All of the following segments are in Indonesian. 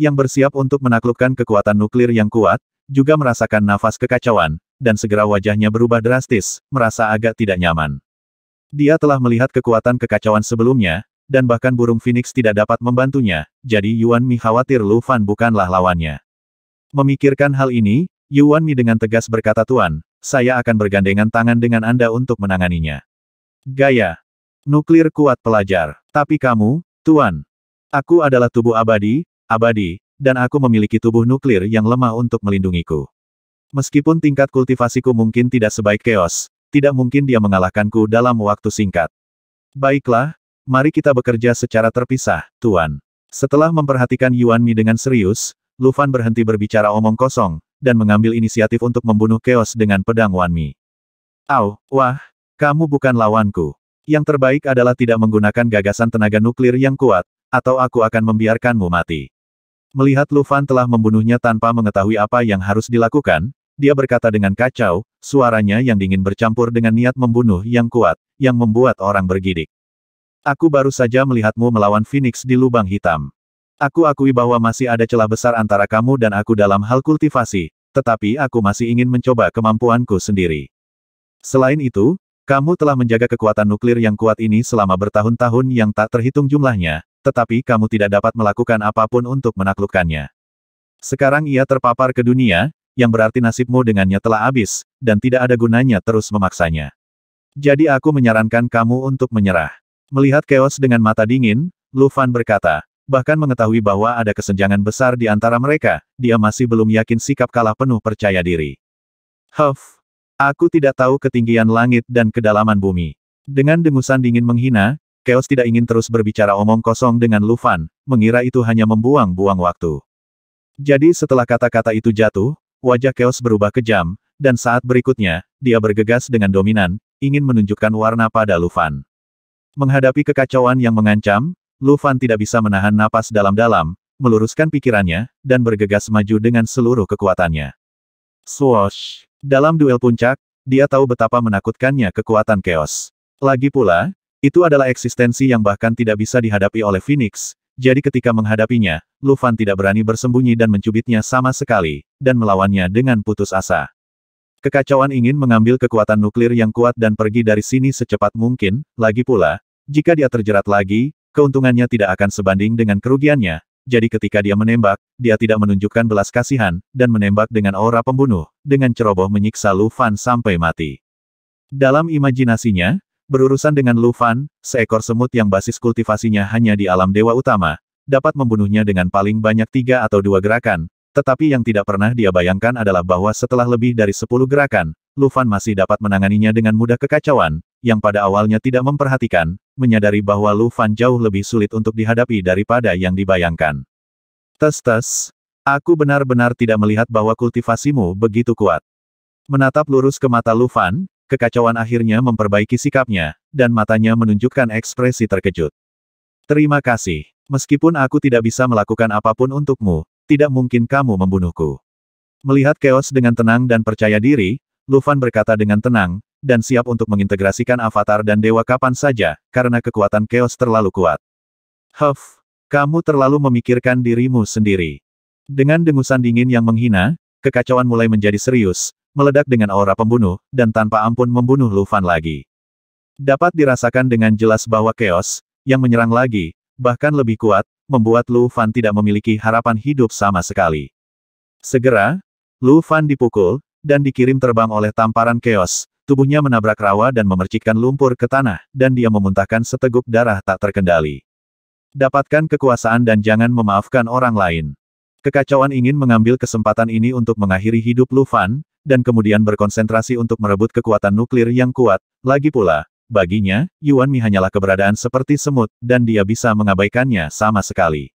yang bersiap untuk menaklukkan kekuatan nuklir yang kuat, juga merasakan nafas kekacauan, dan segera wajahnya berubah drastis, merasa agak tidak nyaman. Dia telah melihat kekuatan kekacauan sebelumnya, dan bahkan burung Phoenix tidak dapat membantunya, jadi Yuan Mi khawatir Lu Fan bukanlah lawannya. Memikirkan hal ini, Yuan Mi dengan tegas berkata Tuan, saya akan bergandengan tangan dengan Anda untuk menanganinya. Gaya. Nuklir kuat pelajar. Tapi kamu, Tuan. Aku adalah tubuh abadi, abadi, dan aku memiliki tubuh nuklir yang lemah untuk melindungiku. Meskipun tingkat kultivasiku mungkin tidak sebaik Chaos, tidak mungkin dia mengalahkanku dalam waktu singkat. Baiklah, mari kita bekerja secara terpisah, Tuan. Setelah memperhatikan Yuan Mi dengan serius, Lufan berhenti berbicara omong kosong, dan mengambil inisiatif untuk membunuh Chaos dengan pedang Wan Mi. Au, wah, kamu bukan lawanku. Yang terbaik adalah tidak menggunakan gagasan tenaga nuklir yang kuat, atau aku akan membiarkanmu mati. Melihat Lufan telah membunuhnya tanpa mengetahui apa yang harus dilakukan, dia berkata dengan kacau, suaranya yang dingin bercampur dengan niat membunuh yang kuat, yang membuat orang bergidik. Aku baru saja melihatmu melawan Phoenix di lubang hitam. Aku akui bahwa masih ada celah besar antara kamu dan aku dalam hal kultivasi, tetapi aku masih ingin mencoba kemampuanku sendiri. Selain itu, kamu telah menjaga kekuatan nuklir yang kuat ini selama bertahun-tahun yang tak terhitung jumlahnya, tetapi kamu tidak dapat melakukan apapun untuk menaklukkannya. Sekarang ia terpapar ke dunia, yang berarti nasibmu dengannya telah habis, dan tidak ada gunanya terus memaksanya. Jadi aku menyarankan kamu untuk menyerah. Melihat keos dengan mata dingin, Lufan berkata, bahkan mengetahui bahwa ada kesenjangan besar di antara mereka, dia masih belum yakin sikap kalah penuh percaya diri. Huff, Aku tidak tahu ketinggian langit dan kedalaman bumi. Dengan dengusan dingin menghina, Chaos tidak ingin terus berbicara omong kosong dengan Lufan, mengira itu hanya membuang-buang waktu. Jadi setelah kata-kata itu jatuh, wajah Chaos berubah kejam, dan saat berikutnya, dia bergegas dengan dominan, ingin menunjukkan warna pada Lufan. Menghadapi kekacauan yang mengancam, Lufan tidak bisa menahan napas dalam-dalam, meluruskan pikirannya, dan bergegas maju dengan seluruh kekuatannya. Swoosh! Dalam duel puncak, dia tahu betapa menakutkannya kekuatan Chaos. Lagi pula, itu adalah eksistensi yang bahkan tidak bisa dihadapi oleh Phoenix, jadi ketika menghadapinya, Lufan tidak berani bersembunyi dan mencubitnya sama sekali, dan melawannya dengan putus asa. Kekacauan ingin mengambil kekuatan nuklir yang kuat dan pergi dari sini secepat mungkin, lagi pula, jika dia terjerat lagi, keuntungannya tidak akan sebanding dengan kerugiannya, jadi ketika dia menembak, dia tidak menunjukkan belas kasihan, dan menembak dengan aura pembunuh, dengan ceroboh menyiksa Lufan sampai mati. Dalam imajinasinya, Berurusan dengan Lu Fan, seekor semut yang basis kultivasinya hanya di alam dewa utama, dapat membunuhnya dengan paling banyak tiga atau dua gerakan, tetapi yang tidak pernah dia bayangkan adalah bahwa setelah lebih dari sepuluh gerakan, Lu Fan masih dapat menanganinya dengan mudah kekacauan, yang pada awalnya tidak memperhatikan, menyadari bahwa Lu Fan jauh lebih sulit untuk dihadapi daripada yang dibayangkan. Tes-tes, aku benar-benar tidak melihat bahwa kultivasimu begitu kuat. Menatap lurus ke mata Lu Fan, kekacauan akhirnya memperbaiki sikapnya, dan matanya menunjukkan ekspresi terkejut. Terima kasih. Meskipun aku tidak bisa melakukan apapun untukmu, tidak mungkin kamu membunuhku. Melihat Chaos dengan tenang dan percaya diri, Lufan berkata dengan tenang, dan siap untuk mengintegrasikan avatar dan dewa kapan saja, karena kekuatan Chaos terlalu kuat. Huff, kamu terlalu memikirkan dirimu sendiri. Dengan dengusan dingin yang menghina, kekacauan mulai menjadi serius, meledak dengan aura pembunuh, dan tanpa ampun membunuh Lufan lagi. Dapat dirasakan dengan jelas bahwa chaos, yang menyerang lagi, bahkan lebih kuat, membuat Lu Fan tidak memiliki harapan hidup sama sekali. Segera, Lu Fan dipukul, dan dikirim terbang oleh tamparan chaos, tubuhnya menabrak rawa dan memercikkan lumpur ke tanah, dan dia memuntahkan seteguk darah tak terkendali. Dapatkan kekuasaan dan jangan memaafkan orang lain. Kekacauan ingin mengambil kesempatan ini untuk mengakhiri hidup Lu Fan dan kemudian berkonsentrasi untuk merebut kekuatan nuklir yang kuat. Lagi pula, baginya, Yuan Mi hanyalah keberadaan seperti semut, dan dia bisa mengabaikannya sama sekali.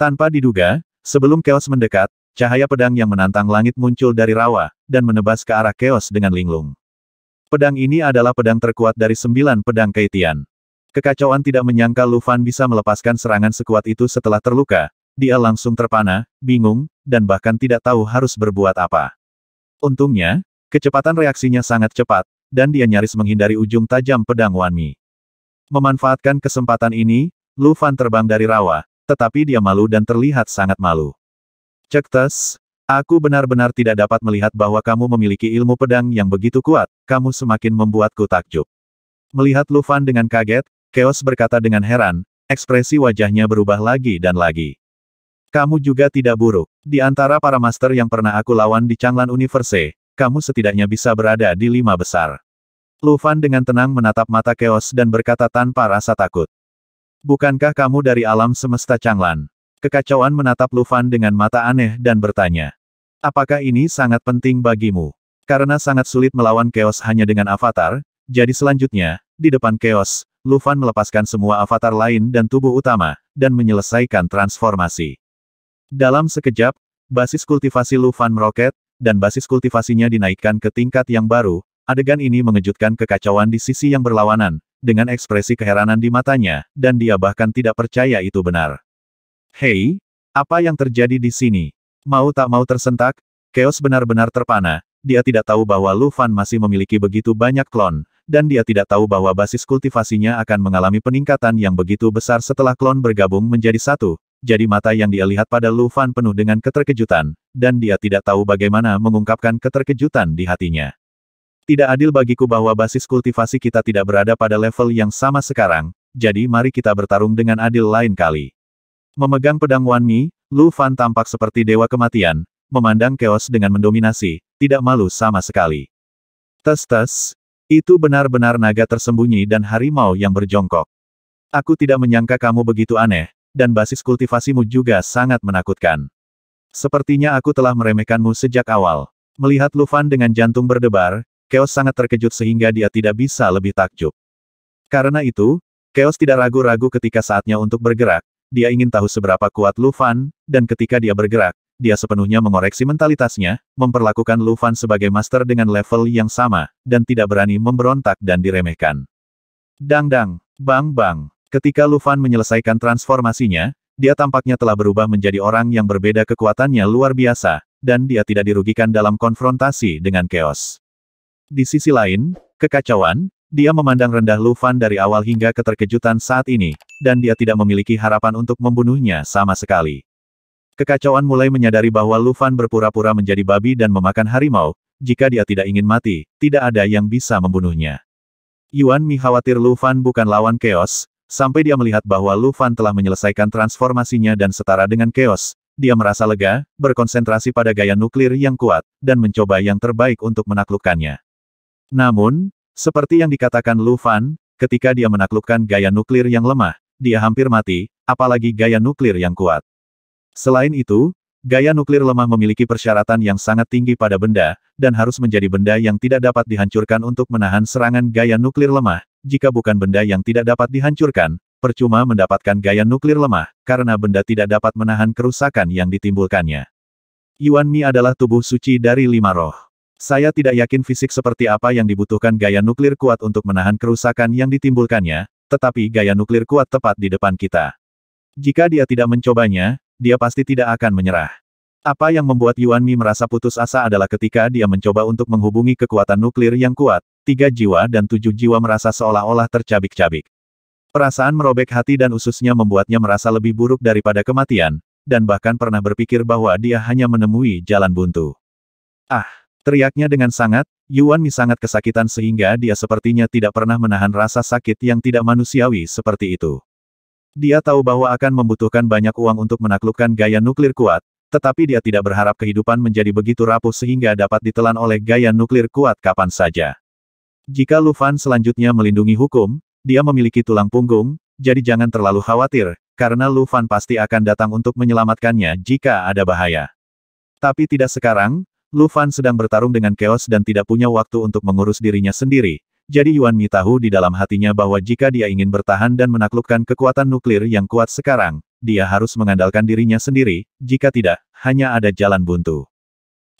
Tanpa diduga, sebelum Chaos mendekat, cahaya pedang yang menantang langit muncul dari rawa, dan menebas ke arah Chaos dengan linglung. Pedang ini adalah pedang terkuat dari sembilan pedang Kaitian. Kekacauan tidak menyangka Lufan bisa melepaskan serangan sekuat itu setelah terluka, dia langsung terpana, bingung, dan bahkan tidak tahu harus berbuat apa. Untungnya, kecepatan reaksinya sangat cepat, dan dia nyaris menghindari ujung tajam pedang Wanmi. Memanfaatkan kesempatan ini, Lu Fan terbang dari rawa, tetapi dia malu dan terlihat sangat malu. Cektes, aku benar-benar tidak dapat melihat bahwa kamu memiliki ilmu pedang yang begitu kuat, kamu semakin membuatku takjub. Melihat Lu Fan dengan kaget, Chaos berkata dengan heran, ekspresi wajahnya berubah lagi dan lagi. Kamu juga tidak buruk. Di antara para master yang pernah aku lawan di Changlan Universe, kamu setidaknya bisa berada di lima besar. Lufan dengan tenang menatap mata Chaos dan berkata tanpa rasa takut. Bukankah kamu dari alam semesta Changlan? Kekacauan menatap Lufan dengan mata aneh dan bertanya. Apakah ini sangat penting bagimu? Karena sangat sulit melawan Chaos hanya dengan avatar, jadi selanjutnya, di depan Chaos, Lufan melepaskan semua avatar lain dan tubuh utama, dan menyelesaikan transformasi. Dalam sekejap, basis kultivasi Lufan meroket, dan basis kultivasinya dinaikkan ke tingkat yang baru, adegan ini mengejutkan kekacauan di sisi yang berlawanan, dengan ekspresi keheranan di matanya, dan dia bahkan tidak percaya itu benar. Hei, apa yang terjadi di sini? Mau tak mau tersentak, Chaos benar-benar terpana, dia tidak tahu bahwa Lufan masih memiliki begitu banyak klon, dan dia tidak tahu bahwa basis kultivasinya akan mengalami peningkatan yang begitu besar setelah klon bergabung menjadi satu, jadi mata yang dia lihat pada Lu Fan penuh dengan keterkejutan, dan dia tidak tahu bagaimana mengungkapkan keterkejutan di hatinya. Tidak adil bagiku bahwa basis kultivasi kita tidak berada pada level yang sama sekarang, jadi mari kita bertarung dengan adil lain kali. Memegang pedang Wan Mi, Lu Fan tampak seperti dewa kematian, memandang keos dengan mendominasi, tidak malu sama sekali. Tes-tes, itu benar-benar naga tersembunyi dan harimau yang berjongkok. Aku tidak menyangka kamu begitu aneh, dan basis kultivasimu juga sangat menakutkan. Sepertinya aku telah meremehkanmu sejak awal. Melihat Lufan dengan jantung berdebar, Chaos sangat terkejut sehingga dia tidak bisa lebih takjub. Karena itu, Chaos tidak ragu-ragu ketika saatnya untuk bergerak, dia ingin tahu seberapa kuat Lufan, dan ketika dia bergerak, dia sepenuhnya mengoreksi mentalitasnya, memperlakukan Lufan sebagai master dengan level yang sama, dan tidak berani memberontak dan diremehkan. Dang-dang, bang-bang, Ketika Lufan menyelesaikan transformasinya, dia tampaknya telah berubah menjadi orang yang berbeda kekuatannya luar biasa, dan dia tidak dirugikan dalam konfrontasi dengan chaos. Di sisi lain, kekacauan, dia memandang rendah Lufan dari awal hingga keterkejutan saat ini, dan dia tidak memiliki harapan untuk membunuhnya sama sekali. Kekacauan mulai menyadari bahwa Lufan berpura-pura menjadi babi dan memakan harimau, jika dia tidak ingin mati, tidak ada yang bisa membunuhnya. Yuan Mi khawatir Lufan bukan lawan chaos, Sampai dia melihat bahwa Lu Fan telah menyelesaikan transformasinya dan setara dengan Chaos, dia merasa lega, berkonsentrasi pada gaya nuklir yang kuat, dan mencoba yang terbaik untuk menaklukkannya. Namun, seperti yang dikatakan Lu Fan, ketika dia menaklukkan gaya nuklir yang lemah, dia hampir mati, apalagi gaya nuklir yang kuat. Selain itu, Gaya nuklir lemah memiliki persyaratan yang sangat tinggi pada benda, dan harus menjadi benda yang tidak dapat dihancurkan untuk menahan serangan gaya nuklir lemah. Jika bukan benda yang tidak dapat dihancurkan, percuma mendapatkan gaya nuklir lemah, karena benda tidak dapat menahan kerusakan yang ditimbulkannya. Yuan Mi adalah tubuh suci dari lima roh. Saya tidak yakin fisik seperti apa yang dibutuhkan gaya nuklir kuat untuk menahan kerusakan yang ditimbulkannya, tetapi gaya nuklir kuat tepat di depan kita. Jika dia tidak mencobanya, dia pasti tidak akan menyerah. Apa yang membuat Yuan Mi merasa putus asa adalah ketika dia mencoba untuk menghubungi kekuatan nuklir yang kuat, tiga jiwa dan tujuh jiwa merasa seolah-olah tercabik-cabik. Perasaan merobek hati dan ususnya membuatnya merasa lebih buruk daripada kematian, dan bahkan pernah berpikir bahwa dia hanya menemui jalan buntu. Ah, teriaknya dengan sangat, Yuan Mi sangat kesakitan sehingga dia sepertinya tidak pernah menahan rasa sakit yang tidak manusiawi seperti itu. Dia tahu bahwa akan membutuhkan banyak uang untuk menaklukkan gaya nuklir kuat, tetapi dia tidak berharap kehidupan menjadi begitu rapuh sehingga dapat ditelan oleh gaya nuklir kuat kapan saja. Jika Lufan selanjutnya melindungi hukum, dia memiliki tulang punggung, jadi jangan terlalu khawatir, karena Lufan pasti akan datang untuk menyelamatkannya jika ada bahaya. Tapi tidak sekarang, Lufan sedang bertarung dengan chaos dan tidak punya waktu untuk mengurus dirinya sendiri, jadi Yuan Mi tahu di dalam hatinya bahwa jika dia ingin bertahan dan menaklukkan kekuatan nuklir yang kuat sekarang, dia harus mengandalkan dirinya sendiri, jika tidak, hanya ada jalan buntu.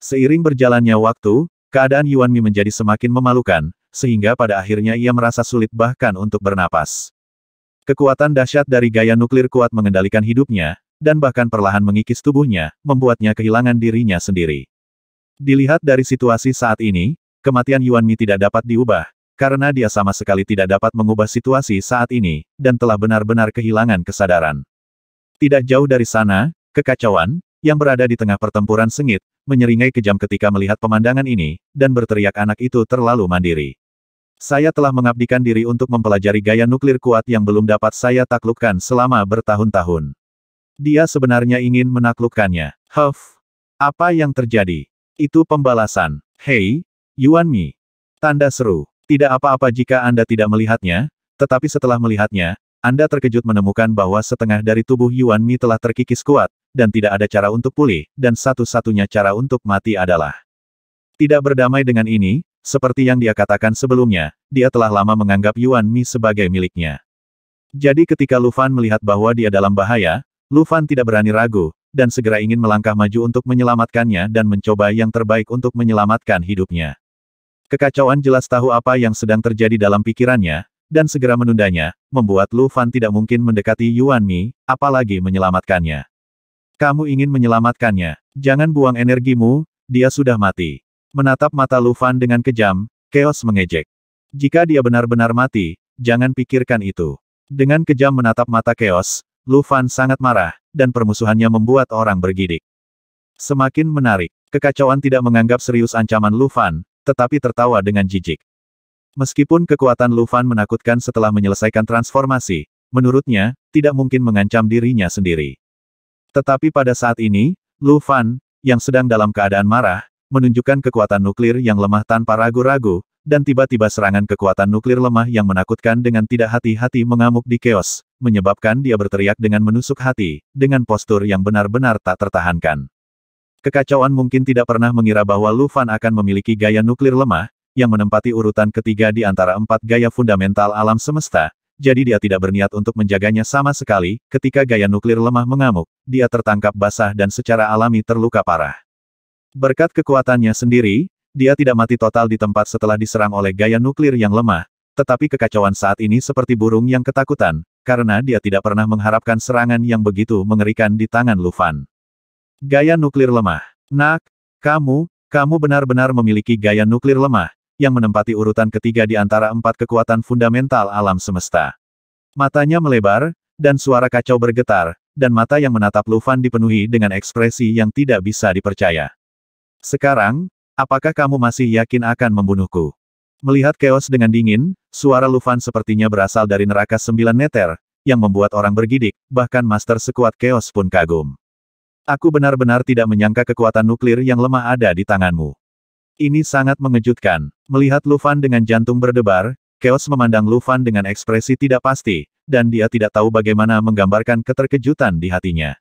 Seiring berjalannya waktu, keadaan Yuan Mi menjadi semakin memalukan, sehingga pada akhirnya ia merasa sulit bahkan untuk bernapas. Kekuatan dahsyat dari gaya nuklir kuat mengendalikan hidupnya, dan bahkan perlahan mengikis tubuhnya, membuatnya kehilangan dirinya sendiri. Dilihat dari situasi saat ini, kematian Yuan Mi tidak dapat diubah, karena dia sama sekali tidak dapat mengubah situasi saat ini, dan telah benar-benar kehilangan kesadaran. Tidak jauh dari sana, kekacauan, yang berada di tengah pertempuran sengit, menyeringai kejam ketika melihat pemandangan ini, dan berteriak anak itu terlalu mandiri. Saya telah mengabdikan diri untuk mempelajari gaya nuklir kuat yang belum dapat saya taklukkan selama bertahun-tahun. Dia sebenarnya ingin menaklukkannya. Huff! Apa yang terjadi? Itu pembalasan. Hei, Yuan Mi! Tanda seru. Tidak apa-apa jika Anda tidak melihatnya, tetapi setelah melihatnya, Anda terkejut menemukan bahwa setengah dari tubuh Yuan Mi telah terkikis kuat, dan tidak ada cara untuk pulih, dan satu-satunya cara untuk mati adalah tidak berdamai dengan ini, seperti yang dia katakan sebelumnya, dia telah lama menganggap Yuan Mi sebagai miliknya. Jadi ketika Lu Fan melihat bahwa dia dalam bahaya, Lu Fan tidak berani ragu, dan segera ingin melangkah maju untuk menyelamatkannya dan mencoba yang terbaik untuk menyelamatkan hidupnya. Kekacauan jelas tahu apa yang sedang terjadi dalam pikirannya, dan segera menundanya, membuat Lu Fan tidak mungkin mendekati Yuan Mi, apalagi menyelamatkannya. Kamu ingin menyelamatkannya. Jangan buang energimu, dia sudah mati. Menatap mata Lu Fan dengan kejam, Chaos mengejek. Jika dia benar-benar mati, jangan pikirkan itu. Dengan kejam menatap mata Chaos, Lu Fan sangat marah, dan permusuhannya membuat orang bergidik. Semakin menarik, kekacauan tidak menganggap serius ancaman Lu Fan, tetapi tertawa dengan jijik. Meskipun kekuatan Lufan menakutkan setelah menyelesaikan transformasi, menurutnya, tidak mungkin mengancam dirinya sendiri. Tetapi pada saat ini, Lufan, yang sedang dalam keadaan marah, menunjukkan kekuatan nuklir yang lemah tanpa ragu-ragu, dan tiba-tiba serangan kekuatan nuklir lemah yang menakutkan dengan tidak hati-hati mengamuk di keos, menyebabkan dia berteriak dengan menusuk hati, dengan postur yang benar-benar tak tertahankan. Kekacauan mungkin tidak pernah mengira bahwa Lu Fan akan memiliki gaya nuklir lemah, yang menempati urutan ketiga di antara empat gaya fundamental alam semesta, jadi dia tidak berniat untuk menjaganya sama sekali, ketika gaya nuklir lemah mengamuk, dia tertangkap basah dan secara alami terluka parah. Berkat kekuatannya sendiri, dia tidak mati total di tempat setelah diserang oleh gaya nuklir yang lemah, tetapi kekacauan saat ini seperti burung yang ketakutan, karena dia tidak pernah mengharapkan serangan yang begitu mengerikan di tangan Lufan. Gaya nuklir lemah. Nak, kamu, kamu benar-benar memiliki gaya nuklir lemah, yang menempati urutan ketiga di antara empat kekuatan fundamental alam semesta. Matanya melebar, dan suara kacau bergetar, dan mata yang menatap Lufan dipenuhi dengan ekspresi yang tidak bisa dipercaya. Sekarang, apakah kamu masih yakin akan membunuhku? Melihat keos dengan dingin, suara Lufan sepertinya berasal dari neraka sembilan neter, yang membuat orang bergidik, bahkan master sekuat keos pun kagum. Aku benar-benar tidak menyangka kekuatan nuklir yang lemah ada di tanganmu. Ini sangat mengejutkan. Melihat Lufan dengan jantung berdebar, Chaos memandang Lufan dengan ekspresi tidak pasti, dan dia tidak tahu bagaimana menggambarkan keterkejutan di hatinya.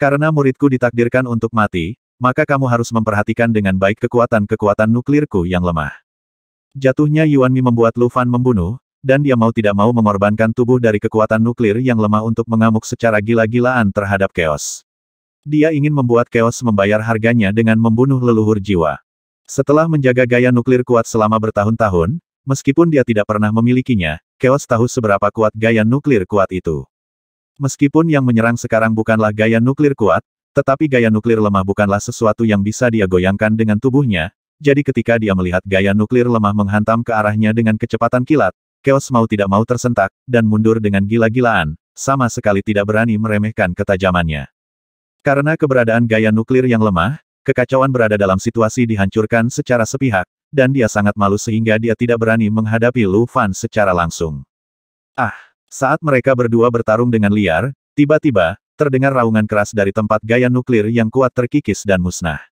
Karena muridku ditakdirkan untuk mati, maka kamu harus memperhatikan dengan baik kekuatan-kekuatan nuklirku yang lemah. Jatuhnya Yuan Mi membuat Lufan membunuh, dan dia mau tidak mau mengorbankan tubuh dari kekuatan nuklir yang lemah untuk mengamuk secara gila-gilaan terhadap Chaos. Dia ingin membuat Chaos membayar harganya dengan membunuh leluhur jiwa. Setelah menjaga gaya nuklir kuat selama bertahun-tahun, meskipun dia tidak pernah memilikinya, Chaos tahu seberapa kuat gaya nuklir kuat itu. Meskipun yang menyerang sekarang bukanlah gaya nuklir kuat, tetapi gaya nuklir lemah bukanlah sesuatu yang bisa dia goyangkan dengan tubuhnya, jadi ketika dia melihat gaya nuklir lemah menghantam ke arahnya dengan kecepatan kilat, Chaos mau tidak mau tersentak, dan mundur dengan gila-gilaan, sama sekali tidak berani meremehkan ketajamannya. Karena keberadaan gaya nuklir yang lemah, kekacauan berada dalam situasi dihancurkan secara sepihak, dan dia sangat malu sehingga dia tidak berani menghadapi Lu Fan secara langsung. Ah, saat mereka berdua bertarung dengan liar, tiba-tiba, terdengar raungan keras dari tempat gaya nuklir yang kuat terkikis dan musnah.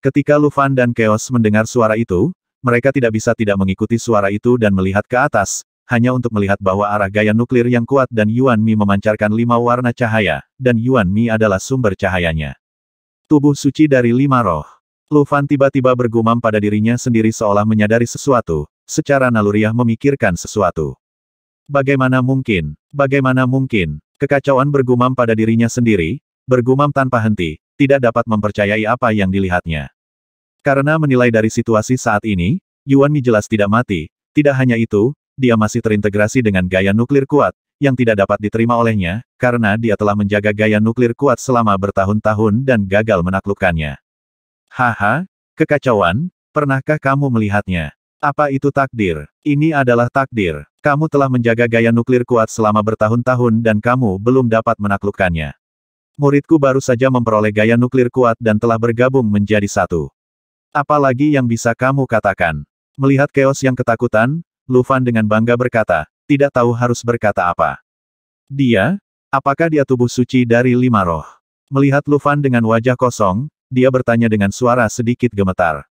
Ketika Lu Fan dan Chaos mendengar suara itu, mereka tidak bisa tidak mengikuti suara itu dan melihat ke atas, hanya untuk melihat bahwa arah gaya nuklir yang kuat dan Yuan Mi memancarkan lima warna cahaya, dan Yuan Mi adalah sumber cahayanya. Tubuh suci dari lima roh. Lu Fan tiba-tiba bergumam pada dirinya sendiri seolah menyadari sesuatu, secara naluriah memikirkan sesuatu. Bagaimana mungkin, bagaimana mungkin, kekacauan bergumam pada dirinya sendiri, bergumam tanpa henti, tidak dapat mempercayai apa yang dilihatnya. Karena menilai dari situasi saat ini, Yuan Mi jelas tidak mati, tidak hanya itu, dia masih terintegrasi dengan gaya nuklir kuat, yang tidak dapat diterima olehnya, karena dia telah menjaga gaya nuklir kuat selama bertahun-tahun dan gagal menaklukkannya. Haha, kekacauan, pernahkah kamu melihatnya? Apa itu takdir? Ini adalah takdir. Kamu telah menjaga gaya nuklir kuat selama bertahun-tahun dan kamu belum dapat menaklukkannya. Muridku baru saja memperoleh gaya nuklir kuat dan telah bergabung menjadi satu. Apalagi yang bisa kamu katakan? Melihat keos yang ketakutan, Lufan dengan bangga berkata, tidak tahu harus berkata apa. Dia? Apakah dia tubuh suci dari lima roh? Melihat Lufan dengan wajah kosong, dia bertanya dengan suara sedikit gemetar.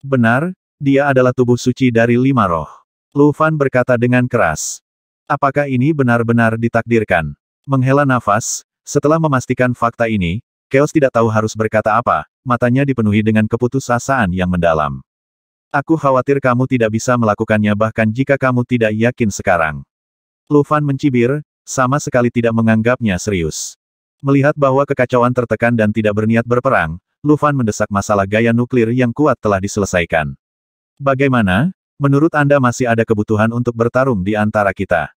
Benar, dia adalah tubuh suci dari lima roh. Lufan berkata dengan keras. Apakah ini benar-benar ditakdirkan? Menghela nafas, setelah memastikan fakta ini, Chaos tidak tahu harus berkata apa, matanya dipenuhi dengan keputusasaan yang mendalam. Aku khawatir kamu tidak bisa melakukannya bahkan jika kamu tidak yakin sekarang. Lufan mencibir, sama sekali tidak menganggapnya serius. Melihat bahwa kekacauan tertekan dan tidak berniat berperang, Lufan mendesak masalah gaya nuklir yang kuat telah diselesaikan. Bagaimana? Menurut Anda masih ada kebutuhan untuk bertarung di antara kita.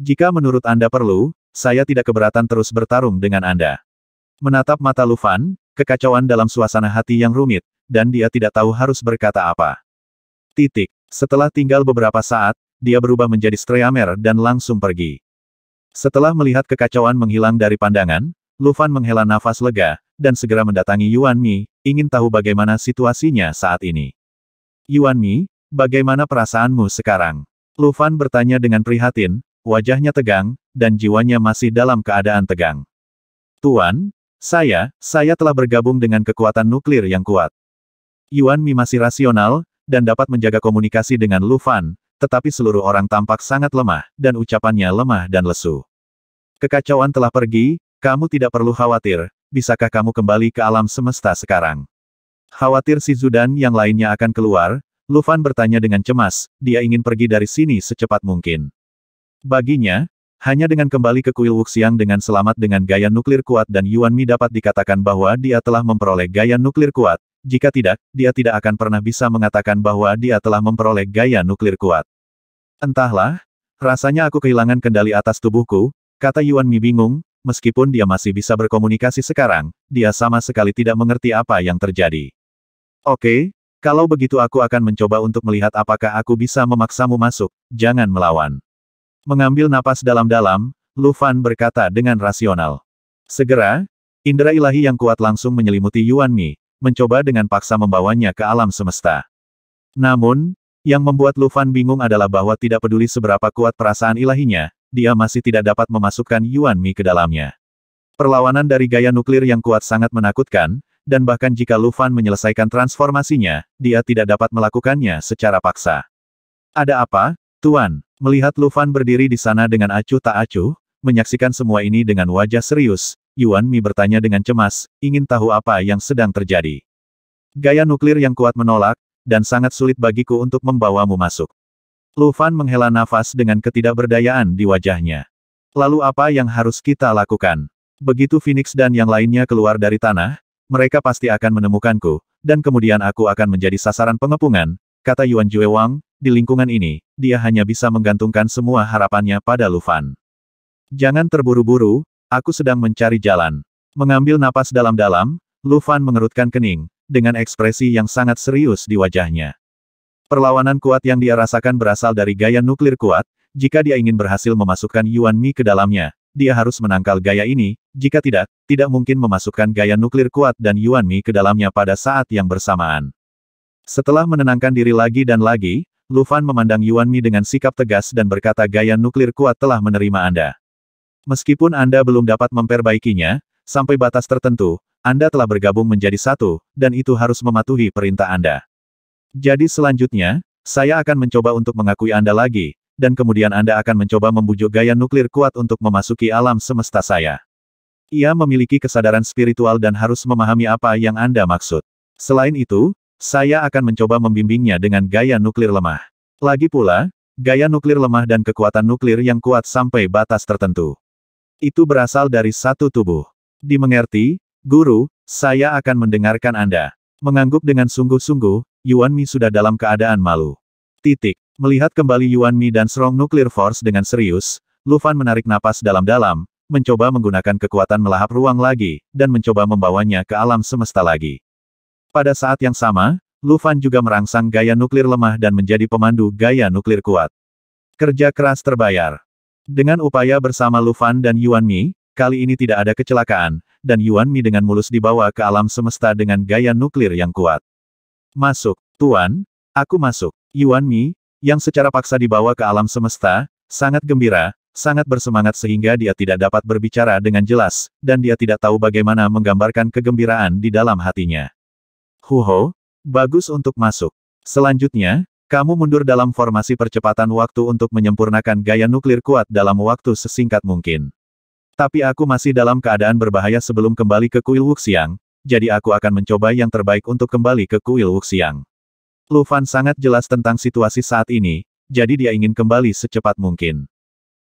Jika menurut Anda perlu, saya tidak keberatan terus bertarung dengan Anda. Menatap mata Lufan, kekacauan dalam suasana hati yang rumit, dan dia tidak tahu harus berkata apa. Titik. Setelah tinggal beberapa saat, dia berubah menjadi streamer dan langsung pergi. Setelah melihat kekacauan menghilang dari pandangan, Lufan menghela nafas lega, dan segera mendatangi Yuan Mi, ingin tahu bagaimana situasinya saat ini. Yuan Mi, bagaimana perasaanmu sekarang? Lufan bertanya dengan prihatin, wajahnya tegang, dan jiwanya masih dalam keadaan tegang. Tuan, saya, saya telah bergabung dengan kekuatan nuklir yang kuat. Yuan Mi masih rasional, dan dapat menjaga komunikasi dengan Lu Fan, tetapi seluruh orang tampak sangat lemah, dan ucapannya lemah dan lesu. Kekacauan telah pergi, kamu tidak perlu khawatir, bisakah kamu kembali ke alam semesta sekarang? Khawatir si Zudan yang lainnya akan keluar, Lu Fan bertanya dengan cemas, dia ingin pergi dari sini secepat mungkin. Baginya, hanya dengan kembali ke kuil Wuxiang dengan selamat dengan gaya nuklir kuat dan Yuan Mi dapat dikatakan bahwa dia telah memperoleh gaya nuklir kuat, jika tidak, dia tidak akan pernah bisa mengatakan bahwa dia telah memperoleh gaya nuklir kuat. Entahlah, rasanya aku kehilangan kendali atas tubuhku, kata Yuan Mi bingung, meskipun dia masih bisa berkomunikasi sekarang, dia sama sekali tidak mengerti apa yang terjadi. Oke, kalau begitu aku akan mencoba untuk melihat apakah aku bisa memaksamu masuk, jangan melawan. Mengambil napas dalam-dalam, Lu Fan berkata dengan rasional. Segera, indera ilahi yang kuat langsung menyelimuti Yuan Mi, mencoba dengan paksa membawanya ke alam semesta. Namun, yang membuat Lufan bingung adalah bahwa tidak peduli seberapa kuat perasaan ilahinya, dia masih tidak dapat memasukkan Yuan Mi ke dalamnya. Perlawanan dari gaya nuklir yang kuat sangat menakutkan, dan bahkan jika Lufan menyelesaikan transformasinya, dia tidak dapat melakukannya secara paksa. Ada apa, Tuan? Melihat Lufan berdiri di sana dengan acuh tak acuh, menyaksikan semua ini dengan wajah serius, Yuan Mi bertanya dengan cemas, ingin tahu apa yang sedang terjadi. Gaya nuklir yang kuat menolak, dan sangat sulit bagiku untuk membawamu masuk. Lu Fan menghela nafas dengan ketidakberdayaan di wajahnya. Lalu apa yang harus kita lakukan? Begitu Phoenix dan yang lainnya keluar dari tanah, mereka pasti akan menemukanku, dan kemudian aku akan menjadi sasaran pengepungan, kata Yuan Jue Wang, di lingkungan ini, dia hanya bisa menggantungkan semua harapannya pada Lu Fan. Jangan terburu-buru, Aku sedang mencari jalan. Mengambil napas dalam-dalam, Lu Fan mengerutkan kening, dengan ekspresi yang sangat serius di wajahnya. Perlawanan kuat yang dia rasakan berasal dari gaya nuklir kuat, jika dia ingin berhasil memasukkan Yuan Mi ke dalamnya, dia harus menangkal gaya ini, jika tidak, tidak mungkin memasukkan gaya nuklir kuat dan Yuan Mi ke dalamnya pada saat yang bersamaan. Setelah menenangkan diri lagi dan lagi, Lufan memandang Yuan Mi dengan sikap tegas dan berkata gaya nuklir kuat telah menerima Anda. Meskipun Anda belum dapat memperbaikinya, sampai batas tertentu, Anda telah bergabung menjadi satu, dan itu harus mematuhi perintah Anda. Jadi selanjutnya, saya akan mencoba untuk mengakui Anda lagi, dan kemudian Anda akan mencoba membujuk gaya nuklir kuat untuk memasuki alam semesta saya. Ia memiliki kesadaran spiritual dan harus memahami apa yang Anda maksud. Selain itu, saya akan mencoba membimbingnya dengan gaya nuklir lemah. Lagi pula, gaya nuklir lemah dan kekuatan nuklir yang kuat sampai batas tertentu itu berasal dari satu tubuh. Dimengerti, Guru, saya akan mendengarkan Anda. Mengangguk dengan sungguh-sungguh, Yuan Mi sudah dalam keadaan malu. Titik. Melihat kembali Yuan Mi dan Strong Nuclear Force dengan serius, Lufan menarik napas dalam-dalam, mencoba menggunakan kekuatan melahap ruang lagi, dan mencoba membawanya ke alam semesta lagi. Pada saat yang sama, Lufan juga merangsang gaya nuklir lemah dan menjadi pemandu gaya nuklir kuat. Kerja keras terbayar. Dengan upaya bersama Lufan dan Yuan Mi, kali ini tidak ada kecelakaan, dan Yuan Mi dengan mulus dibawa ke alam semesta dengan gaya nuklir yang kuat. Masuk, Tuan, aku masuk. Yuan Mi, yang secara paksa dibawa ke alam semesta, sangat gembira, sangat bersemangat sehingga dia tidak dapat berbicara dengan jelas, dan dia tidak tahu bagaimana menggambarkan kegembiraan di dalam hatinya. Huho, bagus untuk masuk. Selanjutnya, kamu mundur dalam formasi percepatan waktu untuk menyempurnakan gaya nuklir kuat dalam waktu sesingkat mungkin. Tapi aku masih dalam keadaan berbahaya sebelum kembali ke kuil Wuxiang, jadi aku akan mencoba yang terbaik untuk kembali ke kuil Wuxiang. Lu Fan sangat jelas tentang situasi saat ini, jadi dia ingin kembali secepat mungkin.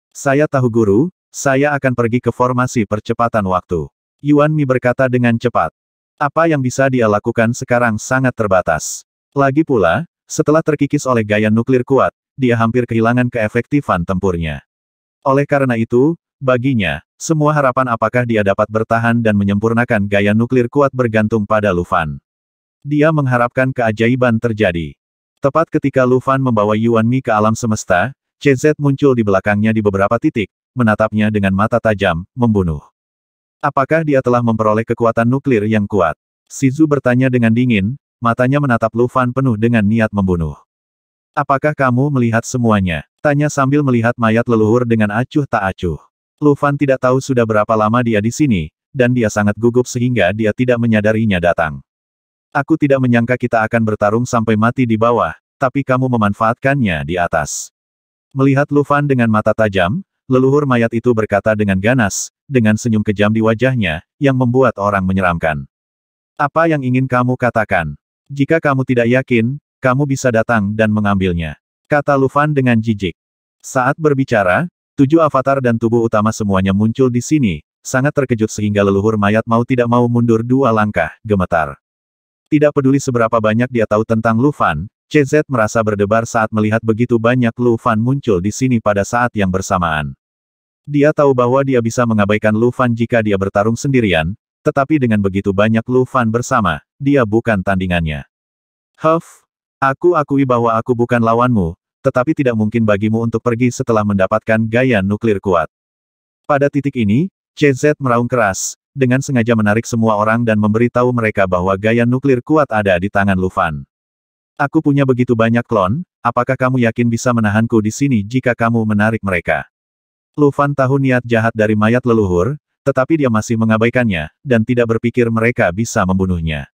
Saya tahu guru, saya akan pergi ke formasi percepatan waktu. Yuan Mi berkata dengan cepat. Apa yang bisa dia lakukan sekarang sangat terbatas. Lagi pula, setelah terkikis oleh gaya nuklir kuat, dia hampir kehilangan keefektifan tempurnya. Oleh karena itu, baginya, semua harapan apakah dia dapat bertahan dan menyempurnakan gaya nuklir kuat bergantung pada Lufan. Dia mengharapkan keajaiban terjadi. Tepat ketika Lufan membawa Yuan Mi ke alam semesta, CZ muncul di belakangnya di beberapa titik, menatapnya dengan mata tajam, membunuh. Apakah dia telah memperoleh kekuatan nuklir yang kuat? Sizu bertanya dengan dingin, matanya menatap Lufan penuh dengan niat membunuh. Apakah kamu melihat semuanya? Tanya sambil melihat mayat leluhur dengan acuh tak acuh. Lufan tidak tahu sudah berapa lama dia di sini, dan dia sangat gugup sehingga dia tidak menyadarinya datang. Aku tidak menyangka kita akan bertarung sampai mati di bawah, tapi kamu memanfaatkannya di atas. Melihat Lufan dengan mata tajam, leluhur mayat itu berkata dengan ganas, dengan senyum kejam di wajahnya, yang membuat orang menyeramkan. Apa yang ingin kamu katakan? Jika kamu tidak yakin, kamu bisa datang dan mengambilnya. Kata Lufan dengan jijik. Saat berbicara, tujuh avatar dan tubuh utama semuanya muncul di sini, sangat terkejut sehingga leluhur mayat mau tidak mau mundur dua langkah, gemetar. Tidak peduli seberapa banyak dia tahu tentang Lufan, CZ merasa berdebar saat melihat begitu banyak Lufan muncul di sini pada saat yang bersamaan. Dia tahu bahwa dia bisa mengabaikan Lufan jika dia bertarung sendirian, tetapi dengan begitu banyak Lu Fan bersama, dia bukan tandingannya. Huff, aku akui bahwa aku bukan lawanmu, tetapi tidak mungkin bagimu untuk pergi setelah mendapatkan gaya nuklir kuat. Pada titik ini, CZ meraung keras, dengan sengaja menarik semua orang dan memberitahu mereka bahwa gaya nuklir kuat ada di tangan Lu Fan. Aku punya begitu banyak klon, apakah kamu yakin bisa menahanku di sini jika kamu menarik mereka? Lu Fan tahu niat jahat dari mayat leluhur, tetapi dia masih mengabaikannya, dan tidak berpikir mereka bisa membunuhnya.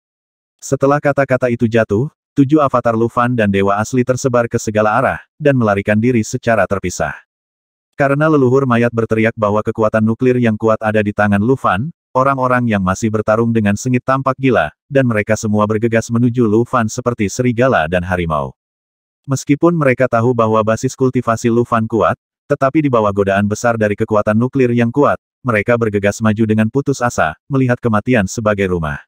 Setelah kata-kata itu jatuh, tujuh avatar Lufan dan dewa asli tersebar ke segala arah, dan melarikan diri secara terpisah. Karena leluhur mayat berteriak bahwa kekuatan nuklir yang kuat ada di tangan Lufan, orang-orang yang masih bertarung dengan sengit tampak gila, dan mereka semua bergegas menuju Lufan seperti serigala dan harimau. Meskipun mereka tahu bahwa basis kultivasi Lufan kuat, tetapi di bawah godaan besar dari kekuatan nuklir yang kuat, mereka bergegas maju dengan putus asa, melihat kematian sebagai rumah.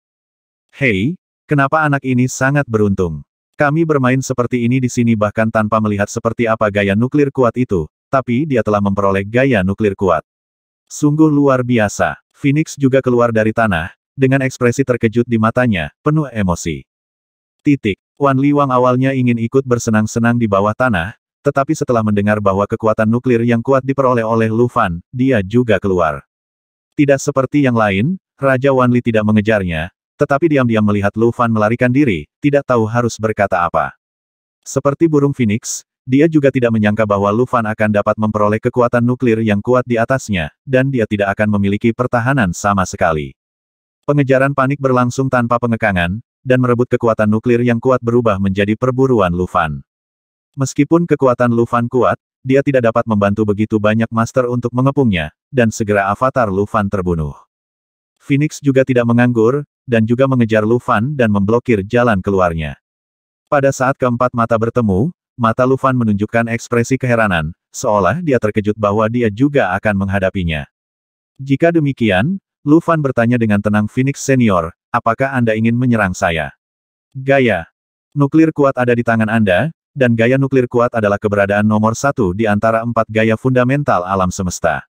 Hei, kenapa anak ini sangat beruntung? Kami bermain seperti ini di sini bahkan tanpa melihat seperti apa gaya nuklir kuat itu, tapi dia telah memperoleh gaya nuklir kuat. Sungguh luar biasa. Phoenix juga keluar dari tanah, dengan ekspresi terkejut di matanya, penuh emosi. Titik. Wan Liwang awalnya ingin ikut bersenang-senang di bawah tanah, tetapi setelah mendengar bahwa kekuatan nuklir yang kuat diperoleh oleh Lu Fan, dia juga keluar. Tidak seperti yang lain, Raja Wanli tidak mengejarnya, tetapi diam-diam melihat Lu Fan melarikan diri, tidak tahu harus berkata apa. Seperti burung phoenix, dia juga tidak menyangka bahwa Lu Fan akan dapat memperoleh kekuatan nuklir yang kuat di atasnya, dan dia tidak akan memiliki pertahanan sama sekali. Pengejaran panik berlangsung tanpa pengekangan, dan merebut kekuatan nuklir yang kuat berubah menjadi perburuan Lu Fan. Meskipun kekuatan Lu Fan kuat, dia tidak dapat membantu begitu banyak master untuk mengepungnya, dan segera avatar Lufan terbunuh. Phoenix juga tidak menganggur, dan juga mengejar Lufan dan memblokir jalan keluarnya. Pada saat keempat mata bertemu, mata Lufan menunjukkan ekspresi keheranan, seolah dia terkejut bahwa dia juga akan menghadapinya. Jika demikian, Lufan bertanya dengan tenang Phoenix Senior, apakah Anda ingin menyerang saya? Gaya. Nuklir kuat ada di tangan Anda, dan gaya nuklir kuat adalah keberadaan nomor satu di antara empat gaya fundamental alam semesta.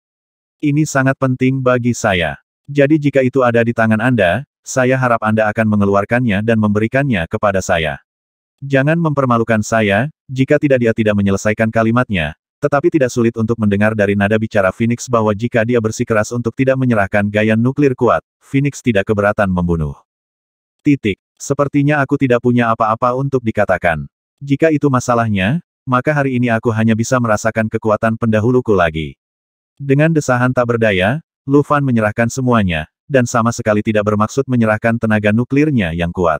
Ini sangat penting bagi saya. Jadi jika itu ada di tangan Anda, saya harap Anda akan mengeluarkannya dan memberikannya kepada saya. Jangan mempermalukan saya, jika tidak dia tidak menyelesaikan kalimatnya, tetapi tidak sulit untuk mendengar dari nada bicara Phoenix bahwa jika dia bersikeras untuk tidak menyerahkan gaya nuklir kuat, Phoenix tidak keberatan membunuh. Titik. Sepertinya aku tidak punya apa-apa untuk dikatakan. Jika itu masalahnya, maka hari ini aku hanya bisa merasakan kekuatan pendahuluku lagi. Dengan desahan tak berdaya, Lufan menyerahkan semuanya, dan sama sekali tidak bermaksud menyerahkan tenaga nuklirnya yang kuat.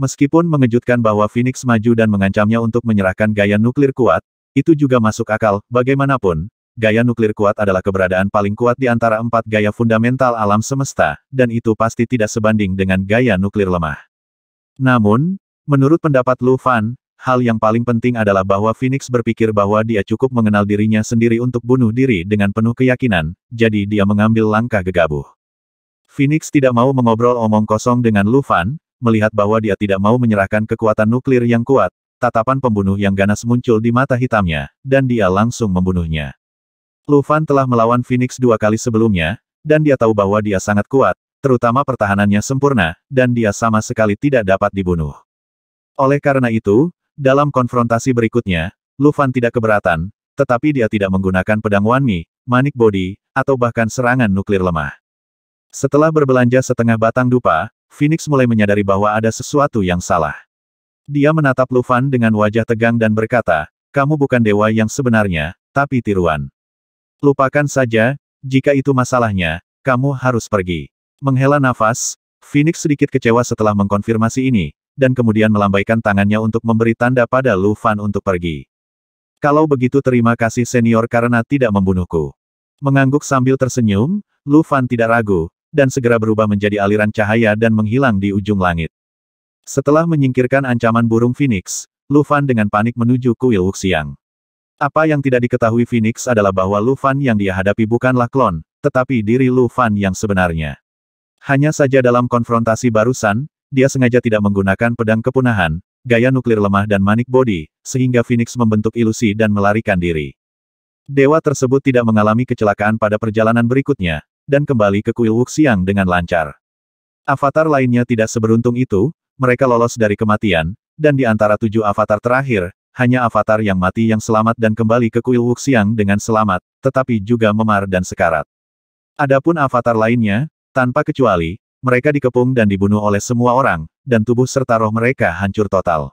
Meskipun mengejutkan bahwa Phoenix maju dan mengancamnya untuk menyerahkan gaya nuklir kuat, itu juga masuk akal, bagaimanapun, gaya nuklir kuat adalah keberadaan paling kuat di antara empat gaya fundamental alam semesta, dan itu pasti tidak sebanding dengan gaya nuklir lemah. Namun, menurut pendapat Lu Fan, hal yang paling penting adalah bahwa Phoenix berpikir bahwa dia cukup mengenal dirinya sendiri untuk bunuh diri dengan penuh keyakinan, jadi dia mengambil langkah gegabah. Phoenix tidak mau mengobrol omong kosong dengan Lufan, melihat bahwa dia tidak mau menyerahkan kekuatan nuklir yang kuat, tatapan pembunuh yang ganas muncul di mata hitamnya, dan dia langsung membunuhnya. Lufan telah melawan Phoenix dua kali sebelumnya, dan dia tahu bahwa dia sangat kuat, terutama pertahanannya sempurna, dan dia sama sekali tidak dapat dibunuh. Oleh karena itu, dalam konfrontasi berikutnya, Lufan tidak keberatan, tetapi dia tidak menggunakan pedang Wanmi, manik body, atau bahkan serangan nuklir lemah. Setelah berbelanja setengah batang dupa, Phoenix mulai menyadari bahwa ada sesuatu yang salah. Dia menatap Lufan dengan wajah tegang dan berkata, kamu bukan dewa yang sebenarnya, tapi tiruan. Lupakan saja, jika itu masalahnya, kamu harus pergi. Menghela nafas, Phoenix sedikit kecewa setelah mengkonfirmasi ini, dan kemudian melambaikan tangannya untuk memberi tanda pada Lu Fan untuk pergi. Kalau begitu terima kasih senior karena tidak membunuhku. Mengangguk sambil tersenyum, Lu Fan tidak ragu, dan segera berubah menjadi aliran cahaya dan menghilang di ujung langit. Setelah menyingkirkan ancaman burung Phoenix, Lu Fan dengan panik menuju kuil Wuxiang. Apa yang tidak diketahui Phoenix adalah bahwa Lu Fan yang dia hadapi bukanlah klon, tetapi diri Lu Fan yang sebenarnya. Hanya saja dalam konfrontasi barusan, dia sengaja tidak menggunakan pedang kepunahan, gaya nuklir lemah dan manik body, sehingga Phoenix membentuk ilusi dan melarikan diri. Dewa tersebut tidak mengalami kecelakaan pada perjalanan berikutnya, dan kembali ke kuil Wuxiang dengan lancar. Avatar lainnya tidak seberuntung itu, mereka lolos dari kematian, dan di antara tujuh avatar terakhir, hanya avatar yang mati yang selamat dan kembali ke kuil Wuxiang dengan selamat, tetapi juga memar dan sekarat. Adapun avatar lainnya, tanpa kecuali, mereka dikepung dan dibunuh oleh semua orang, dan tubuh serta roh mereka hancur total.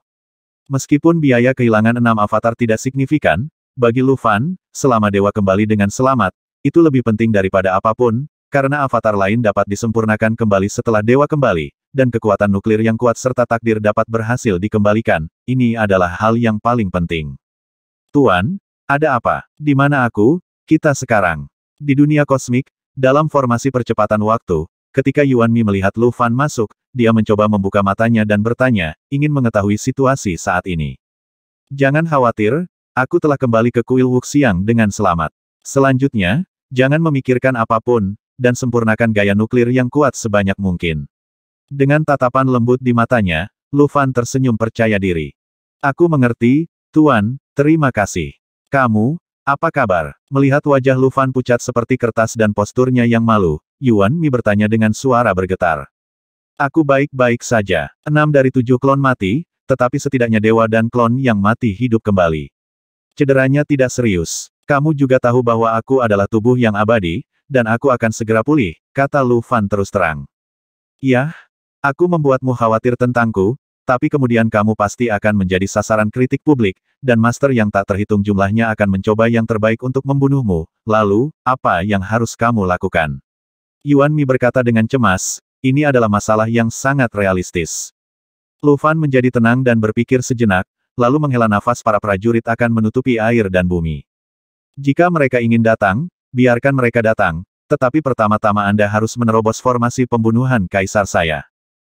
Meskipun biaya kehilangan enam avatar tidak signifikan, bagi Lu Fan, selama dewa kembali dengan selamat, itu lebih penting daripada apapun, karena avatar lain dapat disempurnakan kembali setelah dewa kembali, dan kekuatan nuklir yang kuat serta takdir dapat berhasil dikembalikan, ini adalah hal yang paling penting. Tuan, ada apa? Di mana aku? Kita sekarang. Di dunia kosmik, dalam formasi percepatan waktu, Ketika Yuan Mi melihat Lu Fan masuk, dia mencoba membuka matanya dan bertanya, ingin mengetahui situasi saat ini. Jangan khawatir, aku telah kembali ke kuil Wuxiang dengan selamat. Selanjutnya, jangan memikirkan apapun, dan sempurnakan gaya nuklir yang kuat sebanyak mungkin. Dengan tatapan lembut di matanya, Lu Fan tersenyum percaya diri. Aku mengerti, Tuan, terima kasih. Kamu, apa kabar? Melihat wajah Lufan pucat seperti kertas dan posturnya yang malu, Yuan Mi bertanya dengan suara bergetar. Aku baik-baik saja. Enam dari tujuh klon mati, tetapi setidaknya dewa dan klon yang mati hidup kembali. Cederanya tidak serius. Kamu juga tahu bahwa aku adalah tubuh yang abadi, dan aku akan segera pulih, kata Lufan terus terang. Yah, aku membuatmu khawatir tentangku, tapi kemudian kamu pasti akan menjadi sasaran kritik publik, dan master yang tak terhitung jumlahnya akan mencoba yang terbaik untuk membunuhmu. Lalu, apa yang harus kamu lakukan? Yuan Mi berkata dengan cemas, ini adalah masalah yang sangat realistis. Lu Fan menjadi tenang dan berpikir sejenak, lalu menghela nafas para prajurit akan menutupi air dan bumi. Jika mereka ingin datang, biarkan mereka datang, tetapi pertama-tama Anda harus menerobos formasi pembunuhan kaisar saya.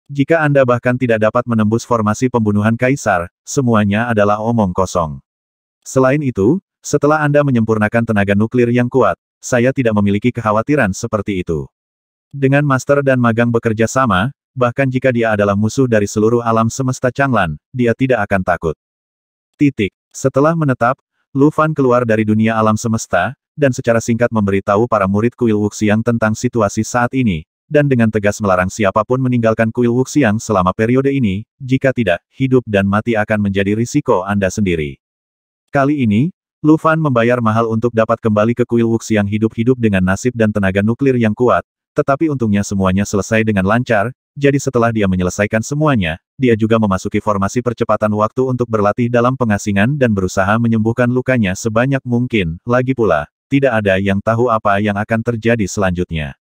Jika Anda bahkan tidak dapat menembus formasi pembunuhan kaisar, semuanya adalah omong kosong. Selain itu, setelah Anda menyempurnakan tenaga nuklir yang kuat, saya tidak memiliki kekhawatiran seperti itu. Dengan master dan magang bekerja sama, bahkan jika dia adalah musuh dari seluruh alam semesta Changlan, dia tidak akan takut. Titik. Setelah menetap, Lu Fan keluar dari dunia alam semesta, dan secara singkat memberitahu para murid kuil Wuxiang tentang situasi saat ini, dan dengan tegas melarang siapapun meninggalkan kuil Wuxiang selama periode ini, jika tidak, hidup dan mati akan menjadi risiko Anda sendiri. Kali ini, Lu Fan membayar mahal untuk dapat kembali ke kuil Wuxiang hidup-hidup dengan nasib dan tenaga nuklir yang kuat, tetapi untungnya semuanya selesai dengan lancar, jadi setelah dia menyelesaikan semuanya, dia juga memasuki formasi percepatan waktu untuk berlatih dalam pengasingan dan berusaha menyembuhkan lukanya sebanyak mungkin, lagi pula, tidak ada yang tahu apa yang akan terjadi selanjutnya.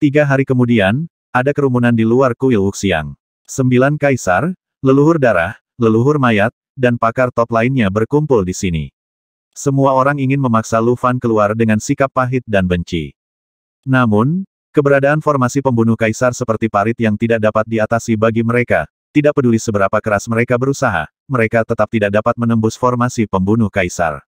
Tiga hari kemudian, ada kerumunan di luar kuil Wuxiang. Sembilan kaisar, leluhur darah, leluhur mayat, dan pakar top lainnya berkumpul di sini. Semua orang ingin memaksa Lu Fan keluar dengan sikap pahit dan benci. Namun, keberadaan formasi pembunuh kaisar seperti parit yang tidak dapat diatasi bagi mereka, tidak peduli seberapa keras mereka berusaha, mereka tetap tidak dapat menembus formasi pembunuh kaisar.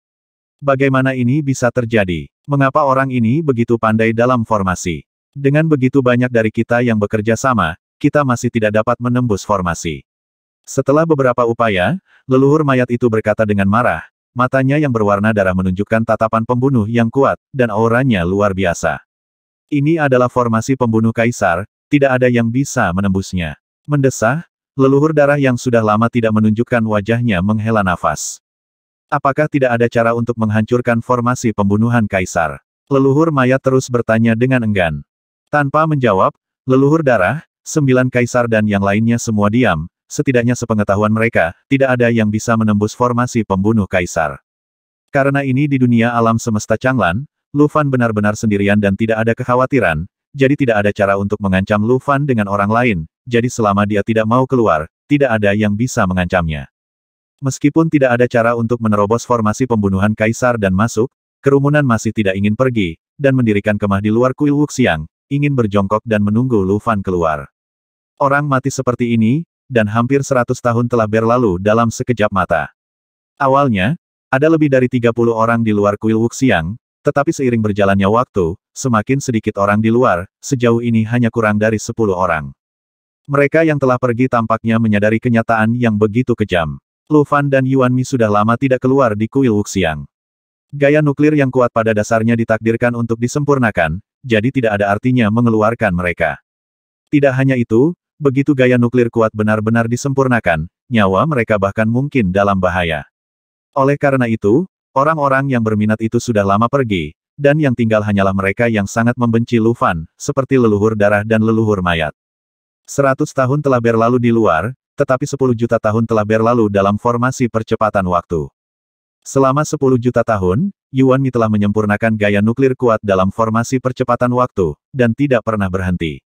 Bagaimana ini bisa terjadi? Mengapa orang ini begitu pandai dalam formasi? Dengan begitu banyak dari kita yang bekerja sama, kita masih tidak dapat menembus formasi. Setelah beberapa upaya, leluhur mayat itu berkata dengan marah, matanya yang berwarna darah menunjukkan tatapan pembunuh yang kuat, dan auranya luar biasa. Ini adalah formasi pembunuh kaisar, tidak ada yang bisa menembusnya. Mendesah, leluhur darah yang sudah lama tidak menunjukkan wajahnya menghela nafas. Apakah tidak ada cara untuk menghancurkan formasi pembunuhan kaisar? Leluhur mayat terus bertanya dengan enggan. Tanpa menjawab, leluhur darah, sembilan kaisar dan yang lainnya semua diam, setidaknya sepengetahuan mereka, tidak ada yang bisa menembus formasi pembunuh kaisar. Karena ini di dunia alam semesta Changlan, Lufan benar-benar sendirian dan tidak ada kekhawatiran, jadi tidak ada cara untuk mengancam Lufan dengan orang lain, jadi selama dia tidak mau keluar, tidak ada yang bisa mengancamnya. Meskipun tidak ada cara untuk menerobos formasi pembunuhan kaisar dan masuk, kerumunan masih tidak ingin pergi, dan mendirikan kemah di luar kuil Wuxiang, ingin berjongkok dan menunggu Lufan keluar. Orang mati seperti ini, dan hampir 100 tahun telah berlalu dalam sekejap mata. Awalnya, ada lebih dari 30 orang di luar kuil Wuxiang, tetapi seiring berjalannya waktu, semakin sedikit orang di luar, sejauh ini hanya kurang dari 10 orang. Mereka yang telah pergi tampaknya menyadari kenyataan yang begitu kejam. Lu Fan dan Yuan Mi sudah lama tidak keluar di kuil Wuxiang. Gaya nuklir yang kuat pada dasarnya ditakdirkan untuk disempurnakan, jadi tidak ada artinya mengeluarkan mereka. Tidak hanya itu, begitu gaya nuklir kuat benar-benar disempurnakan, nyawa mereka bahkan mungkin dalam bahaya. Oleh karena itu, orang-orang yang berminat itu sudah lama pergi, dan yang tinggal hanyalah mereka yang sangat membenci Lufan, seperti leluhur darah dan leluhur mayat. Seratus tahun telah berlalu di luar, tetapi sepuluh juta tahun telah berlalu dalam formasi percepatan waktu. Selama 10 juta tahun, Yuan Mi telah menyempurnakan gaya nuklir kuat dalam formasi percepatan waktu, dan tidak pernah berhenti.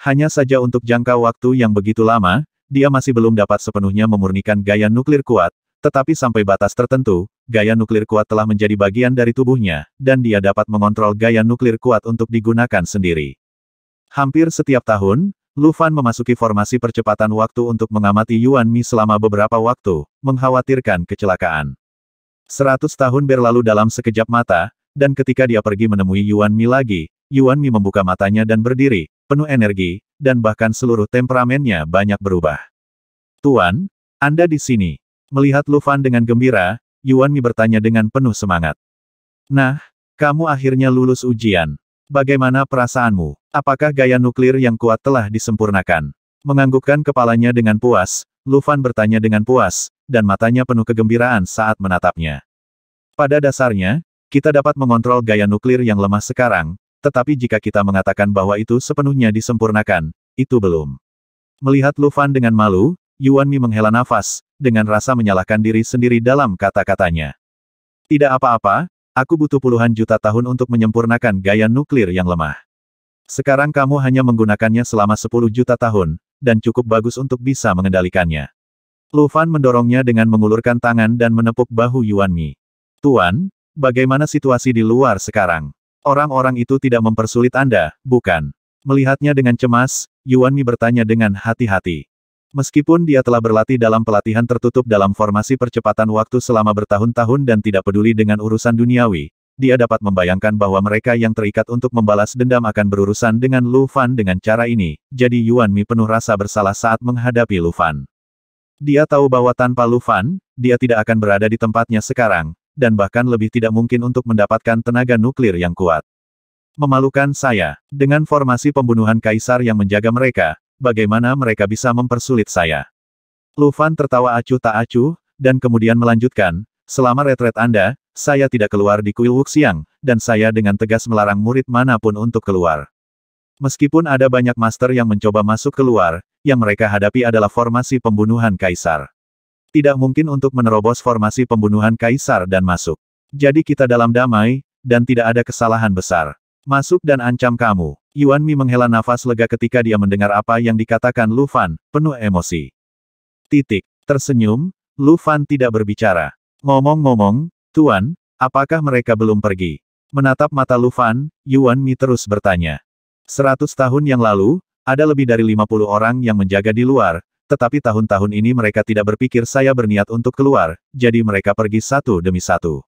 Hanya saja untuk jangka waktu yang begitu lama, dia masih belum dapat sepenuhnya memurnikan gaya nuklir kuat, tetapi sampai batas tertentu, gaya nuklir kuat telah menjadi bagian dari tubuhnya, dan dia dapat mengontrol gaya nuklir kuat untuk digunakan sendiri. Hampir setiap tahun, Lufan memasuki formasi percepatan waktu untuk mengamati Yuan Mi selama beberapa waktu, mengkhawatirkan kecelakaan. Seratus tahun berlalu dalam sekejap mata, dan ketika dia pergi menemui Yuan Mi lagi, Yuan Mi membuka matanya dan berdiri, penuh energi, dan bahkan seluruh temperamennya banyak berubah. Tuan, Anda di sini. Melihat Lu Fan dengan gembira, Yuan Mi bertanya dengan penuh semangat. Nah, kamu akhirnya lulus ujian. Bagaimana perasaanmu? Apakah gaya nuklir yang kuat telah disempurnakan? Menganggukkan kepalanya dengan puas, Lufan bertanya dengan puas, dan matanya penuh kegembiraan saat menatapnya. Pada dasarnya, kita dapat mengontrol gaya nuklir yang lemah sekarang, tetapi jika kita mengatakan bahwa itu sepenuhnya disempurnakan, itu belum. Melihat Lufan dengan malu, Yuan Mi menghela nafas, dengan rasa menyalahkan diri sendiri dalam kata-katanya. Tidak apa-apa, aku butuh puluhan juta tahun untuk menyempurnakan gaya nuklir yang lemah. Sekarang kamu hanya menggunakannya selama 10 juta tahun, dan cukup bagus untuk bisa mengendalikannya. Lu Fan mendorongnya dengan mengulurkan tangan dan menepuk bahu Yuan Mi. Tuan, bagaimana situasi di luar sekarang? Orang-orang itu tidak mempersulit Anda, bukan? Melihatnya dengan cemas, Yuan Mi bertanya dengan hati-hati. Meskipun dia telah berlatih dalam pelatihan tertutup dalam formasi percepatan waktu selama bertahun-tahun dan tidak peduli dengan urusan duniawi, dia dapat membayangkan bahwa mereka yang terikat untuk membalas dendam akan berurusan dengan Lu Fan dengan cara ini, jadi Yuan Mi penuh rasa bersalah saat menghadapi Lu Fan. Dia tahu bahwa tanpa Lu Fan, dia tidak akan berada di tempatnya sekarang, dan bahkan lebih tidak mungkin untuk mendapatkan tenaga nuklir yang kuat. Memalukan saya, dengan formasi pembunuhan kaisar yang menjaga mereka, bagaimana mereka bisa mempersulit saya. Lu Fan tertawa acuh tak acuh, dan kemudian melanjutkan, Selama retret Anda, saya tidak keluar di kuil Wuxiang, dan saya dengan tegas melarang murid manapun untuk keluar. Meskipun ada banyak master yang mencoba masuk keluar, yang mereka hadapi adalah formasi pembunuhan kaisar. Tidak mungkin untuk menerobos formasi pembunuhan kaisar dan masuk. Jadi kita dalam damai, dan tidak ada kesalahan besar. Masuk dan ancam kamu. Yuan Mi menghela nafas lega ketika dia mendengar apa yang dikatakan Lu Fan, penuh emosi. Titik. Tersenyum, Lu Fan tidak berbicara. Ngomong-ngomong, Tuan, apakah mereka belum pergi? Menatap mata Lufan, Yuan Mi terus bertanya. Seratus tahun yang lalu, ada lebih dari lima puluh orang yang menjaga di luar, tetapi tahun-tahun ini mereka tidak berpikir saya berniat untuk keluar, jadi mereka pergi satu demi satu.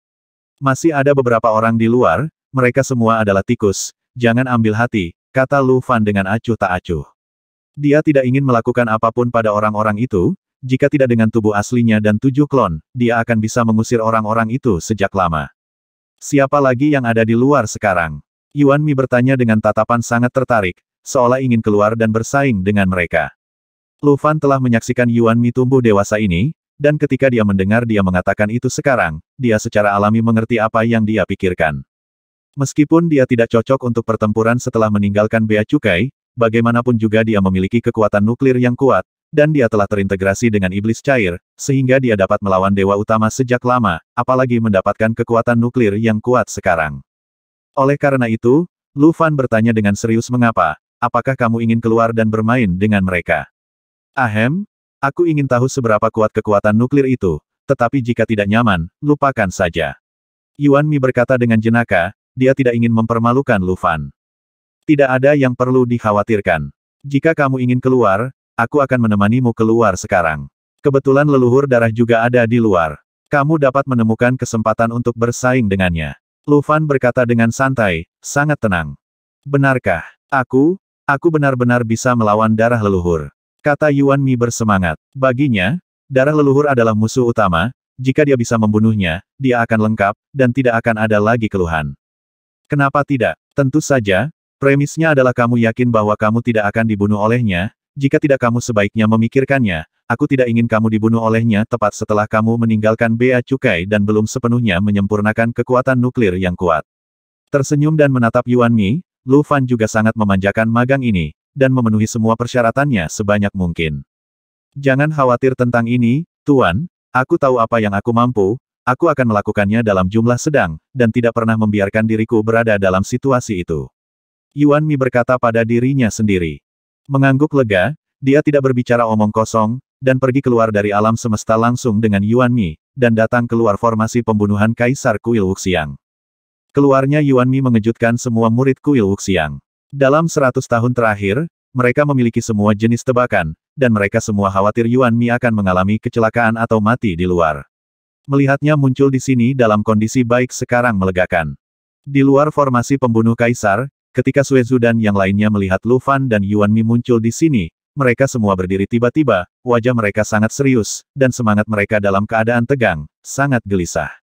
Masih ada beberapa orang di luar, mereka semua adalah tikus, jangan ambil hati, kata Lu Fan dengan acuh tak acuh. Dia tidak ingin melakukan apapun pada orang-orang itu, jika tidak dengan tubuh aslinya dan tujuh klon, dia akan bisa mengusir orang-orang itu sejak lama. Siapa lagi yang ada di luar sekarang? Yuan Mi bertanya dengan tatapan sangat tertarik, seolah ingin keluar dan bersaing dengan mereka. Lu Fan telah menyaksikan Yuan Mi tumbuh dewasa ini, dan ketika dia mendengar dia mengatakan itu sekarang, dia secara alami mengerti apa yang dia pikirkan. Meskipun dia tidak cocok untuk pertempuran setelah meninggalkan Bea Cukai, bagaimanapun juga dia memiliki kekuatan nuklir yang kuat, dan dia telah terintegrasi dengan iblis cair, sehingga dia dapat melawan dewa utama sejak lama, apalagi mendapatkan kekuatan nuklir yang kuat sekarang. Oleh karena itu, Lu Fan bertanya dengan serius mengapa, apakah kamu ingin keluar dan bermain dengan mereka? Ahem, aku ingin tahu seberapa kuat kekuatan nuklir itu, tetapi jika tidak nyaman, lupakan saja. Yuan Mi berkata dengan jenaka, dia tidak ingin mempermalukan Lu Fan. Tidak ada yang perlu dikhawatirkan. Jika kamu ingin keluar, Aku akan menemanimu keluar sekarang. Kebetulan leluhur darah juga ada di luar. Kamu dapat menemukan kesempatan untuk bersaing dengannya. Lufan berkata dengan santai, sangat tenang. Benarkah? Aku? Aku benar-benar bisa melawan darah leluhur. Kata Yuan Mi bersemangat. Baginya, darah leluhur adalah musuh utama, jika dia bisa membunuhnya, dia akan lengkap, dan tidak akan ada lagi keluhan. Kenapa tidak? Tentu saja, premisnya adalah kamu yakin bahwa kamu tidak akan dibunuh olehnya, jika tidak kamu sebaiknya memikirkannya, aku tidak ingin kamu dibunuh olehnya tepat setelah kamu meninggalkan Bea Cukai dan belum sepenuhnya menyempurnakan kekuatan nuklir yang kuat. Tersenyum dan menatap Yuan Mi, Lu Fan juga sangat memanjakan magang ini, dan memenuhi semua persyaratannya sebanyak mungkin. Jangan khawatir tentang ini, Tuan, aku tahu apa yang aku mampu, aku akan melakukannya dalam jumlah sedang, dan tidak pernah membiarkan diriku berada dalam situasi itu. Yuan Mi berkata pada dirinya sendiri. Mengangguk lega, dia tidak berbicara omong kosong, dan pergi keluar dari alam semesta langsung dengan Yuan Mi, dan datang keluar formasi pembunuhan Kaisar Kuil Wuxiang. Keluarnya Yuan Mi mengejutkan semua murid Kuil Wuxiang. Dalam seratus tahun terakhir, mereka memiliki semua jenis tebakan, dan mereka semua khawatir Yuan Mi akan mengalami kecelakaan atau mati di luar. Melihatnya muncul di sini dalam kondisi baik sekarang melegakan. Di luar formasi pembunuh kaisar, Ketika Suezu dan yang lainnya melihat Lu Fan dan Yuan Mi muncul di sini, mereka semua berdiri tiba-tiba, wajah mereka sangat serius, dan semangat mereka dalam keadaan tegang, sangat gelisah.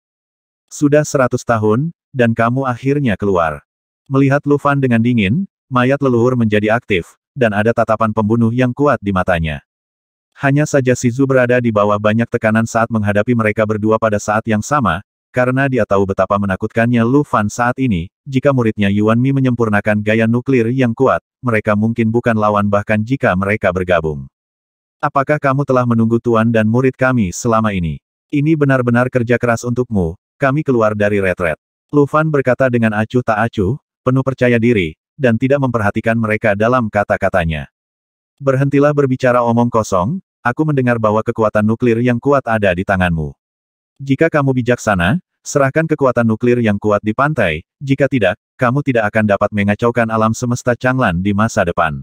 Sudah seratus tahun, dan kamu akhirnya keluar. Melihat Lu Fan dengan dingin, mayat leluhur menjadi aktif, dan ada tatapan pembunuh yang kuat di matanya. Hanya saja Sizu berada di bawah banyak tekanan saat menghadapi mereka berdua pada saat yang sama, karena dia tahu betapa menakutkannya Lu Fan saat ini, jika muridnya Yuan Mi menyempurnakan gaya nuklir yang kuat, mereka mungkin bukan lawan bahkan jika mereka bergabung. Apakah kamu telah menunggu tuan dan murid kami selama ini? Ini benar-benar kerja keras untukmu, kami keluar dari retret. Lu Fan berkata dengan acuh tak acuh, penuh percaya diri, dan tidak memperhatikan mereka dalam kata-katanya. Berhentilah berbicara omong kosong, aku mendengar bahwa kekuatan nuklir yang kuat ada di tanganmu. Jika kamu bijaksana, serahkan kekuatan nuklir yang kuat di pantai, jika tidak, kamu tidak akan dapat mengacaukan alam semesta Changlan di masa depan.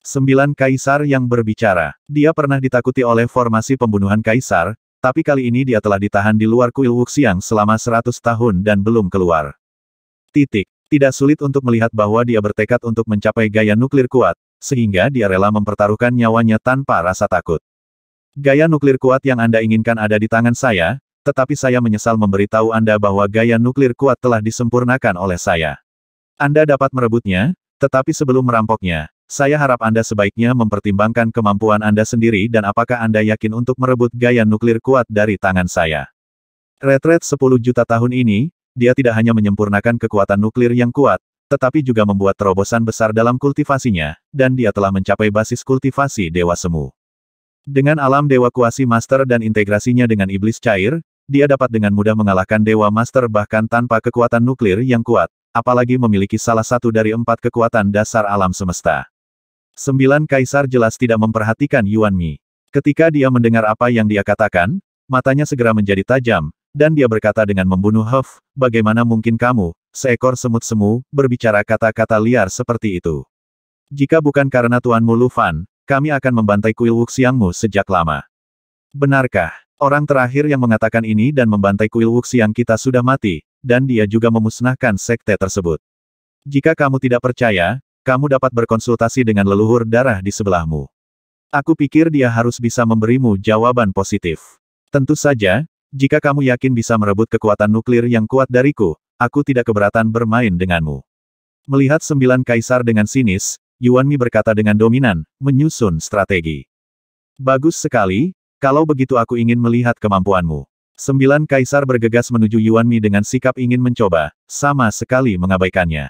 Sembilan kaisar yang berbicara. Dia pernah ditakuti oleh formasi pembunuhan kaisar, tapi kali ini dia telah ditahan di luar kuil Wuxiang selama 100 tahun dan belum keluar. Titik. Tidak sulit untuk melihat bahwa dia bertekad untuk mencapai gaya nuklir kuat, sehingga dia rela mempertaruhkan nyawanya tanpa rasa takut. Gaya nuklir kuat yang Anda inginkan ada di tangan saya, tetapi saya menyesal memberitahu Anda bahwa gaya nuklir kuat telah disempurnakan oleh saya. Anda dapat merebutnya, tetapi sebelum merampoknya, saya harap Anda sebaiknya mempertimbangkan kemampuan Anda sendiri dan apakah Anda yakin untuk merebut gaya nuklir kuat dari tangan saya. Retret 10 juta tahun ini, dia tidak hanya menyempurnakan kekuatan nuklir yang kuat, tetapi juga membuat terobosan besar dalam kultivasinya, dan dia telah mencapai basis kultivasi Dewa Semu. Dengan alam Dewa Kuasi Master dan integrasinya dengan Iblis Cair, dia dapat dengan mudah mengalahkan Dewa Master bahkan tanpa kekuatan nuklir yang kuat, apalagi memiliki salah satu dari empat kekuatan dasar alam semesta. Sembilan kaisar jelas tidak memperhatikan Yuan Mi. Ketika dia mendengar apa yang dia katakan, matanya segera menjadi tajam, dan dia berkata dengan membunuh Huff, bagaimana mungkin kamu, seekor semut semu, berbicara kata-kata liar seperti itu. Jika bukan karena Tuanmu Mulufan, kami akan membantai kuil Wuxiangmu sejak lama. Benarkah? Orang terakhir yang mengatakan ini dan membantai kuil Wuxiang kita sudah mati, dan dia juga memusnahkan sekte tersebut. Jika kamu tidak percaya, kamu dapat berkonsultasi dengan leluhur darah di sebelahmu. Aku pikir dia harus bisa memberimu jawaban positif. Tentu saja, jika kamu yakin bisa merebut kekuatan nuklir yang kuat dariku, aku tidak keberatan bermain denganmu. Melihat sembilan kaisar dengan sinis, Yuan Mi berkata dengan dominan, menyusun strategi. Bagus sekali, kalau begitu aku ingin melihat kemampuanmu. Sembilan kaisar bergegas menuju Yuan Mi dengan sikap ingin mencoba, sama sekali mengabaikannya.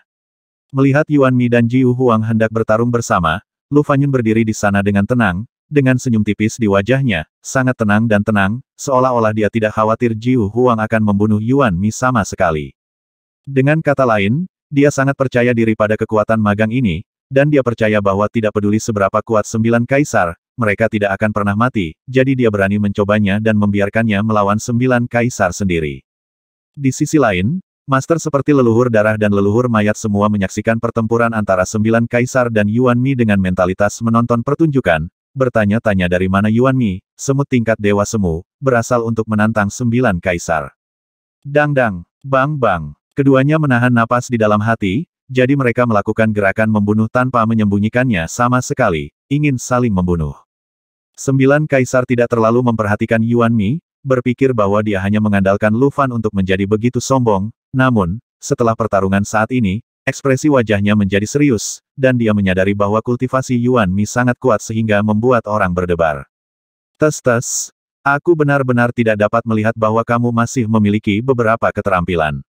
Melihat Yuan Mi dan Jiu Huang hendak bertarung bersama, Lu Fanyun berdiri di sana dengan tenang, dengan senyum tipis di wajahnya, sangat tenang dan tenang, seolah-olah dia tidak khawatir Jiu Huang akan membunuh Yuan Mi sama sekali. Dengan kata lain, dia sangat percaya diri pada kekuatan magang ini, dan dia percaya bahwa tidak peduli seberapa kuat sembilan kaisar, mereka tidak akan pernah mati, jadi dia berani mencobanya dan membiarkannya melawan sembilan kaisar sendiri. Di sisi lain, master seperti leluhur darah dan leluhur mayat semua menyaksikan pertempuran antara sembilan kaisar dan Yuan Mi dengan mentalitas menonton pertunjukan, bertanya-tanya dari mana Yuan Mi, semut tingkat dewa semu, berasal untuk menantang sembilan kaisar. Dang-dang, bang-bang, keduanya menahan napas di dalam hati, jadi mereka melakukan gerakan membunuh tanpa menyembunyikannya sama sekali, ingin saling membunuh. Sembilan kaisar tidak terlalu memperhatikan Yuan Mi, berpikir bahwa dia hanya mengandalkan Lu Fan untuk menjadi begitu sombong, namun, setelah pertarungan saat ini, ekspresi wajahnya menjadi serius, dan dia menyadari bahwa kultivasi Yuan Mi sangat kuat sehingga membuat orang berdebar. Tes-tes, aku benar-benar tidak dapat melihat bahwa kamu masih memiliki beberapa keterampilan.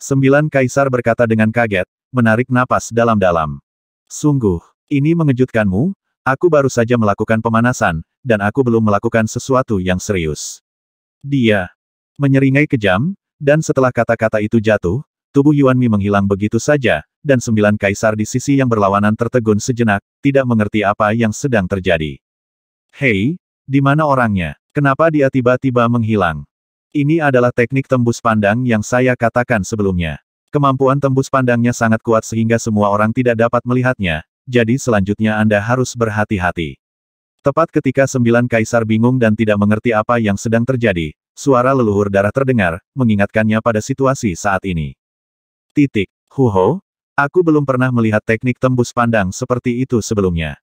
Sembilan kaisar berkata dengan kaget, menarik napas dalam-dalam. Sungguh, ini mengejutkanmu, Aku baru saja melakukan pemanasan, dan aku belum melakukan sesuatu yang serius. Dia menyeringai kejam, dan setelah kata-kata itu jatuh, tubuh Yuan Mi menghilang begitu saja, dan sembilan kaisar di sisi yang berlawanan tertegun sejenak, tidak mengerti apa yang sedang terjadi. Hei, di mana orangnya? Kenapa dia tiba-tiba menghilang? Ini adalah teknik tembus pandang yang saya katakan sebelumnya. Kemampuan tembus pandangnya sangat kuat sehingga semua orang tidak dapat melihatnya, jadi selanjutnya Anda harus berhati-hati. Tepat ketika sembilan kaisar bingung dan tidak mengerti apa yang sedang terjadi, suara leluhur darah terdengar, mengingatkannya pada situasi saat ini. Titik. Huho, aku belum pernah melihat teknik tembus pandang seperti itu sebelumnya.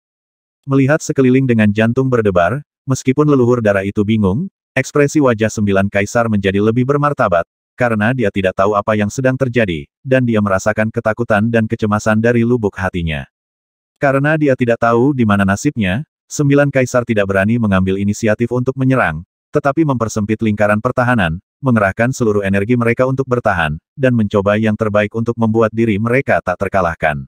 Melihat sekeliling dengan jantung berdebar, meskipun leluhur darah itu bingung, ekspresi wajah sembilan kaisar menjadi lebih bermartabat, karena dia tidak tahu apa yang sedang terjadi, dan dia merasakan ketakutan dan kecemasan dari lubuk hatinya. Karena dia tidak tahu di mana nasibnya, sembilan kaisar tidak berani mengambil inisiatif untuk menyerang, tetapi mempersempit lingkaran pertahanan, mengerahkan seluruh energi mereka untuk bertahan, dan mencoba yang terbaik untuk membuat diri mereka tak terkalahkan.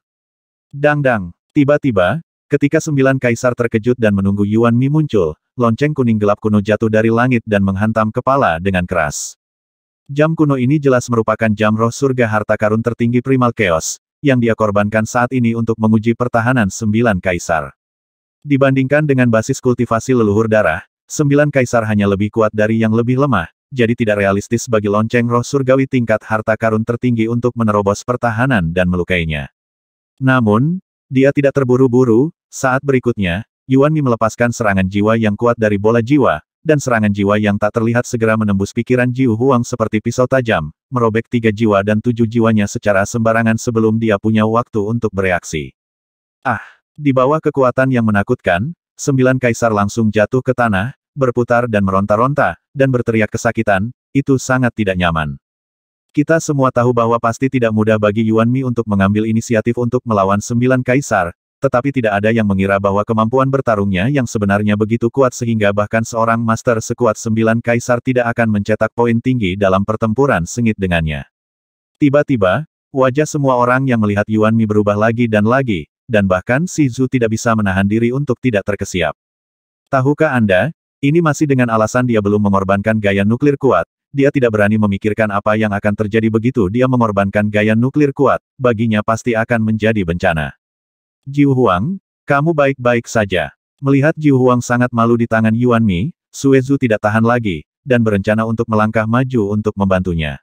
Dang-dang, tiba-tiba, ketika sembilan kaisar terkejut dan menunggu Yuan Mi muncul, lonceng kuning gelap kuno jatuh dari langit dan menghantam kepala dengan keras. Jam kuno ini jelas merupakan jam roh surga harta karun tertinggi primal chaos, yang dia korbankan saat ini untuk menguji pertahanan sembilan kaisar. Dibandingkan dengan basis kultivasi leluhur darah, sembilan kaisar hanya lebih kuat dari yang lebih lemah, jadi tidak realistis bagi lonceng roh surgawi tingkat harta karun tertinggi untuk menerobos pertahanan dan melukainya. Namun, dia tidak terburu-buru, saat berikutnya, Yuan Mi melepaskan serangan jiwa yang kuat dari bola jiwa, dan serangan jiwa yang tak terlihat segera menembus pikiran Jiu Huang seperti pisau tajam, merobek tiga jiwa dan tujuh jiwanya secara sembarangan sebelum dia punya waktu untuk bereaksi. Ah! Di bawah kekuatan yang menakutkan, sembilan kaisar langsung jatuh ke tanah, berputar dan meronta-ronta, dan berteriak kesakitan, itu sangat tidak nyaman. Kita semua tahu bahwa pasti tidak mudah bagi Yuan Mi untuk mengambil inisiatif untuk melawan sembilan kaisar, tetapi tidak ada yang mengira bahwa kemampuan bertarungnya yang sebenarnya begitu kuat sehingga bahkan seorang master sekuat sembilan kaisar tidak akan mencetak poin tinggi dalam pertempuran sengit dengannya. Tiba-tiba, wajah semua orang yang melihat Yuan Mi berubah lagi dan lagi, dan bahkan Si Zhu tidak bisa menahan diri untuk tidak terkesiap. Tahukah Anda, ini masih dengan alasan dia belum mengorbankan gaya nuklir kuat, dia tidak berani memikirkan apa yang akan terjadi begitu dia mengorbankan gaya nuklir kuat, baginya pasti akan menjadi bencana. Jiu Huang, kamu baik-baik saja. Melihat Jiu Huang sangat malu di tangan Yuan Mi, Suezu tidak tahan lagi, dan berencana untuk melangkah maju untuk membantunya.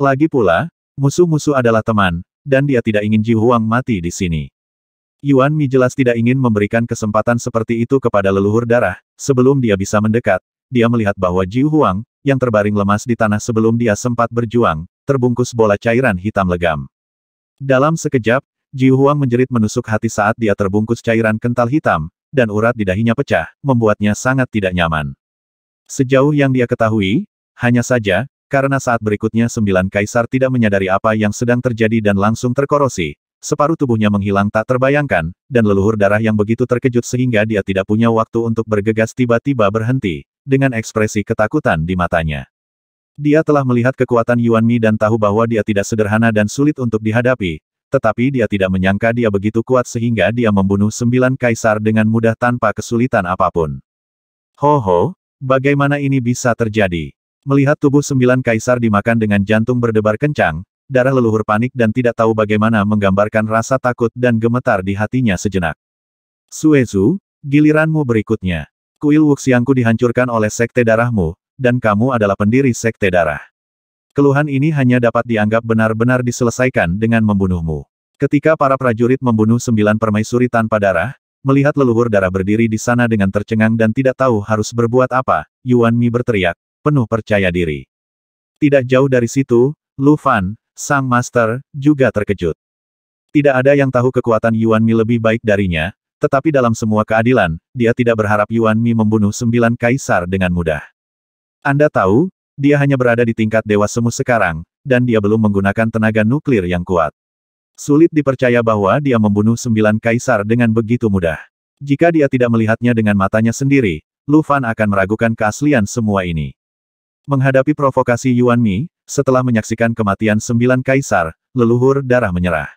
Lagi pula, musuh-musuh adalah teman, dan dia tidak ingin Jiu Huang mati di sini. Yuan Mi jelas tidak ingin memberikan kesempatan seperti itu kepada leluhur darah, sebelum dia bisa mendekat, dia melihat bahwa Jiu Huang, yang terbaring lemas di tanah sebelum dia sempat berjuang, terbungkus bola cairan hitam legam. Dalam sekejap, Ji Huang menjerit menusuk hati saat dia terbungkus cairan kental hitam, dan urat di dahinya pecah, membuatnya sangat tidak nyaman. Sejauh yang dia ketahui, hanya saja, karena saat berikutnya sembilan kaisar tidak menyadari apa yang sedang terjadi dan langsung terkorosi, separuh tubuhnya menghilang tak terbayangkan, dan leluhur darah yang begitu terkejut sehingga dia tidak punya waktu untuk bergegas tiba-tiba berhenti, dengan ekspresi ketakutan di matanya. Dia telah melihat kekuatan Yuan Mi dan tahu bahwa dia tidak sederhana dan sulit untuk dihadapi, tetapi dia tidak menyangka dia begitu kuat sehingga dia membunuh sembilan kaisar dengan mudah tanpa kesulitan apapun. Ho ho, bagaimana ini bisa terjadi? Melihat tubuh sembilan kaisar dimakan dengan jantung berdebar kencang, darah leluhur panik dan tidak tahu bagaimana menggambarkan rasa takut dan gemetar di hatinya sejenak. Suezu, giliranmu berikutnya. Kuil Wuxiangku dihancurkan oleh sekte darahmu, dan kamu adalah pendiri sekte darah. Keluhan ini hanya dapat dianggap benar-benar diselesaikan dengan membunuhmu. Ketika para prajurit membunuh sembilan permaisuri tanpa darah, melihat leluhur darah berdiri di sana dengan tercengang dan tidak tahu harus berbuat apa, Yuan Mi berteriak, penuh percaya diri. Tidak jauh dari situ, Lu Fan, sang master, juga terkejut. Tidak ada yang tahu kekuatan Yuan Mi lebih baik darinya, tetapi dalam semua keadilan, dia tidak berharap Yuan Mi membunuh sembilan kaisar dengan mudah. Anda tahu, dia hanya berada di tingkat Dewa Semu sekarang, dan dia belum menggunakan tenaga nuklir yang kuat. Sulit dipercaya bahwa dia membunuh sembilan kaisar dengan begitu mudah. Jika dia tidak melihatnya dengan matanya sendiri, Lufan akan meragukan keaslian semua ini. Menghadapi provokasi Yuan Mi, setelah menyaksikan kematian sembilan kaisar, leluhur darah menyerah.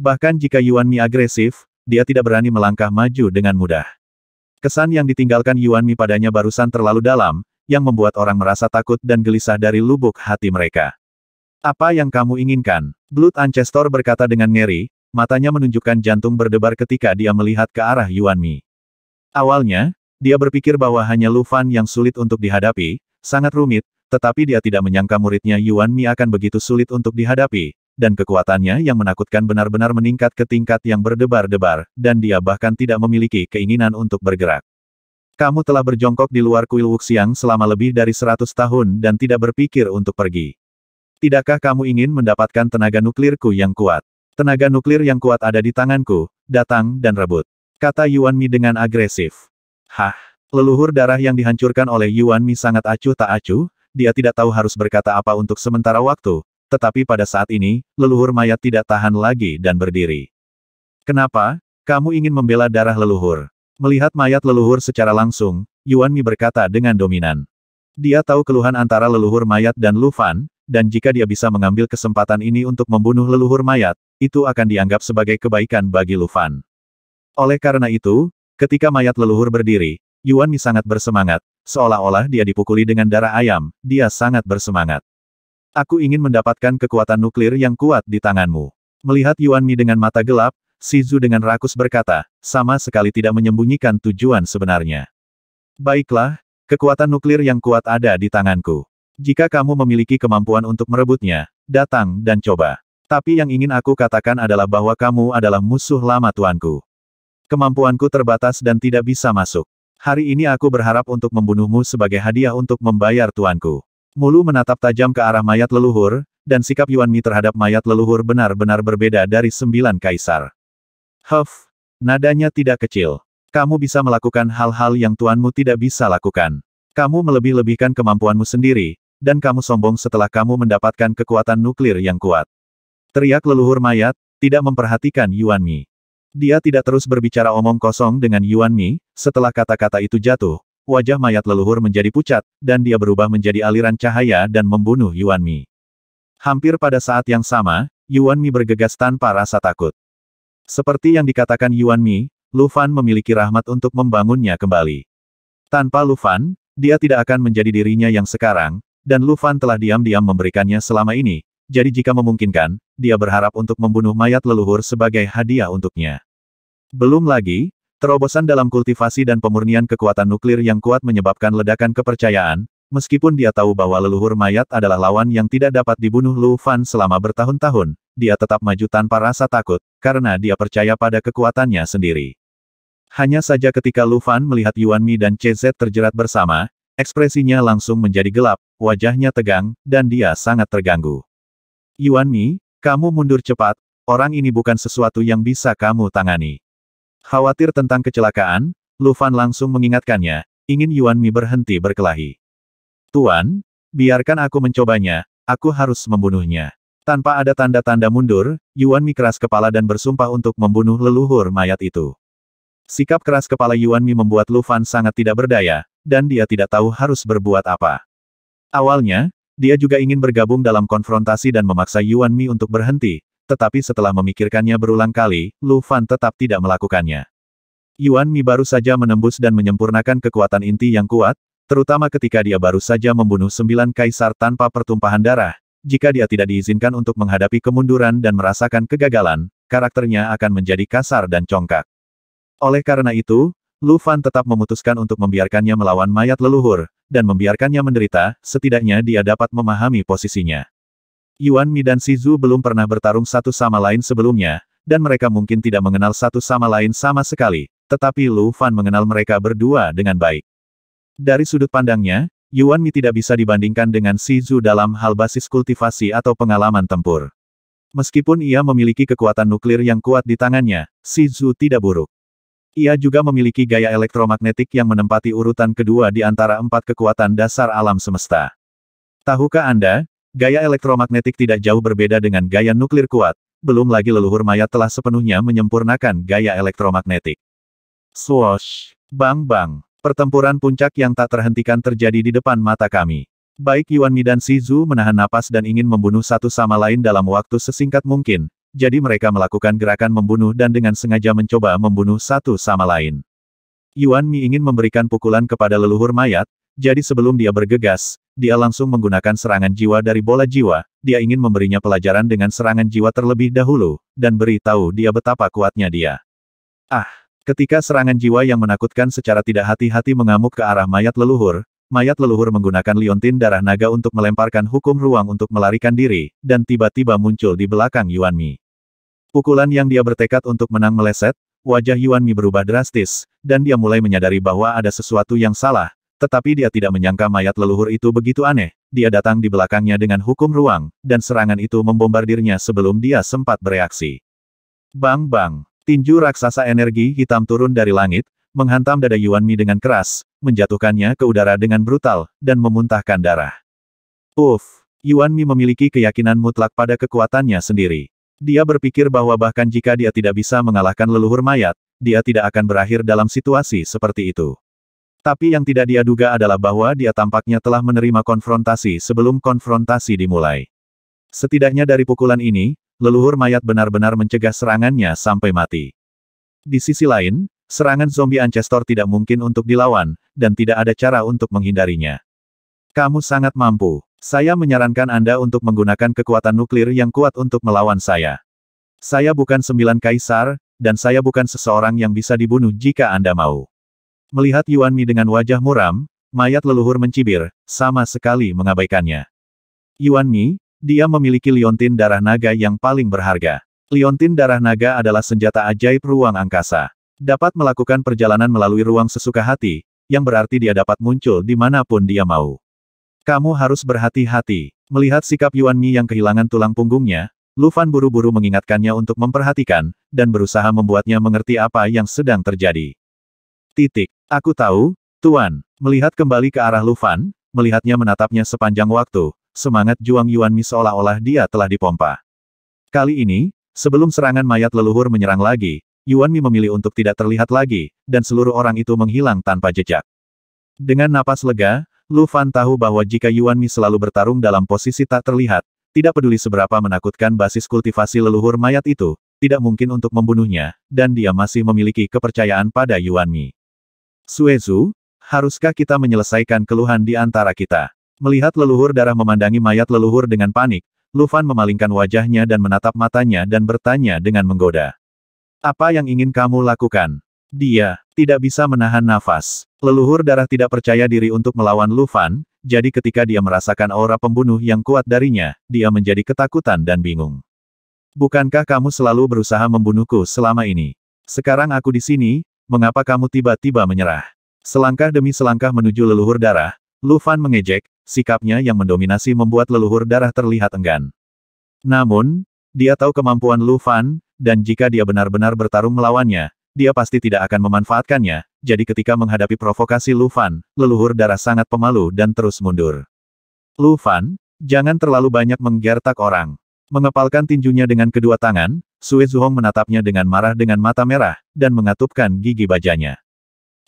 Bahkan jika Yuan Mi agresif, dia tidak berani melangkah maju dengan mudah. Kesan yang ditinggalkan Yuan Mi padanya barusan terlalu dalam, yang membuat orang merasa takut dan gelisah dari lubuk hati mereka. Apa yang kamu inginkan? Blood Ancestor berkata dengan ngeri, matanya menunjukkan jantung berdebar ketika dia melihat ke arah Yuan Mi. Awalnya, dia berpikir bahwa hanya Lu Fan yang sulit untuk dihadapi, sangat rumit, tetapi dia tidak menyangka muridnya Yuan Mi akan begitu sulit untuk dihadapi, dan kekuatannya yang menakutkan benar-benar meningkat ke tingkat yang berdebar-debar, dan dia bahkan tidak memiliki keinginan untuk bergerak. Kamu telah berjongkok di luar kuil Wuxiang selama lebih dari seratus tahun dan tidak berpikir untuk pergi. Tidakkah kamu ingin mendapatkan tenaga nuklirku yang kuat? Tenaga nuklir yang kuat ada di tanganku, datang dan rebut. Kata Yuan Mi dengan agresif. Hah, leluhur darah yang dihancurkan oleh Yuan Mi sangat acuh tak acuh, dia tidak tahu harus berkata apa untuk sementara waktu, tetapi pada saat ini, leluhur mayat tidak tahan lagi dan berdiri. Kenapa? Kamu ingin membela darah leluhur. Melihat mayat leluhur secara langsung, Yuan Mi berkata dengan dominan. Dia tahu keluhan antara leluhur mayat dan Lu Fan, dan jika dia bisa mengambil kesempatan ini untuk membunuh leluhur mayat, itu akan dianggap sebagai kebaikan bagi Lu Fan. Oleh karena itu, ketika mayat leluhur berdiri, Yuan Mi sangat bersemangat, seolah-olah dia dipukuli dengan darah ayam, dia sangat bersemangat. Aku ingin mendapatkan kekuatan nuklir yang kuat di tanganmu. Melihat Yuan Mi dengan mata gelap, Sizu dengan rakus berkata, sama sekali tidak menyembunyikan tujuan sebenarnya. Baiklah, kekuatan nuklir yang kuat ada di tanganku. Jika kamu memiliki kemampuan untuk merebutnya, datang dan coba. Tapi yang ingin aku katakan adalah bahwa kamu adalah musuh lama tuanku. Kemampuanku terbatas dan tidak bisa masuk. Hari ini aku berharap untuk membunuhmu sebagai hadiah untuk membayar tuanku. Mulu menatap tajam ke arah mayat leluhur, dan sikap Yuan Mi terhadap mayat leluhur benar-benar berbeda dari sembilan kaisar. Huff. Nadanya tidak kecil. Kamu bisa melakukan hal-hal yang tuanmu tidak bisa lakukan. Kamu melebih-lebihkan kemampuanmu sendiri, dan kamu sombong setelah kamu mendapatkan kekuatan nuklir yang kuat. Teriak leluhur mayat, tidak memperhatikan Yuan Mi. Dia tidak terus berbicara omong kosong dengan Yuan Mi, setelah kata-kata itu jatuh, wajah mayat leluhur menjadi pucat, dan dia berubah menjadi aliran cahaya dan membunuh Yuan Mi. Hampir pada saat yang sama, Yuan Mi bergegas tanpa rasa takut. Seperti yang dikatakan Yuan Mi, Lu Fan memiliki rahmat untuk membangunnya kembali. Tanpa Lu Fan, dia tidak akan menjadi dirinya yang sekarang, dan Lu Fan telah diam-diam memberikannya selama ini, jadi jika memungkinkan, dia berharap untuk membunuh mayat leluhur sebagai hadiah untuknya. Belum lagi, terobosan dalam kultivasi dan pemurnian kekuatan nuklir yang kuat menyebabkan ledakan kepercayaan, Meskipun dia tahu bahwa leluhur mayat adalah lawan yang tidak dapat dibunuh Lu Fan selama bertahun-tahun, dia tetap maju tanpa rasa takut, karena dia percaya pada kekuatannya sendiri. Hanya saja ketika Lu Fan melihat Yuan Mi dan CZ terjerat bersama, ekspresinya langsung menjadi gelap, wajahnya tegang, dan dia sangat terganggu. Yuan Mi, kamu mundur cepat, orang ini bukan sesuatu yang bisa kamu tangani. Khawatir tentang kecelakaan, Lu Fan langsung mengingatkannya, ingin Yuan Mi berhenti berkelahi. Tuan, biarkan aku mencobanya, aku harus membunuhnya. Tanpa ada tanda-tanda mundur, Yuan Mi keras kepala dan bersumpah untuk membunuh leluhur mayat itu. Sikap keras kepala Yuan Mi membuat Lu Fan sangat tidak berdaya, dan dia tidak tahu harus berbuat apa. Awalnya, dia juga ingin bergabung dalam konfrontasi dan memaksa Yuan Mi untuk berhenti, tetapi setelah memikirkannya berulang kali, Lu Fan tetap tidak melakukannya. Yuan Mi baru saja menembus dan menyempurnakan kekuatan inti yang kuat, terutama ketika dia baru saja membunuh sembilan kaisar tanpa pertumpahan darah, jika dia tidak diizinkan untuk menghadapi kemunduran dan merasakan kegagalan, karakternya akan menjadi kasar dan congkak. Oleh karena itu, Lu Fan tetap memutuskan untuk membiarkannya melawan mayat leluhur, dan membiarkannya menderita, setidaknya dia dapat memahami posisinya. Yuan Mi dan Shizu belum pernah bertarung satu sama lain sebelumnya, dan mereka mungkin tidak mengenal satu sama lain sama sekali, tetapi Lu Fan mengenal mereka berdua dengan baik. Dari sudut pandangnya, Yuan Mi tidak bisa dibandingkan dengan Si Zhu dalam hal basis kultivasi atau pengalaman tempur. Meskipun ia memiliki kekuatan nuklir yang kuat di tangannya, Si Zhu tidak buruk. Ia juga memiliki gaya elektromagnetik yang menempati urutan kedua di antara empat kekuatan dasar alam semesta. Tahukah Anda, gaya elektromagnetik tidak jauh berbeda dengan gaya nuklir kuat, belum lagi leluhur mayat telah sepenuhnya menyempurnakan gaya elektromagnetik. Swoosh! Bang-bang! Pertempuran puncak yang tak terhentikan terjadi di depan mata kami. Baik Yuan Mi dan Shizu menahan napas dan ingin membunuh satu sama lain dalam waktu sesingkat mungkin, jadi mereka melakukan gerakan membunuh dan dengan sengaja mencoba membunuh satu sama lain. Yuan Mi ingin memberikan pukulan kepada leluhur mayat, jadi sebelum dia bergegas, dia langsung menggunakan serangan jiwa dari bola jiwa, dia ingin memberinya pelajaran dengan serangan jiwa terlebih dahulu, dan beritahu dia betapa kuatnya dia. Ah! Ketika serangan jiwa yang menakutkan secara tidak hati-hati mengamuk ke arah mayat leluhur, mayat leluhur menggunakan liontin darah naga untuk melemparkan hukum ruang untuk melarikan diri, dan tiba-tiba muncul di belakang Yuan Mi. Pukulan yang dia bertekad untuk menang meleset, wajah Yuan Mi berubah drastis, dan dia mulai menyadari bahwa ada sesuatu yang salah, tetapi dia tidak menyangka mayat leluhur itu begitu aneh, dia datang di belakangnya dengan hukum ruang, dan serangan itu membombardirnya sebelum dia sempat bereaksi. Bang-bang! Tinju raksasa energi hitam turun dari langit, menghantam dada Yuan Mi dengan keras, menjatuhkannya ke udara dengan brutal, dan memuntahkan darah. Uff, Yuan Mi memiliki keyakinan mutlak pada kekuatannya sendiri. Dia berpikir bahwa bahkan jika dia tidak bisa mengalahkan leluhur mayat, dia tidak akan berakhir dalam situasi seperti itu. Tapi yang tidak dia duga adalah bahwa dia tampaknya telah menerima konfrontasi sebelum konfrontasi dimulai. Setidaknya dari pukulan ini, leluhur mayat benar-benar mencegah serangannya sampai mati. Di sisi lain, serangan zombie Ancestor tidak mungkin untuk dilawan, dan tidak ada cara untuk menghindarinya. Kamu sangat mampu. Saya menyarankan Anda untuk menggunakan kekuatan nuklir yang kuat untuk melawan saya. Saya bukan sembilan kaisar, dan saya bukan seseorang yang bisa dibunuh jika Anda mau. Melihat Yuan Mi dengan wajah muram, mayat leluhur mencibir, sama sekali mengabaikannya. Yuan Mi, dia memiliki liontin darah naga yang paling berharga. Liontin darah naga adalah senjata ajaib ruang angkasa. Dapat melakukan perjalanan melalui ruang sesuka hati, yang berarti dia dapat muncul di dimanapun dia mau. Kamu harus berhati-hati. Melihat sikap Yuan Mi yang kehilangan tulang punggungnya, Lufan buru-buru mengingatkannya untuk memperhatikan, dan berusaha membuatnya mengerti apa yang sedang terjadi. Titik. Aku tahu, Tuan. Melihat kembali ke arah Lufan, melihatnya menatapnya sepanjang waktu, semangat Juang Yuan Mi seolah-olah dia telah dipompa. Kali ini, sebelum serangan mayat leluhur menyerang lagi, Yuan Mi memilih untuk tidak terlihat lagi, dan seluruh orang itu menghilang tanpa jejak. Dengan napas lega, Lu Fan tahu bahwa jika Yuan Mi selalu bertarung dalam posisi tak terlihat, tidak peduli seberapa menakutkan basis kultivasi leluhur mayat itu, tidak mungkin untuk membunuhnya, dan dia masih memiliki kepercayaan pada Yuan Mi. Suezu, haruskah kita menyelesaikan keluhan di antara kita? Melihat leluhur darah memandangi mayat leluhur dengan panik, Lufan memalingkan wajahnya dan menatap matanya dan bertanya dengan menggoda. Apa yang ingin kamu lakukan? Dia tidak bisa menahan nafas. Leluhur darah tidak percaya diri untuk melawan Lufan, jadi ketika dia merasakan aura pembunuh yang kuat darinya, dia menjadi ketakutan dan bingung. Bukankah kamu selalu berusaha membunuhku selama ini? Sekarang aku di sini, mengapa kamu tiba-tiba menyerah? Selangkah demi selangkah menuju leluhur darah, Lufan mengejek, sikapnya yang mendominasi membuat leluhur darah terlihat enggan. Namun, dia tahu kemampuan Lu Fan, dan jika dia benar-benar bertarung melawannya, dia pasti tidak akan memanfaatkannya, jadi ketika menghadapi provokasi Lu Fan, leluhur darah sangat pemalu dan terus mundur. Lu Fan, jangan terlalu banyak menggertak orang. Mengepalkan tinjunya dengan kedua tangan, Sui Zuhong menatapnya dengan marah dengan mata merah, dan mengatupkan gigi bajanya.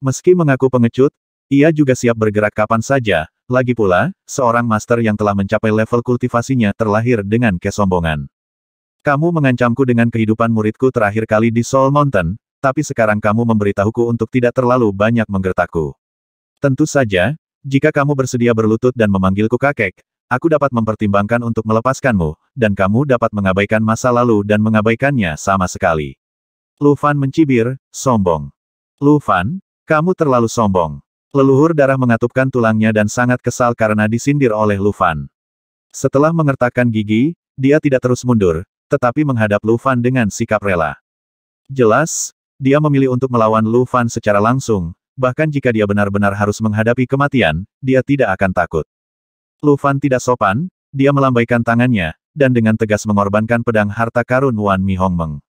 Meski mengaku pengecut, ia juga siap bergerak kapan saja, lagi pula, seorang master yang telah mencapai level kultivasinya terlahir dengan kesombongan. Kamu mengancamku dengan kehidupan muridku terakhir kali di Soul Mountain, tapi sekarang kamu memberitahuku untuk tidak terlalu banyak menggertakku. Tentu saja, jika kamu bersedia berlutut dan memanggilku kakek, aku dapat mempertimbangkan untuk melepaskanmu, dan kamu dapat mengabaikan masa lalu dan mengabaikannya sama sekali. Lu Fan mencibir, sombong. Lu Fan, kamu terlalu sombong. Leluhur darah mengatupkan tulangnya dan sangat kesal karena disindir oleh Lufan. Setelah mengertakkan gigi, dia tidak terus mundur, tetapi menghadap Lufan dengan sikap rela. Jelas, dia memilih untuk melawan Lufan secara langsung, bahkan jika dia benar-benar harus menghadapi kematian, dia tidak akan takut. Lufan tidak sopan, dia melambaikan tangannya, dan dengan tegas mengorbankan pedang harta karun Wan Mi Hong Meng.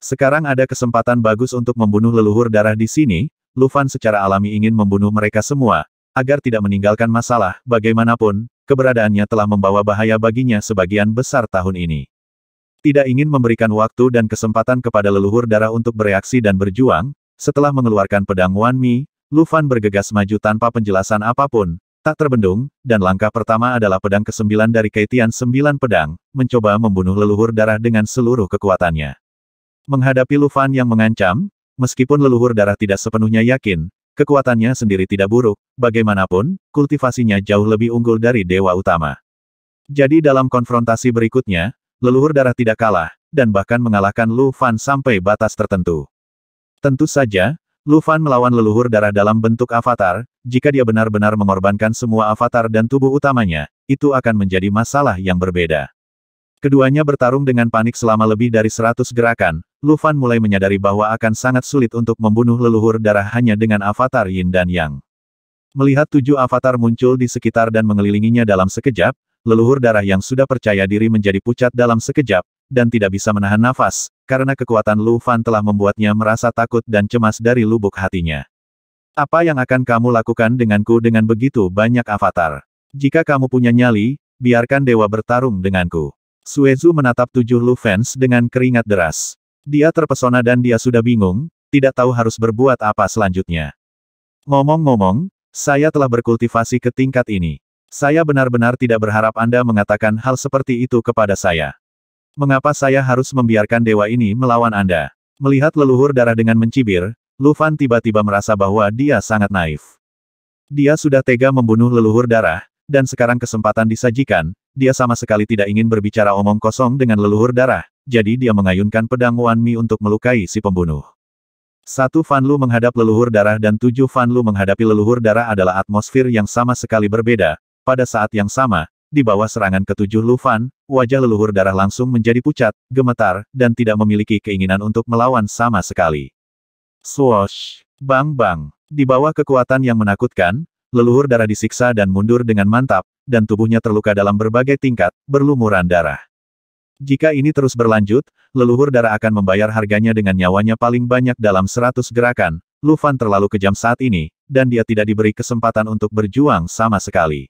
Sekarang ada kesempatan bagus untuk membunuh leluhur darah di sini, Lufan secara alami ingin membunuh mereka semua, agar tidak meninggalkan masalah, bagaimanapun, keberadaannya telah membawa bahaya baginya sebagian besar tahun ini. Tidak ingin memberikan waktu dan kesempatan kepada leluhur darah untuk bereaksi dan berjuang, setelah mengeluarkan pedang Wan Mi, Lufan bergegas maju tanpa penjelasan apapun, tak terbendung, dan langkah pertama adalah pedang kesembilan dari Kaitian Sembilan Pedang, mencoba membunuh leluhur darah dengan seluruh kekuatannya. Menghadapi Lufan yang mengancam, meskipun leluhur darah tidak sepenuhnya yakin, kekuatannya sendiri tidak buruk, bagaimanapun, kultivasinya jauh lebih unggul dari dewa utama. Jadi dalam konfrontasi berikutnya, leluhur darah tidak kalah, dan bahkan mengalahkan Lu Fan sampai batas tertentu. Tentu saja, Lu Fan melawan leluhur darah dalam bentuk avatar, jika dia benar-benar mengorbankan semua avatar dan tubuh utamanya, itu akan menjadi masalah yang berbeda. Keduanya bertarung dengan panik selama lebih dari seratus gerakan, Lufan mulai menyadari bahwa akan sangat sulit untuk membunuh leluhur darah hanya dengan avatar Yin dan Yang. Melihat tujuh avatar muncul di sekitar dan mengelilinginya dalam sekejap, leluhur darah yang sudah percaya diri menjadi pucat dalam sekejap, dan tidak bisa menahan nafas, karena kekuatan Lu Fan telah membuatnya merasa takut dan cemas dari lubuk hatinya. Apa yang akan kamu lakukan denganku dengan begitu banyak avatar? Jika kamu punya nyali, biarkan dewa bertarung denganku. Suezu menatap tujuh Lu fans dengan keringat deras. Dia terpesona dan dia sudah bingung, tidak tahu harus berbuat apa selanjutnya. Ngomong-ngomong, saya telah berkultivasi ke tingkat ini. Saya benar-benar tidak berharap Anda mengatakan hal seperti itu kepada saya. Mengapa saya harus membiarkan dewa ini melawan Anda? Melihat leluhur darah dengan mencibir, Lufan tiba-tiba merasa bahwa dia sangat naif. Dia sudah tega membunuh leluhur darah, dan sekarang kesempatan disajikan, dia sama sekali tidak ingin berbicara omong kosong dengan leluhur darah, jadi dia mengayunkan pedang Wan Mi untuk melukai si pembunuh. Satu Fan Lu menghadap leluhur darah dan tujuh Fan Lu menghadapi leluhur darah adalah atmosfer yang sama sekali berbeda. Pada saat yang sama, di bawah serangan ketujuh Lu Fan, wajah leluhur darah langsung menjadi pucat, gemetar, dan tidak memiliki keinginan untuk melawan sama sekali. Swoosh! Bang-bang! Di bawah kekuatan yang menakutkan, leluhur darah disiksa dan mundur dengan mantap, dan tubuhnya terluka dalam berbagai tingkat, berlumuran darah. Jika ini terus berlanjut, leluhur darah akan membayar harganya dengan nyawanya paling banyak dalam seratus gerakan. Lufan terlalu kejam saat ini, dan dia tidak diberi kesempatan untuk berjuang sama sekali.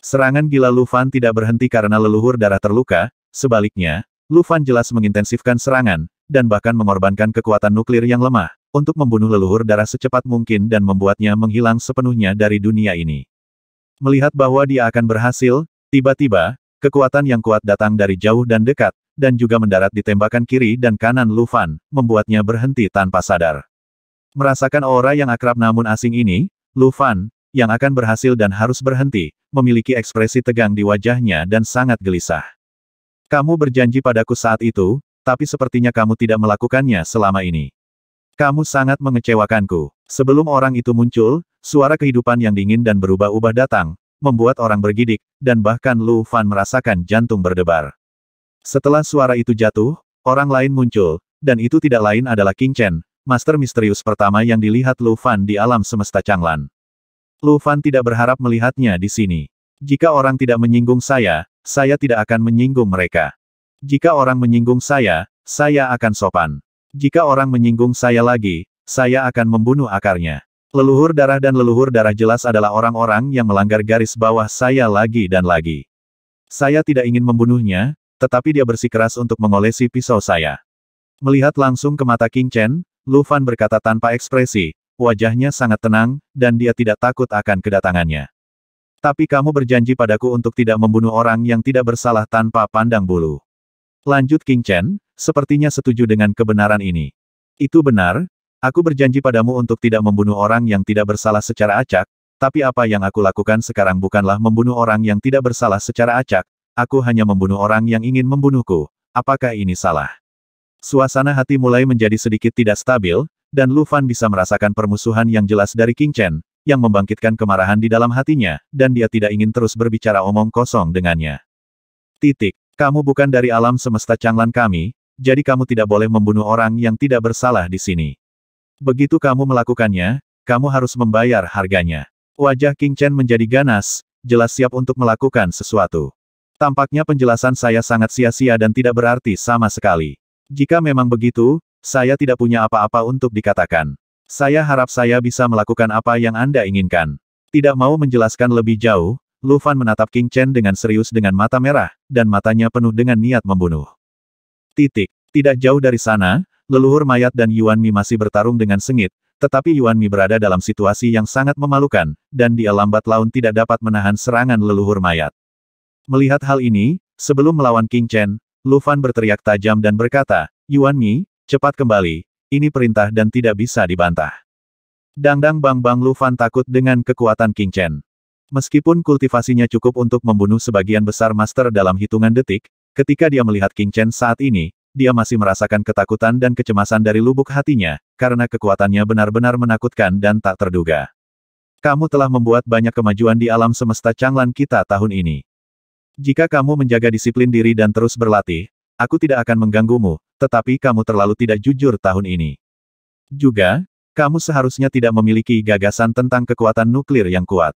Serangan gila Lufan tidak berhenti karena leluhur darah terluka, sebaliknya, Lufan jelas mengintensifkan serangan, dan bahkan mengorbankan kekuatan nuklir yang lemah, untuk membunuh leluhur darah secepat mungkin dan membuatnya menghilang sepenuhnya dari dunia ini. Melihat bahwa dia akan berhasil, tiba-tiba, kekuatan yang kuat datang dari jauh dan dekat, dan juga mendarat di tembakan kiri dan kanan Lufan, membuatnya berhenti tanpa sadar. Merasakan aura yang akrab namun asing ini, Lufan, yang akan berhasil dan harus berhenti, memiliki ekspresi tegang di wajahnya dan sangat gelisah. Kamu berjanji padaku saat itu, tapi sepertinya kamu tidak melakukannya selama ini. Kamu sangat mengecewakanku. Sebelum orang itu muncul, Suara kehidupan yang dingin dan berubah-ubah datang, membuat orang bergidik, dan bahkan Lu Fan merasakan jantung berdebar. Setelah suara itu jatuh, orang lain muncul, dan itu tidak lain adalah King Chen, master misterius pertama yang dilihat Lu Fan di alam semesta Changlan. Lu Fan tidak berharap melihatnya di sini. Jika orang tidak menyinggung saya, saya tidak akan menyinggung mereka. Jika orang menyinggung saya, saya akan sopan. Jika orang menyinggung saya lagi, saya akan membunuh akarnya. Leluhur darah dan leluhur darah jelas adalah orang-orang yang melanggar garis bawah saya lagi dan lagi. Saya tidak ingin membunuhnya, tetapi dia bersikeras untuk mengolesi pisau saya. Melihat langsung ke mata King Chen, Lu Fan berkata tanpa ekspresi, wajahnya sangat tenang, dan dia tidak takut akan kedatangannya. Tapi kamu berjanji padaku untuk tidak membunuh orang yang tidak bersalah tanpa pandang bulu. Lanjut King Chen, sepertinya setuju dengan kebenaran ini. Itu benar, Aku berjanji padamu untuk tidak membunuh orang yang tidak bersalah secara acak, tapi apa yang aku lakukan sekarang bukanlah membunuh orang yang tidak bersalah secara acak, aku hanya membunuh orang yang ingin membunuhku. Apakah ini salah? Suasana hati mulai menjadi sedikit tidak stabil, dan Lu Fan bisa merasakan permusuhan yang jelas dari King Chen, yang membangkitkan kemarahan di dalam hatinya, dan dia tidak ingin terus berbicara omong kosong dengannya. Titik, kamu bukan dari alam semesta Changlan kami, jadi kamu tidak boleh membunuh orang yang tidak bersalah di sini. Begitu kamu melakukannya, kamu harus membayar harganya. Wajah King Chen menjadi ganas, jelas siap untuk melakukan sesuatu. Tampaknya penjelasan saya sangat sia-sia dan tidak berarti sama sekali. Jika memang begitu, saya tidak punya apa-apa untuk dikatakan. Saya harap saya bisa melakukan apa yang Anda inginkan. Tidak mau menjelaskan lebih jauh, Lufan menatap King Chen dengan serius dengan mata merah, dan matanya penuh dengan niat membunuh. Titik. Tidak jauh dari sana, leluhur mayat dan Yuan Mi masih bertarung dengan sengit, tetapi Yuan Mi berada dalam situasi yang sangat memalukan, dan dia lambat laun tidak dapat menahan serangan leluhur mayat. Melihat hal ini, sebelum melawan King Chen, Lu Fan berteriak tajam dan berkata, Yuan Mi, cepat kembali, ini perintah dan tidak bisa dibantah. Dangdang Bang Bang Lu Fan takut dengan kekuatan King Chen. Meskipun kultivasinya cukup untuk membunuh sebagian besar master dalam hitungan detik, ketika dia melihat King Chen saat ini, dia masih merasakan ketakutan dan kecemasan dari lubuk hatinya, karena kekuatannya benar-benar menakutkan dan tak terduga. Kamu telah membuat banyak kemajuan di alam semesta Changlan kita tahun ini. Jika kamu menjaga disiplin diri dan terus berlatih, aku tidak akan mengganggumu, tetapi kamu terlalu tidak jujur tahun ini. Juga, kamu seharusnya tidak memiliki gagasan tentang kekuatan nuklir yang kuat.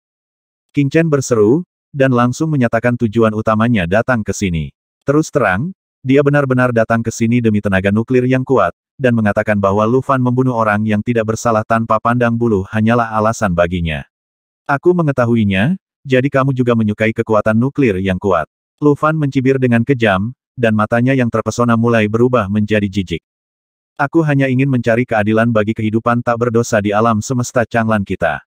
King Chen berseru, dan langsung menyatakan tujuan utamanya datang ke sini. Terus terang, dia benar-benar datang ke sini demi tenaga nuklir yang kuat, dan mengatakan bahwa Lu Fan membunuh orang yang tidak bersalah tanpa pandang bulu hanyalah alasan baginya. Aku mengetahuinya, jadi kamu juga menyukai kekuatan nuklir yang kuat. Lu Fan mencibir dengan kejam, dan matanya yang terpesona mulai berubah menjadi jijik. Aku hanya ingin mencari keadilan bagi kehidupan tak berdosa di alam semesta canglan kita.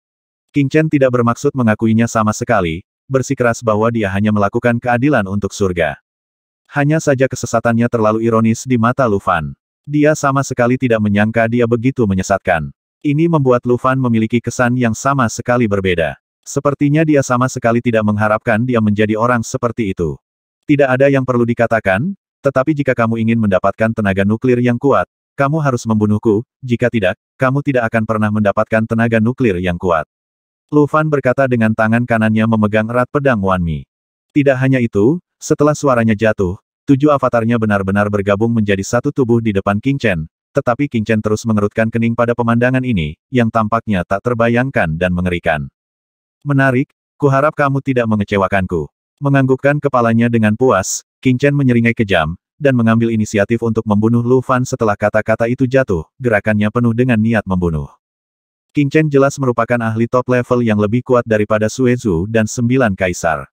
King Chen tidak bermaksud mengakuinya sama sekali, bersikeras bahwa dia hanya melakukan keadilan untuk surga. Hanya saja kesesatannya terlalu ironis di mata Lufan. Dia sama sekali tidak menyangka dia begitu menyesatkan. Ini membuat Lufan memiliki kesan yang sama sekali berbeda. Sepertinya dia sama sekali tidak mengharapkan dia menjadi orang seperti itu. Tidak ada yang perlu dikatakan, tetapi jika kamu ingin mendapatkan tenaga nuklir yang kuat, kamu harus membunuhku, jika tidak, kamu tidak akan pernah mendapatkan tenaga nuklir yang kuat. Lufan berkata dengan tangan kanannya memegang erat pedang Wanmi. Tidak hanya itu, setelah suaranya jatuh, tujuh avatarnya benar-benar bergabung menjadi satu tubuh di depan King Chen, tetapi King Chen terus mengerutkan kening pada pemandangan ini, yang tampaknya tak terbayangkan dan mengerikan. Menarik, kuharap kamu tidak mengecewakanku. Menganggukkan kepalanya dengan puas, King Chen menyeringai kejam, dan mengambil inisiatif untuk membunuh Lu Fan setelah kata-kata itu jatuh, gerakannya penuh dengan niat membunuh. King Chen jelas merupakan ahli top level yang lebih kuat daripada Suezu dan sembilan kaisar.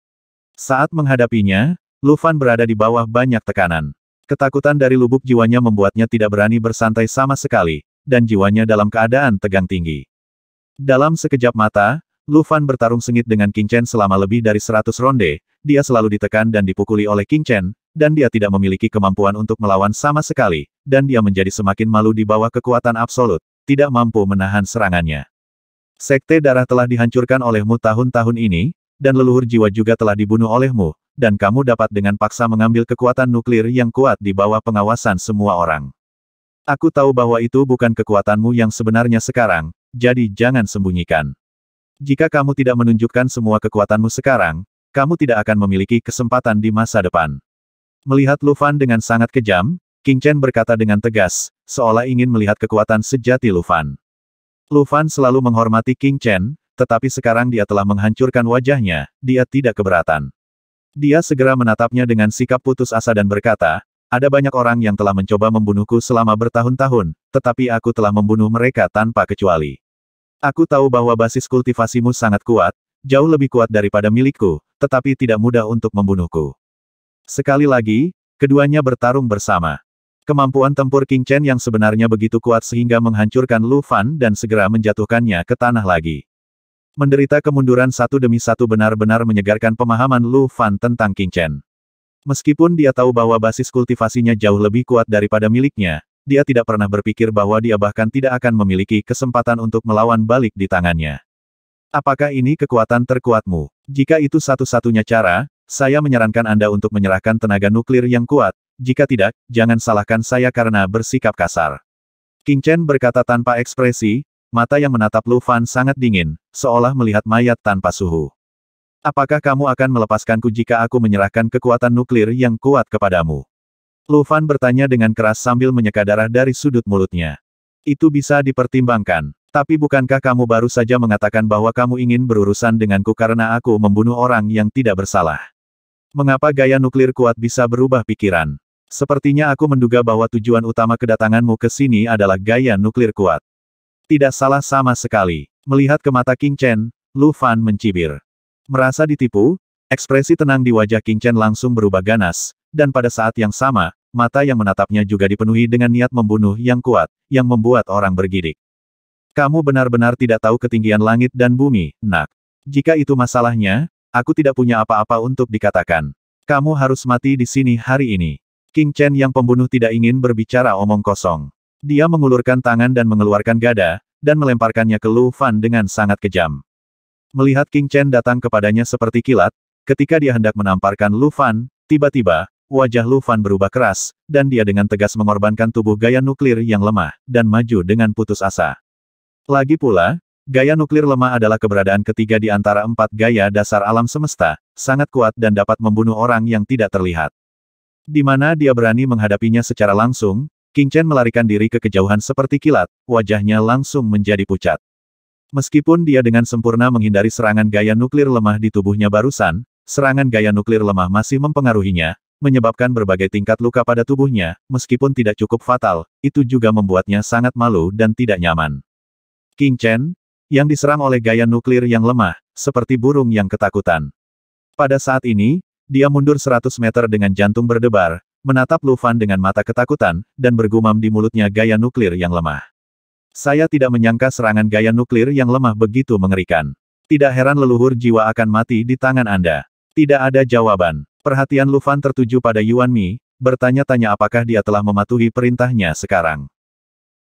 Saat menghadapinya, Lufan berada di bawah banyak tekanan. Ketakutan dari lubuk jiwanya membuatnya tidak berani bersantai sama sekali, dan jiwanya dalam keadaan tegang tinggi. Dalam sekejap mata, Lufan bertarung sengit dengan King Chen selama lebih dari 100 ronde, dia selalu ditekan dan dipukuli oleh King Chen, dan dia tidak memiliki kemampuan untuk melawan sama sekali, dan dia menjadi semakin malu di bawah kekuatan absolut, tidak mampu menahan serangannya. Sekte darah telah dihancurkan olehmu tahun-tahun ini, dan leluhur jiwa juga telah dibunuh olehmu, dan kamu dapat dengan paksa mengambil kekuatan nuklir yang kuat di bawah pengawasan semua orang. Aku tahu bahwa itu bukan kekuatanmu yang sebenarnya sekarang, jadi jangan sembunyikan. Jika kamu tidak menunjukkan semua kekuatanmu sekarang, kamu tidak akan memiliki kesempatan di masa depan. Melihat Lufan dengan sangat kejam, King Chen berkata dengan tegas, seolah ingin melihat kekuatan sejati Lufan. Lufan selalu menghormati King Chen, tetapi sekarang dia telah menghancurkan wajahnya, dia tidak keberatan. Dia segera menatapnya dengan sikap putus asa dan berkata, ada banyak orang yang telah mencoba membunuhku selama bertahun-tahun, tetapi aku telah membunuh mereka tanpa kecuali. Aku tahu bahwa basis kultivasimu sangat kuat, jauh lebih kuat daripada milikku, tetapi tidak mudah untuk membunuhku. Sekali lagi, keduanya bertarung bersama. Kemampuan tempur King Chen yang sebenarnya begitu kuat sehingga menghancurkan Lu Fan dan segera menjatuhkannya ke tanah lagi menderita kemunduran satu demi satu benar-benar menyegarkan pemahaman Lu Fan tentang King Chen. Meskipun dia tahu bahwa basis kultivasinya jauh lebih kuat daripada miliknya, dia tidak pernah berpikir bahwa dia bahkan tidak akan memiliki kesempatan untuk melawan balik di tangannya. Apakah ini kekuatan terkuatmu? Jika itu satu-satunya cara, saya menyarankan Anda untuk menyerahkan tenaga nuklir yang kuat, jika tidak, jangan salahkan saya karena bersikap kasar. King Chen berkata tanpa ekspresi, Mata yang menatap Lu Fan sangat dingin, seolah melihat mayat tanpa suhu. Apakah kamu akan melepaskanku jika aku menyerahkan kekuatan nuklir yang kuat kepadamu? Lu Fan bertanya dengan keras sambil menyeka darah dari sudut mulutnya. Itu bisa dipertimbangkan. Tapi bukankah kamu baru saja mengatakan bahwa kamu ingin berurusan denganku karena aku membunuh orang yang tidak bersalah? Mengapa gaya nuklir kuat bisa berubah pikiran? Sepertinya aku menduga bahwa tujuan utama kedatanganmu ke sini adalah gaya nuklir kuat. Tidak salah sama sekali. Melihat ke mata King Chen, Lu Fan mencibir. Merasa ditipu, ekspresi tenang di wajah King Chen langsung berubah ganas, dan pada saat yang sama, mata yang menatapnya juga dipenuhi dengan niat membunuh yang kuat, yang membuat orang bergidik. Kamu benar-benar tidak tahu ketinggian langit dan bumi, nak. Jika itu masalahnya, aku tidak punya apa-apa untuk dikatakan. Kamu harus mati di sini hari ini. King Chen yang pembunuh tidak ingin berbicara omong kosong. Dia mengulurkan tangan dan mengeluarkan gada, dan melemparkannya ke Lu Fan dengan sangat kejam. Melihat King Chen datang kepadanya seperti kilat, ketika dia hendak menamparkan Lu Fan, tiba-tiba, wajah Lu Fan berubah keras, dan dia dengan tegas mengorbankan tubuh gaya nuklir yang lemah, dan maju dengan putus asa. Lagi pula, gaya nuklir lemah adalah keberadaan ketiga di antara empat gaya dasar alam semesta, sangat kuat dan dapat membunuh orang yang tidak terlihat. Di mana dia berani menghadapinya secara langsung, King Chen melarikan diri ke kejauhan seperti kilat, wajahnya langsung menjadi pucat. Meskipun dia dengan sempurna menghindari serangan gaya nuklir lemah di tubuhnya barusan, serangan gaya nuklir lemah masih mempengaruhinya, menyebabkan berbagai tingkat luka pada tubuhnya, meskipun tidak cukup fatal, itu juga membuatnya sangat malu dan tidak nyaman. King Chen, yang diserang oleh gaya nuklir yang lemah, seperti burung yang ketakutan. Pada saat ini, dia mundur 100 meter dengan jantung berdebar, menatap Lu Fan dengan mata ketakutan, dan bergumam di mulutnya gaya nuklir yang lemah. Saya tidak menyangka serangan gaya nuklir yang lemah begitu mengerikan. Tidak heran leluhur jiwa akan mati di tangan Anda. Tidak ada jawaban. Perhatian Lu Fan tertuju pada Yuan Mi, bertanya-tanya apakah dia telah mematuhi perintahnya sekarang.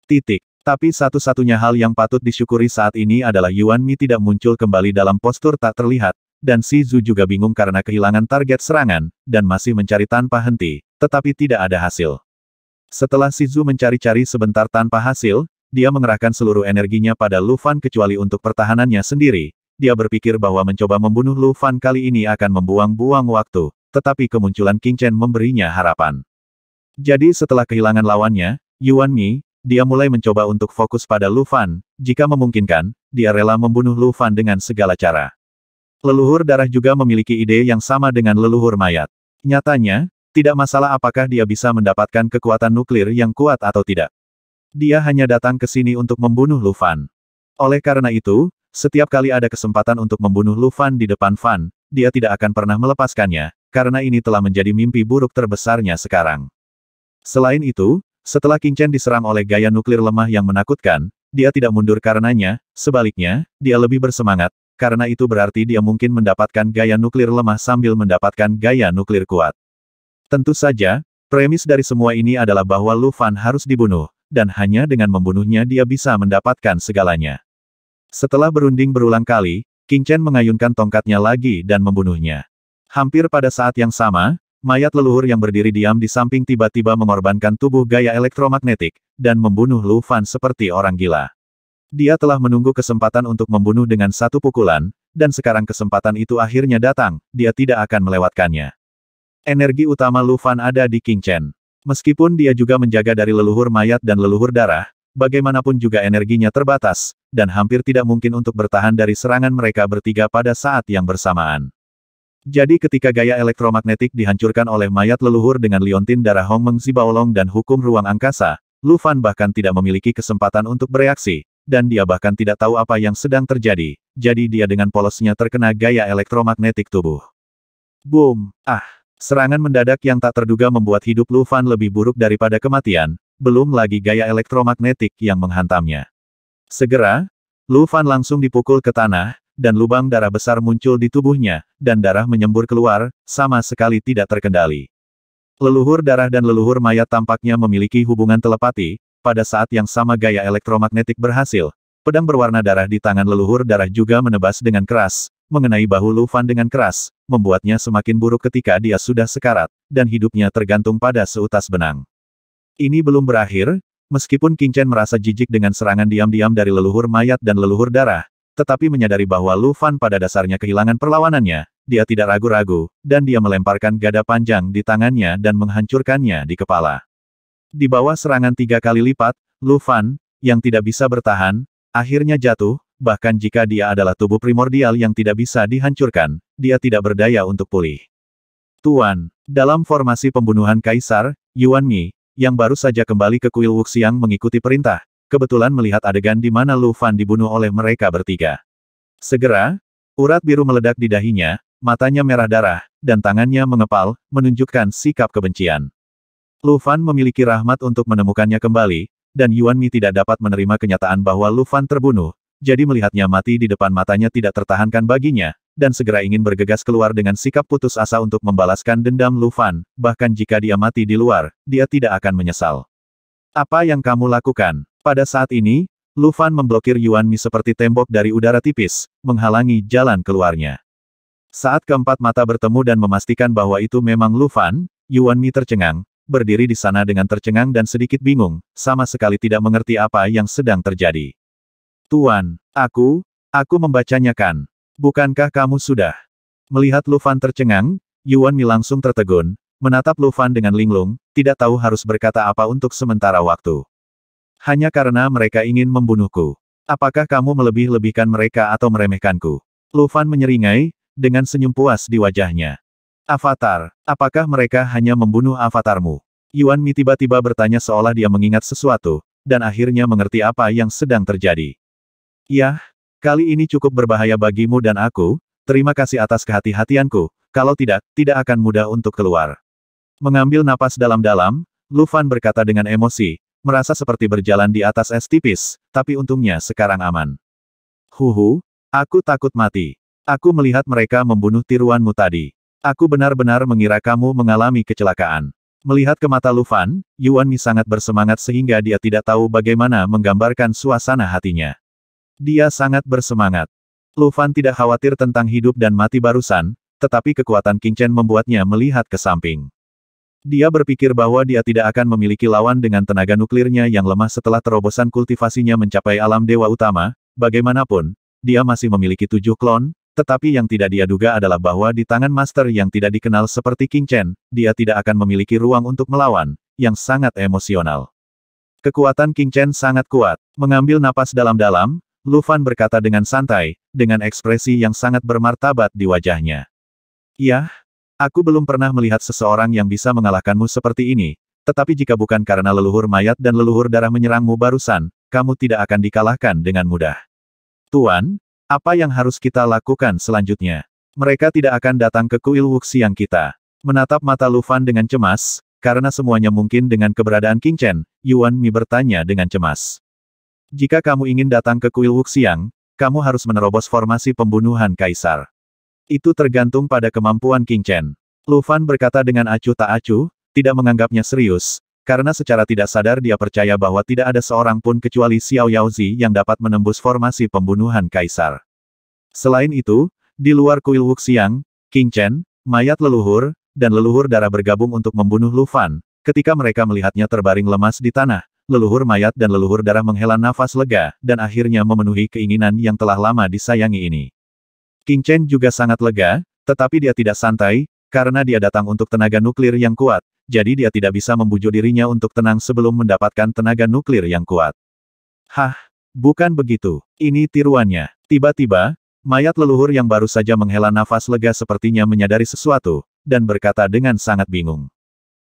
Titik. Tapi satu-satunya hal yang patut disyukuri saat ini adalah Yuan Mi tidak muncul kembali dalam postur tak terlihat, dan Si Zhu juga bingung karena kehilangan target serangan, dan masih mencari tanpa henti, tetapi tidak ada hasil. Setelah Sizu mencari-cari sebentar tanpa hasil, dia mengerahkan seluruh energinya pada Lu Fan kecuali untuk pertahanannya sendiri. Dia berpikir bahwa mencoba membunuh Lu Fan kali ini akan membuang-buang waktu, tetapi kemunculan King Chen memberinya harapan. Jadi setelah kehilangan lawannya, Yuan Mi, dia mulai mencoba untuk fokus pada Lu Fan, jika memungkinkan, dia rela membunuh Lu Fan dengan segala cara. Leluhur darah juga memiliki ide yang sama dengan leluhur mayat. Nyatanya, tidak masalah apakah dia bisa mendapatkan kekuatan nuklir yang kuat atau tidak. Dia hanya datang ke sini untuk membunuh Lufan. Oleh karena itu, setiap kali ada kesempatan untuk membunuh Lufan di depan Fan, dia tidak akan pernah melepaskannya, karena ini telah menjadi mimpi buruk terbesarnya sekarang. Selain itu, setelah King Chen diserang oleh gaya nuklir lemah yang menakutkan, dia tidak mundur karenanya, sebaliknya, dia lebih bersemangat, karena itu berarti dia mungkin mendapatkan gaya nuklir lemah sambil mendapatkan gaya nuklir kuat. Tentu saja, premis dari semua ini adalah bahwa Lu Fan harus dibunuh, dan hanya dengan membunuhnya dia bisa mendapatkan segalanya. Setelah berunding berulang kali, King Chen mengayunkan tongkatnya lagi dan membunuhnya. Hampir pada saat yang sama, mayat leluhur yang berdiri diam di samping tiba-tiba mengorbankan tubuh gaya elektromagnetik, dan membunuh Lu Fan seperti orang gila. Dia telah menunggu kesempatan untuk membunuh dengan satu pukulan, dan sekarang kesempatan itu akhirnya datang, dia tidak akan melewatkannya. Energi utama Lu Fan ada di King Chen. Meskipun dia juga menjaga dari leluhur mayat dan leluhur darah, bagaimanapun juga energinya terbatas, dan hampir tidak mungkin untuk bertahan dari serangan mereka bertiga pada saat yang bersamaan. Jadi ketika gaya elektromagnetik dihancurkan oleh mayat leluhur dengan liontin darah Hong Meng Zibaolong dan hukum ruang angkasa, Lu Fan bahkan tidak memiliki kesempatan untuk bereaksi, dan dia bahkan tidak tahu apa yang sedang terjadi, jadi dia dengan polosnya terkena gaya elektromagnetik tubuh. Boom! Ah! Serangan mendadak yang tak terduga membuat hidup Lu Fan lebih buruk daripada kematian, belum lagi gaya elektromagnetik yang menghantamnya. Segera, Lu Fan langsung dipukul ke tanah, dan lubang darah besar muncul di tubuhnya, dan darah menyembur keluar, sama sekali tidak terkendali. Leluhur darah dan leluhur mayat tampaknya memiliki hubungan telepati, pada saat yang sama gaya elektromagnetik berhasil, pedang berwarna darah di tangan leluhur darah juga menebas dengan keras, mengenai bahu Lu Fan dengan keras, membuatnya semakin buruk ketika dia sudah sekarat, dan hidupnya tergantung pada seutas benang. Ini belum berakhir, meskipun King Chen merasa jijik dengan serangan diam-diam dari leluhur mayat dan leluhur darah, tetapi menyadari bahwa Lu Fan pada dasarnya kehilangan perlawanannya, dia tidak ragu-ragu, dan dia melemparkan gada panjang di tangannya dan menghancurkannya di kepala. Di bawah serangan tiga kali lipat, Lu Fan, yang tidak bisa bertahan, akhirnya jatuh, bahkan jika dia adalah tubuh primordial yang tidak bisa dihancurkan, dia tidak berdaya untuk pulih. Tuan, dalam formasi pembunuhan Kaisar, Yuan Mi, yang baru saja kembali ke kuil Wuxiang mengikuti perintah, kebetulan melihat adegan di mana Lu Fan dibunuh oleh mereka bertiga. Segera, urat biru meledak di dahinya, matanya merah darah, dan tangannya mengepal, menunjukkan sikap kebencian. Lu Fan memiliki rahmat untuk menemukannya kembali, dan Yuan Mi tidak dapat menerima kenyataan bahwa Lu Fan terbunuh, jadi melihatnya mati di depan matanya tidak tertahankan baginya, dan segera ingin bergegas keluar dengan sikap putus asa untuk membalaskan dendam Lufan. bahkan jika dia mati di luar, dia tidak akan menyesal. Apa yang kamu lakukan? Pada saat ini, Lufan memblokir Yuan Mi seperti tembok dari udara tipis, menghalangi jalan keluarnya. Saat keempat mata bertemu dan memastikan bahwa itu memang Lufan, Yuan Mi tercengang, berdiri di sana dengan tercengang dan sedikit bingung, sama sekali tidak mengerti apa yang sedang terjadi. Tuan, aku, aku membacanya kan. Bukankah kamu sudah? Melihat Lufan tercengang, Yuan Mi langsung tertegun, menatap Lufan dengan linglung, tidak tahu harus berkata apa untuk sementara waktu. Hanya karena mereka ingin membunuhku. Apakah kamu melebih-lebihkan mereka atau meremehkanku? Lufan menyeringai, dengan senyum puas di wajahnya. Avatar, apakah mereka hanya membunuh avatarmu? Yuan Mi tiba-tiba bertanya seolah dia mengingat sesuatu, dan akhirnya mengerti apa yang sedang terjadi. Yah, kali ini cukup berbahaya bagimu dan aku, terima kasih atas kehati-hatianku, kalau tidak, tidak akan mudah untuk keluar. Mengambil napas dalam-dalam, Lufan berkata dengan emosi, merasa seperti berjalan di atas es tipis, tapi untungnya sekarang aman. Huhu, aku takut mati. Aku melihat mereka membunuh tiruanmu tadi. Aku benar-benar mengira kamu mengalami kecelakaan. Melihat ke mata Lufan, Yuan Mi sangat bersemangat sehingga dia tidak tahu bagaimana menggambarkan suasana hatinya. Dia sangat bersemangat. Lufan tidak khawatir tentang hidup dan mati barusan, tetapi kekuatan King Chen membuatnya melihat ke samping. Dia berpikir bahwa dia tidak akan memiliki lawan dengan tenaga nuklirnya yang lemah setelah terobosan kultivasinya mencapai alam dewa utama, bagaimanapun, dia masih memiliki tujuh klon, tetapi yang tidak dia duga adalah bahwa di tangan master yang tidak dikenal seperti King Chen, dia tidak akan memiliki ruang untuk melawan, yang sangat emosional. Kekuatan King Chen sangat kuat. Mengambil napas dalam-dalam, Lufan berkata dengan santai, dengan ekspresi yang sangat bermartabat di wajahnya. Yah, aku belum pernah melihat seseorang yang bisa mengalahkanmu seperti ini, tetapi jika bukan karena leluhur mayat dan leluhur darah menyerangmu barusan, kamu tidak akan dikalahkan dengan mudah. Tuan, apa yang harus kita lakukan selanjutnya? Mereka tidak akan datang ke kuil Wuxiang kita. Menatap mata Lufan dengan cemas, karena semuanya mungkin dengan keberadaan King Chen, Yuan Mi bertanya dengan cemas. Jika kamu ingin datang ke kuil Wuxiang, kamu harus menerobos formasi pembunuhan kaisar. Itu tergantung pada kemampuan King Chen. Lu Fan berkata dengan acuh tak acuh, tidak menganggapnya serius, karena secara tidak sadar dia percaya bahwa tidak ada seorang pun kecuali Xiao Yaozi yang dapat menembus formasi pembunuhan kaisar. Selain itu, di luar kuil Wuxiang, King Chen, mayat leluhur, dan leluhur darah bergabung untuk membunuh Lu Fan, ketika mereka melihatnya terbaring lemas di tanah, leluhur mayat dan leluhur darah menghela nafas lega, dan akhirnya memenuhi keinginan yang telah lama disayangi ini. King Chen juga sangat lega, tetapi dia tidak santai, karena dia datang untuk tenaga nuklir yang kuat, jadi dia tidak bisa membujuk dirinya untuk tenang sebelum mendapatkan tenaga nuklir yang kuat. Hah, bukan begitu. Ini tiruannya. Tiba-tiba, mayat leluhur yang baru saja menghela nafas lega sepertinya menyadari sesuatu, dan berkata dengan sangat bingung.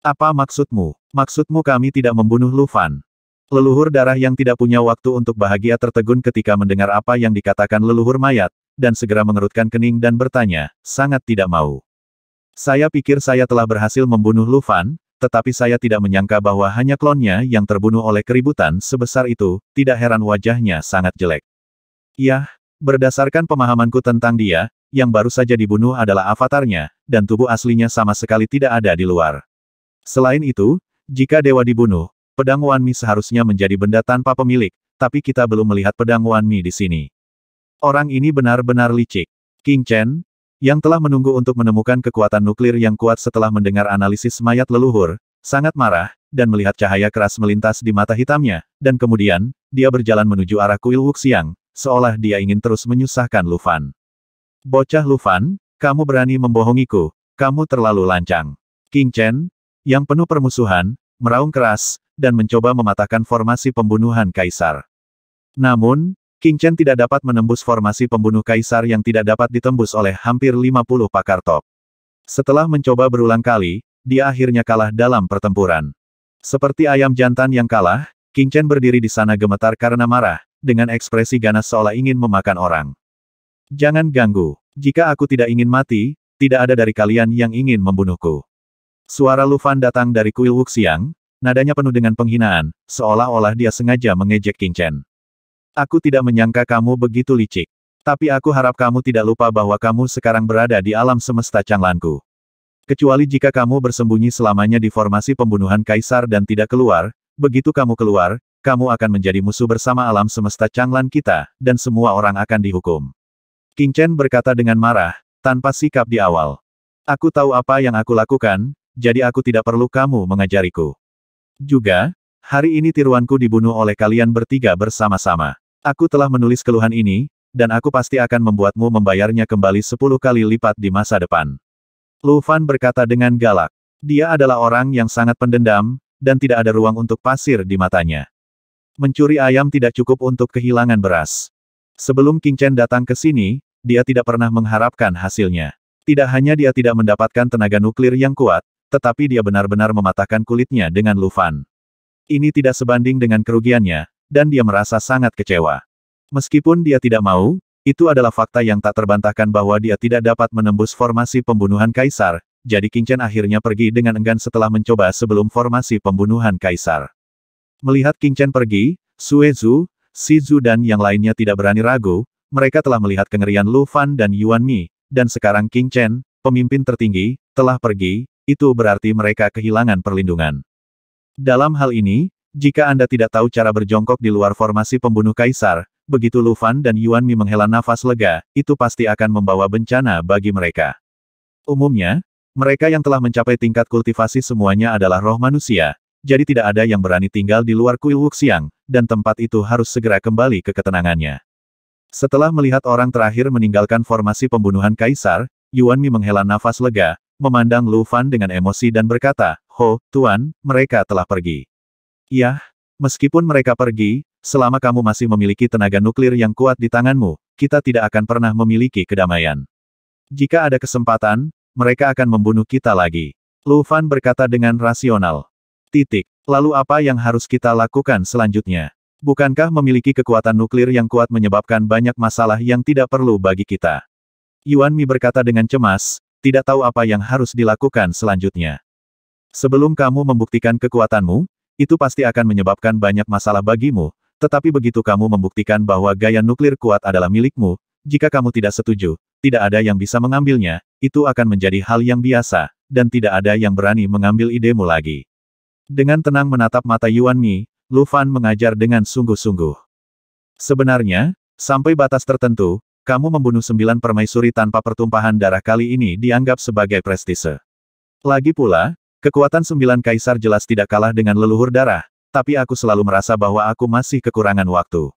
Apa maksudmu? Maksudmu kami tidak membunuh Lufan? Leluhur darah yang tidak punya waktu untuk bahagia tertegun ketika mendengar apa yang dikatakan leluhur mayat, dan segera mengerutkan kening dan bertanya, sangat tidak mau. Saya pikir saya telah berhasil membunuh Lufan, tetapi saya tidak menyangka bahwa hanya klonnya yang terbunuh oleh keributan sebesar itu, tidak heran wajahnya sangat jelek. Yah, berdasarkan pemahamanku tentang dia, yang baru saja dibunuh adalah avatarnya, dan tubuh aslinya sama sekali tidak ada di luar. Selain itu, jika dewa dibunuh, pedang Wan Mi seharusnya menjadi benda tanpa pemilik, tapi kita belum melihat pedang Wan Mi di sini. Orang ini benar-benar licik. King Chen, yang telah menunggu untuk menemukan kekuatan nuklir yang kuat setelah mendengar analisis mayat leluhur, sangat marah, dan melihat cahaya keras melintas di mata hitamnya, dan kemudian, dia berjalan menuju arah kuil Wuxiang, seolah dia ingin terus menyusahkan Lufan. Bocah Lufan, kamu berani membohongiku, kamu terlalu lancang. King Chen, yang penuh permusuhan, meraung keras, dan mencoba mematahkan formasi pembunuhan kaisar. Namun, King Chen tidak dapat menembus formasi pembunuh kaisar yang tidak dapat ditembus oleh hampir 50 pakar top. Setelah mencoba berulang kali, dia akhirnya kalah dalam pertempuran. Seperti ayam jantan yang kalah, King Chen berdiri di sana gemetar karena marah, dengan ekspresi ganas seolah ingin memakan orang. Jangan ganggu. Jika aku tidak ingin mati, tidak ada dari kalian yang ingin membunuhku. Suara Lufan datang dari kuil Wuxiang, nadanya penuh dengan penghinaan, seolah-olah dia sengaja mengejek King Chen. Aku tidak menyangka kamu begitu licik. Tapi aku harap kamu tidak lupa bahwa kamu sekarang berada di alam semesta Changlanku. Kecuali jika kamu bersembunyi selamanya di formasi pembunuhan kaisar dan tidak keluar, begitu kamu keluar, kamu akan menjadi musuh bersama alam semesta Changlan kita, dan semua orang akan dihukum. King Chen berkata dengan marah, tanpa sikap di awal. Aku tahu apa yang aku lakukan, jadi aku tidak perlu kamu mengajariku. Juga, hari ini tiruanku dibunuh oleh kalian bertiga bersama-sama. Aku telah menulis keluhan ini, dan aku pasti akan membuatmu membayarnya kembali sepuluh kali lipat di masa depan. Lu Fan berkata dengan galak. Dia adalah orang yang sangat pendendam, dan tidak ada ruang untuk pasir di matanya. Mencuri ayam tidak cukup untuk kehilangan beras. Sebelum King Chen datang ke sini, dia tidak pernah mengharapkan hasilnya. Tidak hanya dia tidak mendapatkan tenaga nuklir yang kuat, tetapi dia benar-benar mematahkan kulitnya dengan Lufan. Ini tidak sebanding dengan kerugiannya, dan dia merasa sangat kecewa. Meskipun dia tidak mau, itu adalah fakta yang tak terbantahkan bahwa dia tidak dapat menembus formasi pembunuhan kaisar, jadi King Chen akhirnya pergi dengan enggan setelah mencoba sebelum formasi pembunuhan kaisar. Melihat King Chen pergi, Suezu, Shizu dan yang lainnya tidak berani ragu, mereka telah melihat kengerian Lu Fan dan Yuan Mi, dan sekarang King Chen, pemimpin tertinggi, telah pergi, itu berarti mereka kehilangan perlindungan. Dalam hal ini, jika Anda tidak tahu cara berjongkok di luar formasi pembunuh kaisar, begitu Lufan dan Yuan Mi menghela nafas lega, itu pasti akan membawa bencana bagi mereka. Umumnya, mereka yang telah mencapai tingkat kultivasi semuanya adalah roh manusia, jadi tidak ada yang berani tinggal di luar kuil Wuxiang, dan tempat itu harus segera kembali ke ketenangannya. Setelah melihat orang terakhir meninggalkan formasi pembunuhan kaisar, Yuan Mi menghela nafas lega, memandang Lu Fan dengan emosi dan berkata, Ho, Tuan, mereka telah pergi. Yah, meskipun mereka pergi, selama kamu masih memiliki tenaga nuklir yang kuat di tanganmu, kita tidak akan pernah memiliki kedamaian. Jika ada kesempatan, mereka akan membunuh kita lagi. Lu Fan berkata dengan rasional. Titik. Lalu apa yang harus kita lakukan selanjutnya? Bukankah memiliki kekuatan nuklir yang kuat menyebabkan banyak masalah yang tidak perlu bagi kita? Yuan Mi berkata dengan cemas, tidak tahu apa yang harus dilakukan selanjutnya. Sebelum kamu membuktikan kekuatanmu, itu pasti akan menyebabkan banyak masalah bagimu, tetapi begitu kamu membuktikan bahwa gaya nuklir kuat adalah milikmu, jika kamu tidak setuju, tidak ada yang bisa mengambilnya, itu akan menjadi hal yang biasa, dan tidak ada yang berani mengambil idemu lagi. Dengan tenang menatap mata Yuan Mi, Lu Fan mengajar dengan sungguh-sungguh. Sebenarnya, sampai batas tertentu, kamu membunuh sembilan permaisuri tanpa pertumpahan darah kali ini dianggap sebagai prestise. Lagi pula, kekuatan sembilan kaisar jelas tidak kalah dengan leluhur darah, tapi aku selalu merasa bahwa aku masih kekurangan waktu.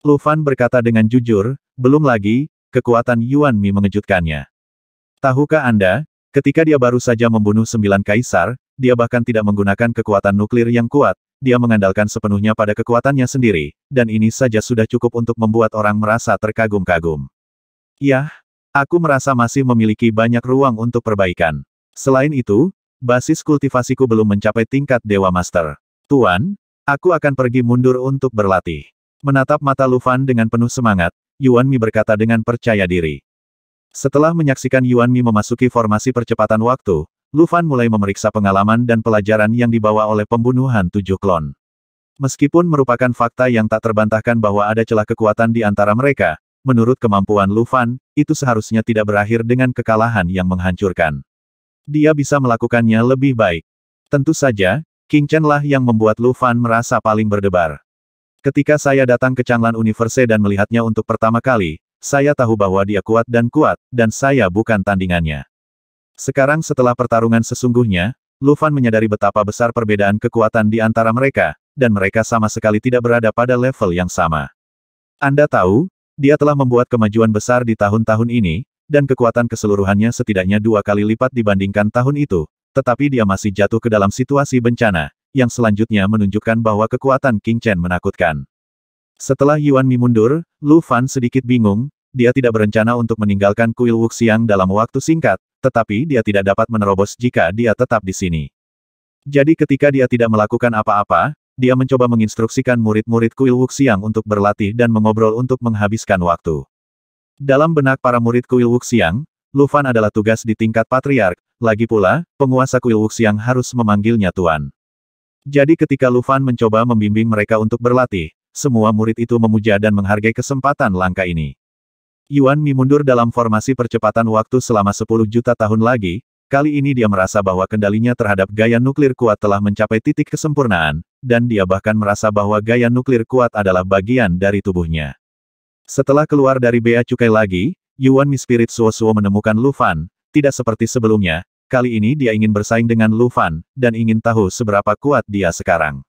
Lufan berkata dengan jujur, belum lagi, kekuatan Yuan Mi mengejutkannya. Tahukah Anda, ketika dia baru saja membunuh sembilan kaisar, dia bahkan tidak menggunakan kekuatan nuklir yang kuat, dia mengandalkan sepenuhnya pada kekuatannya sendiri, dan ini saja sudah cukup untuk membuat orang merasa terkagum-kagum. Yah, aku merasa masih memiliki banyak ruang untuk perbaikan. Selain itu, basis kultivasiku belum mencapai tingkat Dewa Master. Tuan, aku akan pergi mundur untuk berlatih. Menatap mata Lufan dengan penuh semangat, Yuan Mi berkata dengan percaya diri. Setelah menyaksikan Yuan Mi memasuki formasi percepatan waktu, Lufan mulai memeriksa pengalaman dan pelajaran yang dibawa oleh pembunuhan tujuh klon. Meskipun merupakan fakta yang tak terbantahkan bahwa ada celah kekuatan di antara mereka, menurut kemampuan Lufan, itu seharusnya tidak berakhir dengan kekalahan yang menghancurkan. Dia bisa melakukannya lebih baik. Tentu saja, King Chen lah yang membuat Lufan merasa paling berdebar. Ketika saya datang ke Changlan Universe dan melihatnya untuk pertama kali, saya tahu bahwa dia kuat dan kuat, dan saya bukan tandingannya. Sekarang setelah pertarungan sesungguhnya, Lufan menyadari betapa besar perbedaan kekuatan di antara mereka, dan mereka sama sekali tidak berada pada level yang sama. Anda tahu, dia telah membuat kemajuan besar di tahun-tahun ini, dan kekuatan keseluruhannya setidaknya dua kali lipat dibandingkan tahun itu, tetapi dia masih jatuh ke dalam situasi bencana, yang selanjutnya menunjukkan bahwa kekuatan King Chen menakutkan. Setelah Yuan Mi mundur, Lu Fan sedikit bingung, dia tidak berencana untuk meninggalkan kuil Wuxiang dalam waktu singkat, tetapi dia tidak dapat menerobos jika dia tetap di sini. Jadi ketika dia tidak melakukan apa-apa, dia mencoba menginstruksikan murid-murid Kuil Wuxiang untuk berlatih dan mengobrol untuk menghabiskan waktu. Dalam benak para murid Kuil Wuxiang, Lufan adalah tugas di tingkat patriark, lagi pula, penguasa Kuil Wuxiang harus memanggilnya Tuan. Jadi ketika Lufan mencoba membimbing mereka untuk berlatih, semua murid itu memuja dan menghargai kesempatan langka ini. Yuan Mi mundur dalam formasi percepatan waktu selama 10 juta tahun lagi, kali ini dia merasa bahwa kendalinya terhadap gaya nuklir kuat telah mencapai titik kesempurnaan, dan dia bahkan merasa bahwa gaya nuklir kuat adalah bagian dari tubuhnya. Setelah keluar dari bea cukai lagi, Yuan Mi Spirit Suo Suo menemukan Lu Fan, tidak seperti sebelumnya, kali ini dia ingin bersaing dengan Lu Fan, dan ingin tahu seberapa kuat dia sekarang.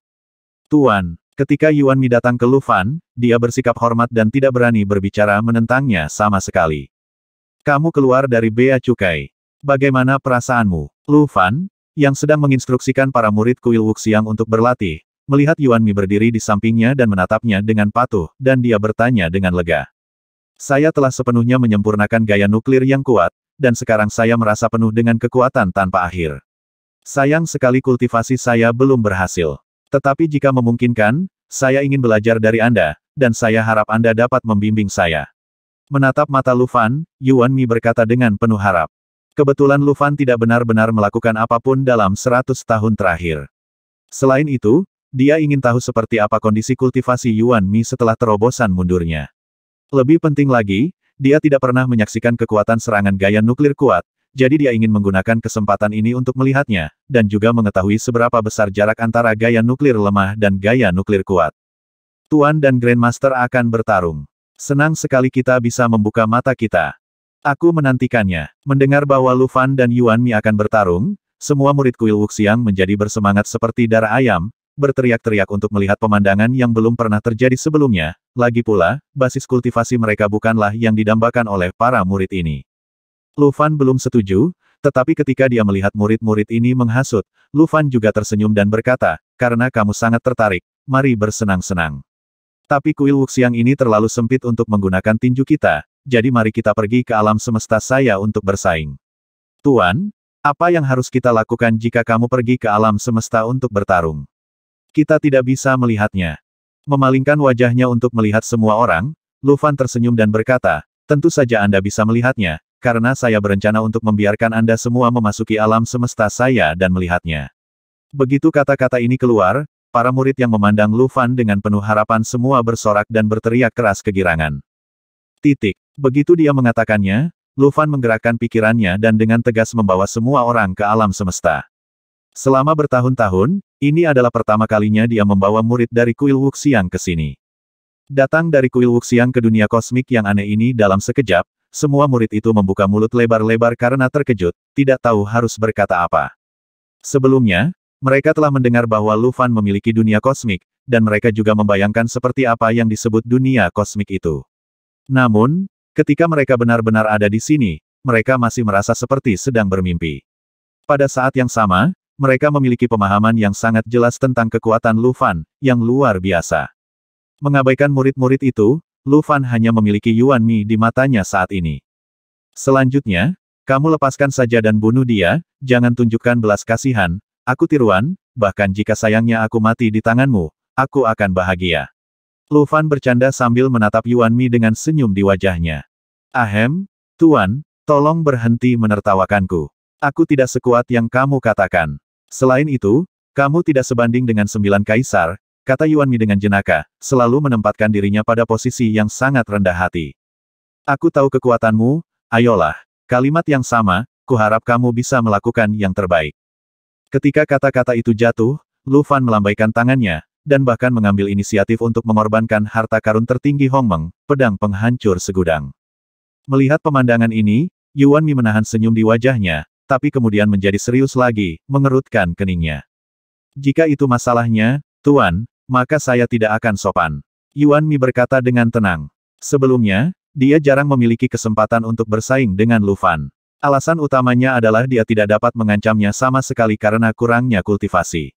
Tuan, Ketika Yuan Mi datang ke Lufan, dia bersikap hormat dan tidak berani berbicara menentangnya sama sekali. Kamu keluar dari Bea Cukai. Bagaimana perasaanmu? Lufan, yang sedang menginstruksikan para murid Kuil Wuxiang untuk berlatih, melihat Yuan Mi berdiri di sampingnya dan menatapnya dengan patuh, dan dia bertanya dengan lega. Saya telah sepenuhnya menyempurnakan gaya nuklir yang kuat, dan sekarang saya merasa penuh dengan kekuatan tanpa akhir. Sayang sekali kultivasi saya belum berhasil. Tetapi jika memungkinkan, saya ingin belajar dari Anda, dan saya harap Anda dapat membimbing saya. Menatap mata Lufan, Yuan Mi berkata dengan penuh harap. Kebetulan Lufan tidak benar-benar melakukan apapun dalam seratus tahun terakhir. Selain itu, dia ingin tahu seperti apa kondisi kultivasi Yuan Mi setelah terobosan mundurnya. Lebih penting lagi, dia tidak pernah menyaksikan kekuatan serangan gaya nuklir kuat, jadi dia ingin menggunakan kesempatan ini untuk melihatnya, dan juga mengetahui seberapa besar jarak antara gaya nuklir lemah dan gaya nuklir kuat. Tuan dan Grandmaster akan bertarung. Senang sekali kita bisa membuka mata kita. Aku menantikannya. Mendengar bahwa Lufan dan Yuan Mi akan bertarung, semua murid kuil Wuxiang menjadi bersemangat seperti darah ayam, berteriak-teriak untuk melihat pemandangan yang belum pernah terjadi sebelumnya, lagi pula, basis kultivasi mereka bukanlah yang didambakan oleh para murid ini. Lufan belum setuju, tetapi ketika dia melihat murid-murid ini menghasut, Lufan juga tersenyum dan berkata, karena kamu sangat tertarik, mari bersenang-senang. Tapi kuil Wuxiang ini terlalu sempit untuk menggunakan tinju kita, jadi mari kita pergi ke alam semesta saya untuk bersaing. Tuan, apa yang harus kita lakukan jika kamu pergi ke alam semesta untuk bertarung? Kita tidak bisa melihatnya. Memalingkan wajahnya untuk melihat semua orang, Lufan tersenyum dan berkata, tentu saja Anda bisa melihatnya, karena saya berencana untuk membiarkan Anda semua memasuki alam semesta saya dan melihatnya. Begitu kata-kata ini keluar, para murid yang memandang Lu Fan dengan penuh harapan semua bersorak dan berteriak keras kegirangan. Titik. Begitu dia mengatakannya, Lu Fan menggerakkan pikirannya dan dengan tegas membawa semua orang ke alam semesta. Selama bertahun-tahun, ini adalah pertama kalinya dia membawa murid dari kuil Wuxiang ke sini. Datang dari kuil Wuxiang ke dunia kosmik yang aneh ini dalam sekejap, semua murid itu membuka mulut lebar-lebar karena terkejut, tidak tahu harus berkata apa. Sebelumnya, mereka telah mendengar bahwa Lufan memiliki dunia kosmik, dan mereka juga membayangkan seperti apa yang disebut dunia kosmik itu. Namun, ketika mereka benar-benar ada di sini, mereka masih merasa seperti sedang bermimpi. Pada saat yang sama, mereka memiliki pemahaman yang sangat jelas tentang kekuatan Lufan, yang luar biasa. Mengabaikan murid-murid itu, Lu Fan hanya memiliki Yuan Mi di matanya saat ini. Selanjutnya, kamu lepaskan saja dan bunuh dia, jangan tunjukkan belas kasihan, aku tiruan, bahkan jika sayangnya aku mati di tanganmu, aku akan bahagia. Lu Fan bercanda sambil menatap Yuan Mi dengan senyum di wajahnya. Ahem, Tuan, tolong berhenti menertawakanku. Aku tidak sekuat yang kamu katakan. Selain itu, kamu tidak sebanding dengan sembilan kaisar, kata Yuan Mi dengan jenaka, selalu menempatkan dirinya pada posisi yang sangat rendah hati. Aku tahu kekuatanmu, ayolah. Kalimat yang sama, kuharap kamu bisa melakukan yang terbaik. Ketika kata-kata itu jatuh, Lu Fan melambaikan tangannya, dan bahkan mengambil inisiatif untuk mengorbankan harta karun tertinggi Hong Meng, pedang penghancur segudang. Melihat pemandangan ini, Yuan Mi menahan senyum di wajahnya, tapi kemudian menjadi serius lagi, mengerutkan keningnya. Jika itu masalahnya, Tuan, maka saya tidak akan sopan. Yuan Mi berkata dengan tenang. Sebelumnya, dia jarang memiliki kesempatan untuk bersaing dengan Lu Fan. Alasan utamanya adalah dia tidak dapat mengancamnya sama sekali karena kurangnya kultivasi.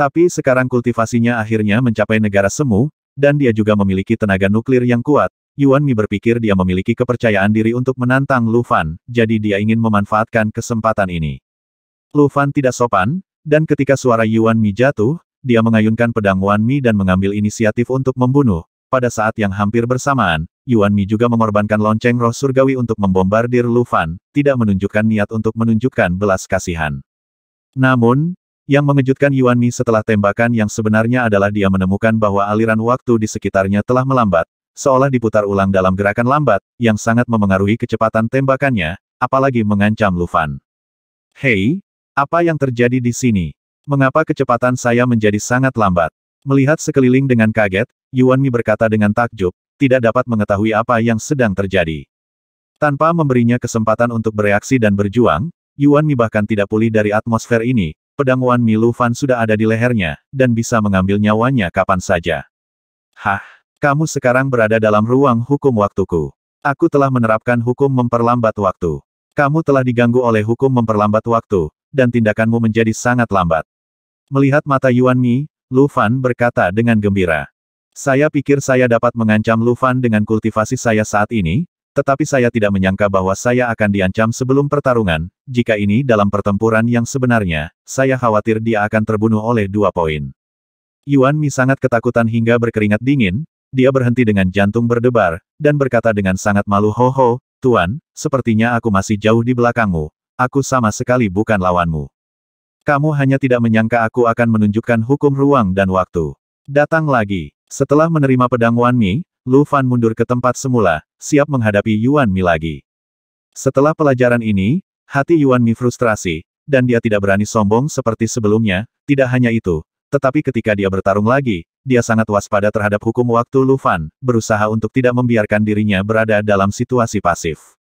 Tapi sekarang kultivasinya akhirnya mencapai negara semu, dan dia juga memiliki tenaga nuklir yang kuat. Yuan Mi berpikir dia memiliki kepercayaan diri untuk menantang Lu Fan, jadi dia ingin memanfaatkan kesempatan ini. Lu Fan tidak sopan, dan ketika suara Yuan Mi jatuh, dia mengayunkan pedang Wan Mi dan mengambil inisiatif untuk membunuh. Pada saat yang hampir bersamaan, Yuan Mi juga mengorbankan lonceng roh surgawi untuk membombardir Lu Fan, tidak menunjukkan niat untuk menunjukkan belas kasihan. Namun, yang mengejutkan Yuan Mi setelah tembakan yang sebenarnya adalah dia menemukan bahwa aliran waktu di sekitarnya telah melambat, seolah diputar ulang dalam gerakan lambat, yang sangat memengaruhi kecepatan tembakannya, apalagi mengancam Lu Fan. Hei, apa yang terjadi di sini? Mengapa kecepatan saya menjadi sangat lambat? Melihat sekeliling dengan kaget, Yuan Mi berkata dengan takjub, tidak dapat mengetahui apa yang sedang terjadi. Tanpa memberinya kesempatan untuk bereaksi dan berjuang, Yuan Mi bahkan tidak pulih dari atmosfer ini, pedang Wan Mi Fan sudah ada di lehernya, dan bisa mengambil nyawanya kapan saja. Hah, kamu sekarang berada dalam ruang hukum waktuku. Aku telah menerapkan hukum memperlambat waktu. Kamu telah diganggu oleh hukum memperlambat waktu, dan tindakanmu menjadi sangat lambat. Melihat mata Yuan Mi, Lu Fan berkata dengan gembira. Saya pikir saya dapat mengancam Lu Fan dengan kultivasi saya saat ini, tetapi saya tidak menyangka bahwa saya akan diancam sebelum pertarungan, jika ini dalam pertempuran yang sebenarnya, saya khawatir dia akan terbunuh oleh dua poin. Yuan Mi sangat ketakutan hingga berkeringat dingin, dia berhenti dengan jantung berdebar, dan berkata dengan sangat malu ho ho, Tuan, sepertinya aku masih jauh di belakangmu, aku sama sekali bukan lawanmu. Kamu hanya tidak menyangka aku akan menunjukkan hukum ruang dan waktu. Datang lagi. Setelah menerima pedang Wan Mi, Lu Fan mundur ke tempat semula, siap menghadapi Yuan Mi lagi. Setelah pelajaran ini, hati Yuan Mi frustrasi, dan dia tidak berani sombong seperti sebelumnya, tidak hanya itu, tetapi ketika dia bertarung lagi, dia sangat waspada terhadap hukum waktu Lu Fan, berusaha untuk tidak membiarkan dirinya berada dalam situasi pasif.